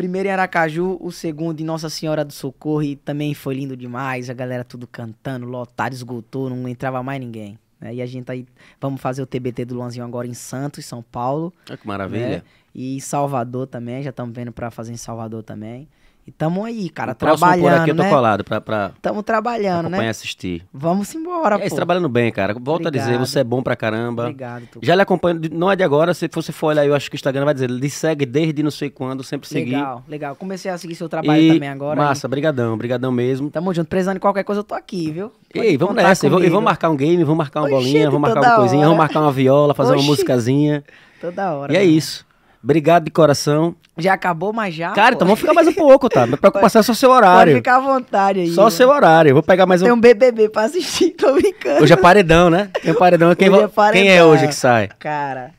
primeiro em Aracaju, o segundo em Nossa Senhora do Socorro e também foi lindo demais. A galera tudo cantando, lotado, esgotou, não entrava mais ninguém. Né? E a gente tá aí, vamos fazer o TBT do Luanzinho agora em Santos, São Paulo. Olha que maravilha. Né? E Salvador também, já estamos vendo para fazer em Salvador também. E tamo aí, cara, o trabalhando. por aqui eu tô né? colado pra, pra. Tamo trabalhando, né? assistir. Vamos embora, é, trabalhando bem, cara. Volto Obrigado. a dizer, você é bom pra caramba. Obrigado, tu. Já lhe acompanho, não é de agora, se você for olhar, eu acho que o Instagram vai dizer, lhe segue desde não sei quando, sempre segui. Legal, legal. Comecei a seguir seu trabalho e... também agora. Massa, aí. brigadão, brigadão mesmo. Tamo junto, precisando de qualquer coisa, eu tô aqui, viu? Pode Ei, vamos nessa. E vamos marcar um game, vamos marcar uma Oxente, bolinha, vamos marcar uma coisinha, hora. vamos marcar uma viola, fazer Oxente. uma musicazinha. Toda hora. E mano. é né? isso. Obrigado de coração. Já acabou, mas já. Cara, então pô. então vamos ficar mais um pouco, tá? Minha é preocupação é só seu horário. Pode ficar à vontade aí. Só mano. seu horário. Eu vou pegar mais um. Tem um BBB pra assistir, tô brincando. Hoje é paredão, né? Tem um paredão. Quem, hoje é paredão. Quem é hoje que sai? Cara,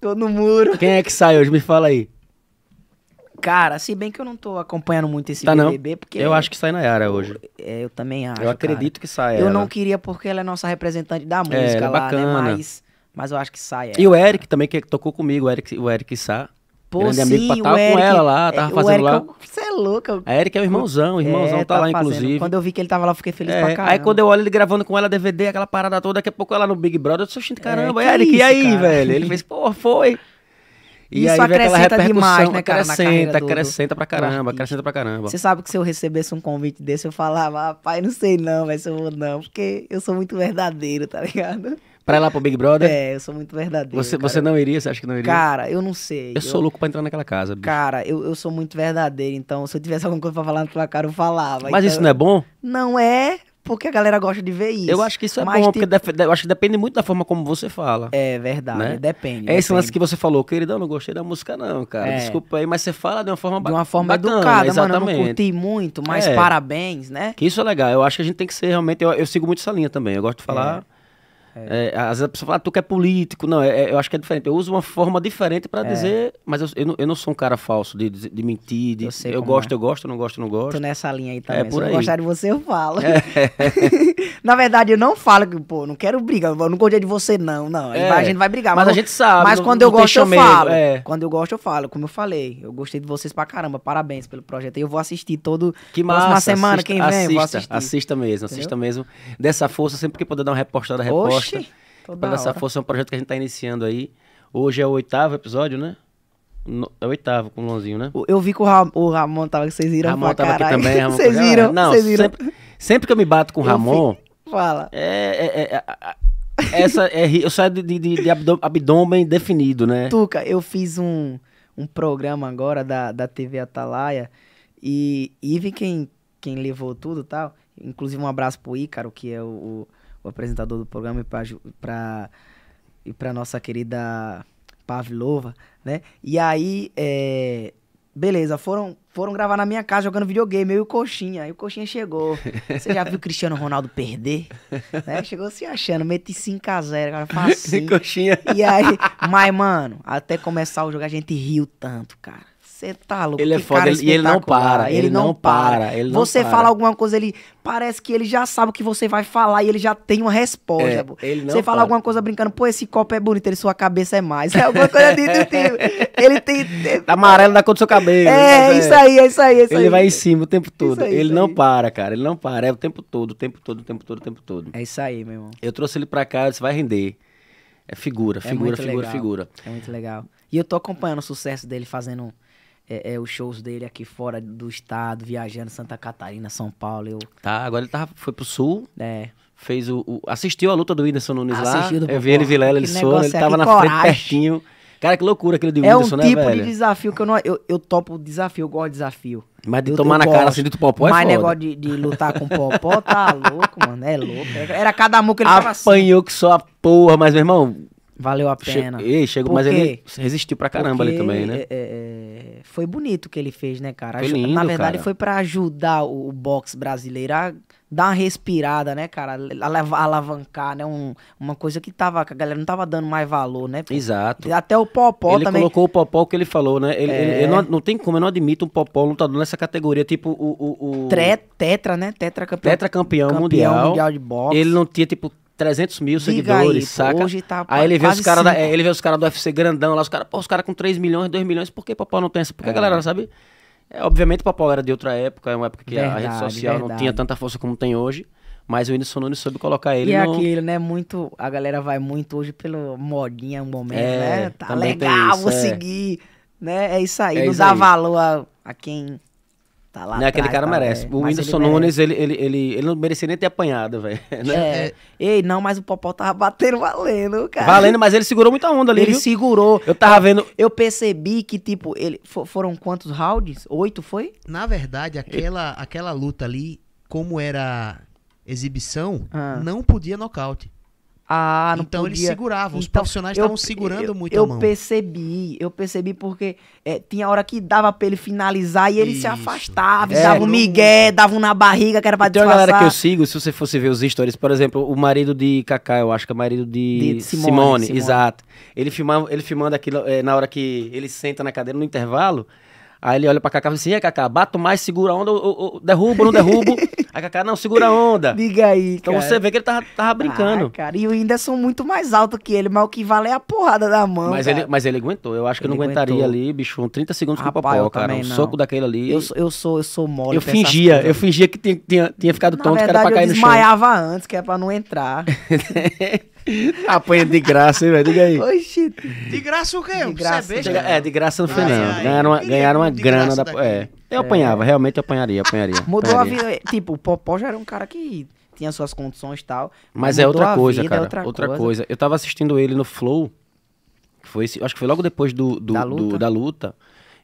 tô no muro. Quem é que sai hoje? Me fala aí. Cara, se bem que eu não tô acompanhando muito esse tá, BBB, não. porque... Eu acho que sai Nayara hoje. É, eu também acho, Eu acredito cara. que sai Eu não queria porque ela é nossa representante da é, é música é, lá, né? bacana. né? Mas mas eu acho que sai é E o Eric né? também, que tocou comigo, o Eric, o Eric Sá. Pô, grande sim, amigo tava com ela lá, tava é, fazendo Eric, é lá. Você é louco. o Eric é o irmãozão, o irmãozão é, tá, tá, lá, inclusive. Quando eu vi que ele tava lá, eu fiquei feliz é, pra caramba. Aí quando eu olho ele gravando com ela DVD, aquela parada toda, daqui a pouco ela no Big Brother, eu sou xinto, caramba, é, Eric, isso, e aí, cara? velho? Ele fez, pô, foi. E isso aí acrescenta demais, né, cara? Acrescenta, do, acrescenta pra caramba, acrescenta pra caramba. Você sabe que se eu recebesse um convite desse, eu falava, rapaz, ah, não sei não, mas se eu vou não, porque eu sou muito verdadeiro, tá ligado? pra ir lá pro Big Brother? É, eu sou muito verdadeiro. Você, você não iria? Você acha que não iria? Cara, eu não sei. Eu, eu... sou louco pra entrar naquela casa. Bicho. Cara, eu, eu sou muito verdadeiro, então se eu tivesse alguma coisa pra falar na tua cara, eu falava. Mas então, isso não é bom? Não é, porque a galera gosta de ver isso. Eu acho que isso é Mas bom, porque eu acho que depende muito da forma como você fala. É verdade, né? depende. É esse lance que você falou, queridão, não gostei da música não, cara. É. Desculpa aí, mas você fala de uma forma bacana. De uma forma bacana, educada, exatamente. mano, eu não curti muito, mas é. parabéns, né? Que isso é legal, eu acho que a gente tem que ser realmente, eu, eu sigo muito essa linha também, eu gosto de falar... É é. É, às vezes a pessoa fala, ah, tu que é político. Não, é, é eu acho que é diferente. Eu uso uma forma diferente para é. dizer, mas eu, eu, não, eu, não, sou um cara falso de, de, mentir. De, eu, é. eu gosto, eu gosto, não gosto, não gosto. Tô nessa linha aí também. É, por Se eu gostar de você, eu falo. Na verdade, eu não falo que, pô, não quero brigar, eu não gostei de você, não, não. A gente vai brigar. Mas, mas a gente sabe. Mas quando não, eu gosto, eu falo. Quando eu gosto, eu falo. Como eu falei, eu gostei de vocês pra caramba. Parabéns pelo projeto. Eu vou assistir todo. Que massa. Próxima semana, assista, quem vem, assista, vou assistir. Assista mesmo, Entendeu? assista mesmo. Dessa força, sempre que puder dar uma repostada, reposta gosta. Para essa força é um projeto que a gente está iniciando aí. Hoje é o oitavo episódio, né? No, é o oitavo com o Lonzinho, né? Eu vi que o, Ram, o Ramon tava que vocês viram. Ramon tava aqui também, Ramon. Vocês viram? Não, viram. Sempre, sempre, que eu me bato com o Ramon. Fala. É. é, é, é essa é eu saio de, de, de abdômen definido, né? Tuca, eu fiz um, um programa agora da, da TV Atalaia e vi quem, quem levou tudo e tal. Inclusive um abraço pro Ícaro, que é o, o apresentador do programa, e para pra, e para nossa querida Pavlova, né? E aí, é, beleza, foram, foram gravar na minha casa jogando videogame, eu e o Coxinha. Aí o Coxinha chegou. Você já viu o Cristiano Ronaldo perder? né? Chegou se assim achando, meti 5x0, cara, facinho. Coxinha. E aí, mas, mano, até começar o jogo a gente riu tanto, cara. Você tá louco. Ele é foda ele, e ele não para. Ele, ele não, não para, para. Ele não você para. fala alguma coisa, ele parece que ele já sabe o que você vai falar e ele já tem uma resposta. É, ele não você fala alguma coisa brincando, pô, esse copo é bonito, ele sua cabeça é mais. É alguma coisa do tipo. Ele tem. Tá amarelo da cor do seu cabelo. É, é, isso aí, é isso aí. É isso ele aí. vai em cima o tempo todo. Aí, ele não aí. para, cara. Ele não para. É o tempo todo, o tempo todo, o tempo todo, o tempo todo. É isso aí, meu irmão. Eu trouxe ele pra cá, você vai render. É figura, é figura, figura, legal. figura. É muito legal. E eu tô acompanhando o sucesso dele fazendo é, é, os shows dele aqui fora do estado, viajando Santa Catarina, São Paulo. Eu... Tá, agora ele tava, tá, foi pro sul. É. Fez o, o Assistiu a luta do Whindersson Nunes Assistiu lá. Do eu vi ele Vilela, ele sou, ele é, tava na coragem. frente pertinho. Cara, que loucura aquele do é Whindersson, né, É um tipo de desafio que eu não... Eu, eu topo desafio, eu gosto de desafio. Mas de eu, tomar eu na gosto. cara assim do popó é Mas foda. negócio de, de lutar com popó tá louco, mano. É louco. Era cada mão que ele Apanhou tava assim. que só a porra, mas, meu irmão, Valeu a pena. Che... Ei, chegou, mas ele resistiu pra caramba Porque ali também, né? É, é, é, foi bonito o que ele fez, né, cara? Foi lindo, Na verdade, cara. foi para ajudar o, o boxe brasileiro a dar uma respirada, né, cara? A alavancar, né? Um, uma coisa que tava, que a galera não tava dando mais valor, né? Exato. Até o Popó ele também. Ele colocou o Popó, o que ele falou, né? Ele, é... ele, ele não, não, tem como, eu não admito um Popó lutador nessa categoria, tipo o... o, o... Tre, tetra, né? Tetra campeão. Tetra campeão, campeão mundial. mundial de boxe. Ele não tinha, tipo, 300 mil Diga seguidores, aí, saca? Hoje tá aí ele vê, os cara da, é, ele vê os caras do UFC grandão lá, os caras, os com 3 milhões, 2 milhões, por que Popó não tem essa? Porque é. a galera, sabe? É, obviamente o Popó era de outra época, é uma época que verdade, a rede social verdade. não tinha tanta força como tem hoje. Mas o Whindersson Nunes soube colocar ele e é no... E aquilo, né? Muito... A galera vai muito hoje pelo modinha, um momento, é, né? Tá legal, isso, vou é. seguir, né? É isso aí, é não dá valor a, a quem Tá lá né, aquele cara tá, merece. Véio. O Whindersson ele Nunes, ele, ele, ele, ele não merecia nem ter apanhado, velho. Né? É. Ei, não, mas o Popó tava batendo valendo, cara. Valendo, mas ele segurou muita onda ali, Ele viu? segurou. Eu tava vendo... Eu percebi que, tipo, ele foram quantos rounds? Oito, foi? Na verdade, aquela, aquela luta ali, como era exibição, ah. não podia nocaute. Ah, não então podia. eles seguravam, os então, profissionais estavam segurando eu, muito eu a mão. Eu percebi, eu percebi porque é, tinha hora que dava pra ele finalizar e ele Isso. se afastava, é, dava um migué, dava um na barriga que era pra e disfarçar. Tem uma galera que eu sigo, se você fosse ver os stories, por exemplo, o marido de Kaká, eu acho que é o marido de, de Simone, Simone, Simone, exato. Ele, filmava, ele filmando aquilo é, na hora que ele senta na cadeira, no intervalo, Aí ele olha pra Cacá e fala assim: Cacá, bato mais, segura a onda, ou, ou, ou derrubo, não derrubo. aí Cacá, não, segura a onda. Diga aí. Então cara. você vê que ele tava, tava ah, brincando. Ah, cara, e o Whindersson muito mais alto que ele, mas o que vale é a porrada da mão. Mas, cara. Ele, mas ele aguentou. Eu acho que ele eu não aguentaria ali, bicho, 30 segundos com o papo, cara. Um não. soco daquele ali. Eu, eu, sou, eu sou mole. Eu fingia, eu fingia que tinha, tinha, tinha ficado Na tonto, verdade, que era pra cair no chão. Eu desmaiava antes, que era é pra não entrar. Apanha de graça, hein, velho? Diga aí. Oxi. De graça o quê? De graça, é, é, de graça não foi, não. ganharam uma, ganharam uma grana da. Daqui. É. Eu apanhava, é. realmente eu apanharia, apanharia. Mudou apanharia. a vida. Tipo, o Popó já era um cara que tinha suas condições e tal. Mas é outra coisa, vida, é cara. É outra, outra coisa. coisa. Eu tava assistindo ele no Flow. Foi esse, acho que foi logo depois do, do, da, luta. Do, da luta.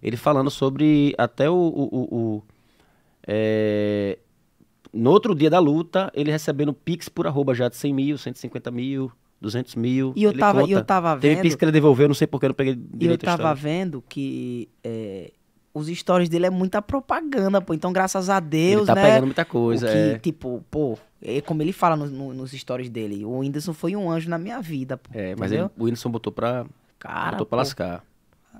Ele falando sobre até o. o, o, o é, no outro dia da luta, ele recebendo pix por arroba já de 100 mil, 150 mil, 200 mil. E eu, tava, eu tava vendo. Teve pix que ele devolveu, não sei porque eu não peguei direito. E eu tava vendo que. É, os stories dele é muita propaganda, pô. Então, graças a Deus, ele tá né? Tá pegando muita coisa, que, é. Tipo, pô, é como ele fala no, no, nos stories dele, o Whindersson foi um anjo na minha vida, pô. É, mas ele, o Whindersson botou pra. Cara. Botou pra lascar.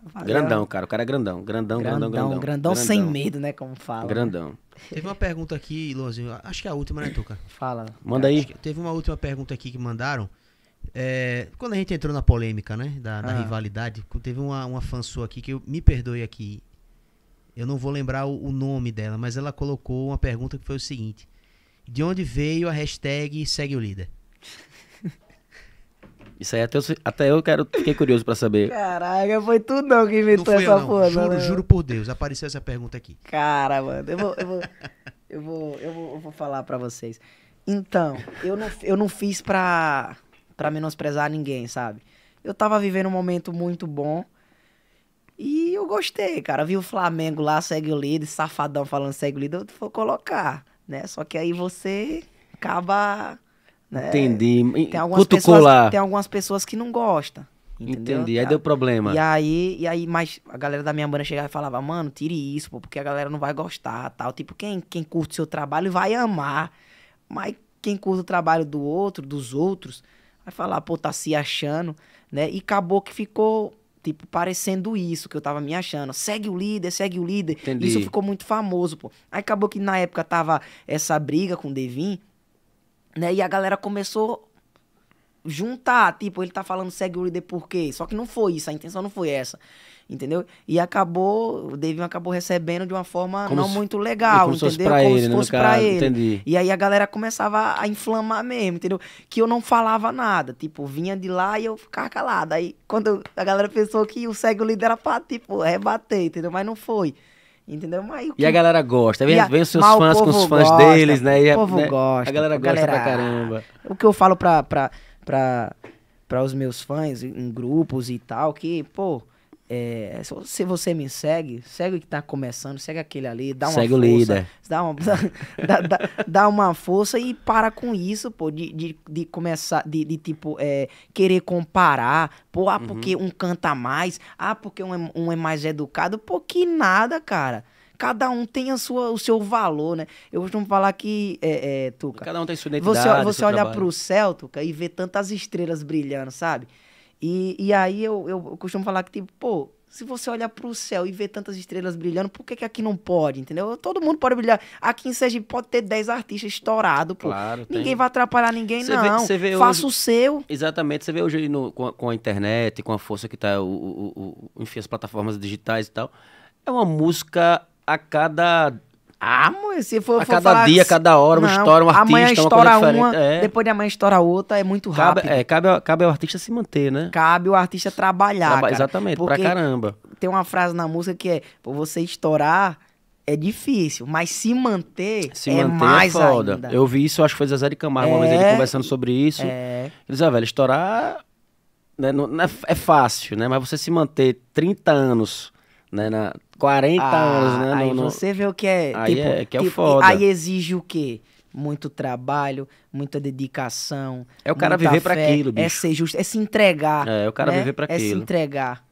Valeu. Grandão, cara. O cara é grandão. Grandão, grandão, grandão. Grandão, grandão, grandão sem medo, né? Como fala. Grandão. Teve uma pergunta aqui, Lozinho. Acho que é a última, né, Tuca? Fala. Manda é, aí. Teve uma última pergunta aqui que mandaram. É, quando a gente entrou na polêmica, né? Da, ah. rivalidade, teve uma, uma fã sua aqui que eu me perdoe aqui. Eu não vou lembrar o, o, nome dela, mas ela colocou uma pergunta que foi o seguinte: De onde veio a hashtag segue o líder? Isso aí até eu, até eu quero, fiquei curioso pra saber. Caraca, foi tu não que inventou não essa foda não. Juro, né? juro por Deus, apareceu essa pergunta aqui. Cara, mano, eu vou, eu vou, eu vou, eu vou, eu vou falar pra vocês. Então, eu não, eu não fiz pra, pra menosprezar ninguém, sabe? Eu tava vivendo um momento muito bom. E eu gostei, cara. Vi o Flamengo lá, segue o líder, safadão falando segue o líder, eu vou colocar, né? Só que aí você acaba né? Entendi. Tem algumas, pessoas, lá. tem algumas pessoas que não gostam. Entendeu? Entendi. Aí deu ah, problema. E aí, e aí, mas a galera da minha banda chegava e falava, mano, tire isso, pô, porque a galera não vai gostar, tal. Tipo, quem, quem curte seu trabalho vai amar. Mas quem curte o trabalho do outro, dos outros, vai falar, pô, tá se achando, né? E acabou que ficou, tipo, parecendo isso que eu tava me achando. Segue o líder, segue o líder. Entendi. Isso ficou muito famoso, pô. Aí acabou que na época tava essa briga com o Devin, né? E a galera começou juntar, tipo, ele tá falando segue o líder por quê? Só que não foi isso, a intenção não foi essa. Entendeu? E acabou, o Devinho acabou recebendo de uma forma como não se, muito legal, como entendeu? Fosse pra como ele, se né, fosse pra caso, ele. Entendi. E aí a galera começava a inflamar mesmo, entendeu? Que eu não falava nada, tipo, vinha de lá e eu ficava calado. Aí quando a galera pensou que o segue o líder era pra, tipo, rebater, entendeu? Mas não foi. Entendeu? Mas, que... E a galera gosta. Vem, a... vem os seus Mas fãs com os fãs gosta, deles, né? E a, o povo né? gosta. A galera gosta galera... pra caramba. O que eu falo pra, pra, pra, pra os meus fãs em grupos e tal, que, pô, é, se você me segue, segue o que está começando, segue aquele ali, dá uma segue força. Segue o líder. Dá uma, dá, dá, dá, uma força e para com isso, pô, de, de, de começar, de, de tipo, é, querer comparar. Pô, ah, uhum. porque uhum. um canta mais, ah, porque um é, um é mais educado. Pô, que nada, cara cada um tem a sua, o seu valor, né? Eu costumo falar que, é, é, Tuca... Cada um tem sua identidade, Você, você olha para o céu, Tuca, e vê tantas estrelas brilhando, sabe? E, e aí eu, eu costumo falar que, tipo, pô, se você olhar para o céu e ver tantas estrelas brilhando, por que, que aqui não pode, entendeu? Todo mundo pode brilhar. Aqui em Sergipe pode ter 10 artistas estourados, pô. Claro, ninguém tem. vai atrapalhar ninguém, cê não. Vê, vê Faça hoje... o seu. Exatamente. Você vê hoje no, com, a, com, a, internet, com a força que tá, o, o, o, enfim, as plataformas digitais e tal. É uma música a cada ah, se for, a for cada falar... dia, cada hora, uma não, um artista, amanhã estoura uma, uma é. depois de amanhã estoura outra, é muito cabe, rápido. É, cabe, ao, cabe ao artista se manter, né? Cabe ao artista trabalhar, Traba cara, Exatamente, pra caramba. Tem uma frase na música que é, pra você estourar, é difícil, mas se manter se é manter é mais é foda. Ainda. Eu vi isso, acho que foi Zé de Camargo, é, uma vez ele é, conversando sobre isso. É. Ele dizia, ah, velho, estourar né, não, não é, é fácil, né? Mas você se manter 30 anos né? Na 40 ah, anos, né? Aí no, você vê o que é. Aí tipo, é, que é tipo, foda. Aí exige o quê? Muito trabalho, muita dedicação. É o cara viver para aquilo, é bicho. É ser justo, é se entregar. É, é o cara né? viver para aquilo. É se entregar.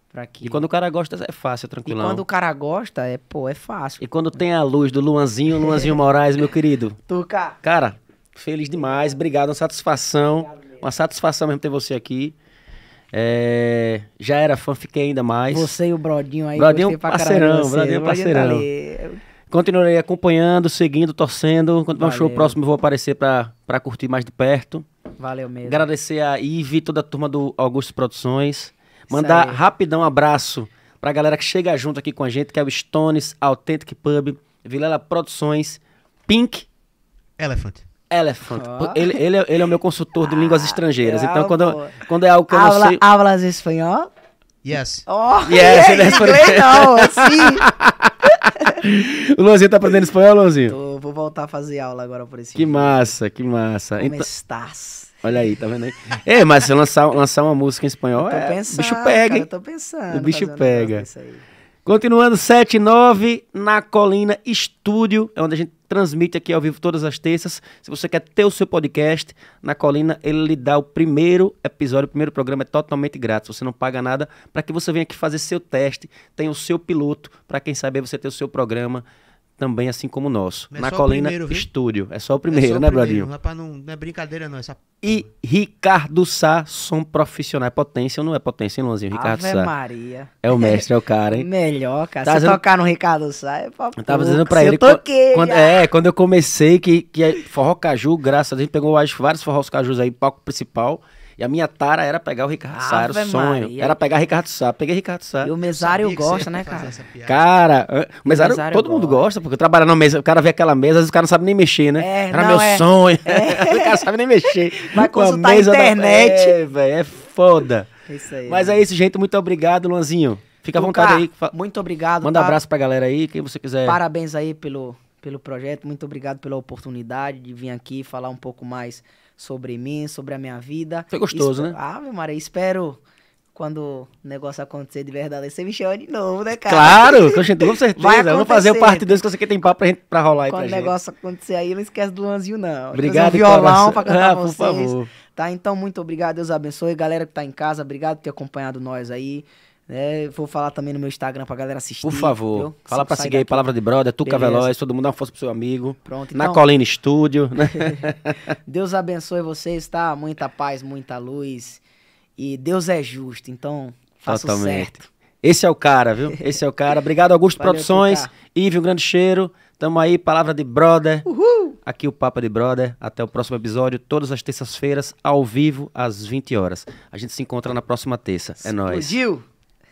E quando o cara gosta, é fácil, é tranquilão. E quando o cara gosta, é, pô, é fácil. E quando tem a luz do Luanzinho, Luanzinho Moraes, meu querido. Tuca. Cara, feliz demais, obrigado, uma satisfação. Obrigado uma satisfação mesmo ter você aqui. É, já era fã, fiquei ainda mais. Você e o Brodinho aí. Brodinho parceirão, Brodinho tá parceirão. Continuarei acompanhando, seguindo, torcendo. Quando Valeu. um show próximo, vou aparecer para curtir mais de perto. Valeu mesmo. Agradecer a Ive, toda a turma do Augusto Produções. Mandar rapidão um abraço pra galera que chega junto aqui com a gente, que é o Stones, Authentic Pub, Vilela Produções, Pink. Elephant. Elephant. Oh. Ele, ele, é, ele é o meu consultor de línguas ah, estrangeiras. Então, quando, quando é algo que eu Aula, não sei. Aulas espanhol? Yes. Oh, yes, ele respondeu. É não, assim. o Luanzinho tá aprendendo espanhol, Luanzinho? Tô, vou voltar a fazer aula agora por esse Que massa, que massa. Como então... estás? Olha aí, tá vendo aí? é, mas se lançar, lançar uma música em espanhol, eu tô é, o bicho pega, cara, hein? Eu tô pensando. O bicho pega. Continuando, 7 9 na Colina Estúdio, é onde a gente transmite aqui ao vivo todas as terças. Se você quer ter o seu podcast na Colina, ele lhe dá o primeiro episódio, o primeiro programa é totalmente grátis, você não paga nada para que você venha aqui fazer seu teste, tenha o seu piloto, para quem saber você ter o seu programa também, assim como o nosso. É na Colina primeiro, Estúdio. É só o primeiro, é só o né, Bradinho? Não, não, não é brincadeira, não. Essa... É e Ricardo Sá, som profissional. É potência ou não é potência, hein, Luanzinho? Ricardo Ave Sá. Maria. É o mestre, é o cara, hein? Melhor, cara. Tá se dizendo... tocar no Ricardo Sá, é papo. Eu tava dizendo pra Se ele. Eu toquei. Quando, ah. é, quando eu comecei, que, que é forró caju, graças a Deus, a gente pegou acho, vários Forró cajus aí, palco principal. E a minha tara era pegar o Ricardo Sá, era o sonho. Maria. Era pegar Ricardo Sá. Peguei Ricardo Sá. E o mesário gosta, né, cara? Cara, o mesário, o mesário todo mundo gosta, porque porque trabalho na mesa, o cara vê aquela mesa, às vezes o cara não sabe nem mexer, né? É, era não, meu é... sonho. É. o cara sabe nem mexer. Vai Com a mesa internet. Da... É, velho, é foda. Isso aí. Mas né? é isso, gente. Muito obrigado, Luanzinho. Fica à vontade aí. Muito obrigado. Manda um tá? abraço pra galera aí, quem você quiser. Parabéns aí pelo, pelo projeto. Muito obrigado pela oportunidade de vir aqui falar um pouco mais sobre mim, sobre a minha vida. Foi gostoso, Espe... né? Ah, meu Maria, espero quando o negócio acontecer de verdade, você me chama de novo, né, cara? Claro, com certeza. Vamos fazer o parte 2 que você quer tem papo pra, gente, pra rolar aí Quando o negócio gente. acontecer aí, não esquece do Lanzinho, não. Obrigado, é um violão pra cantar ah, vocês. Por favor. Tá, então, muito obrigado. Deus abençoe. Galera que tá em casa, obrigado por ter acompanhado nós aí. Né? Vou falar também no meu Instagram pra galera assistir. Por favor. Entendeu? Fala pra seguir aí, Palavra de Brother, Tuca Veloz, todo mundo dá uma força pro seu amigo. Pronto, Na então- Colina Estúdio. Né? Deus abençoe vocês, tá? Muita paz, muita luz. E Deus é justo, então faça o certo. Esse é o cara, viu? Esse é o cara. Obrigado, Augusto Valeu, Produções. Ive, um grande cheiro. Tamo aí, palavra de brother. Uhul. Aqui o Papa de Brother. Até o próximo episódio, todas as terças-feiras, ao vivo, às 20 horas. A gente se encontra na próxima terça. É nóis. Explodiu!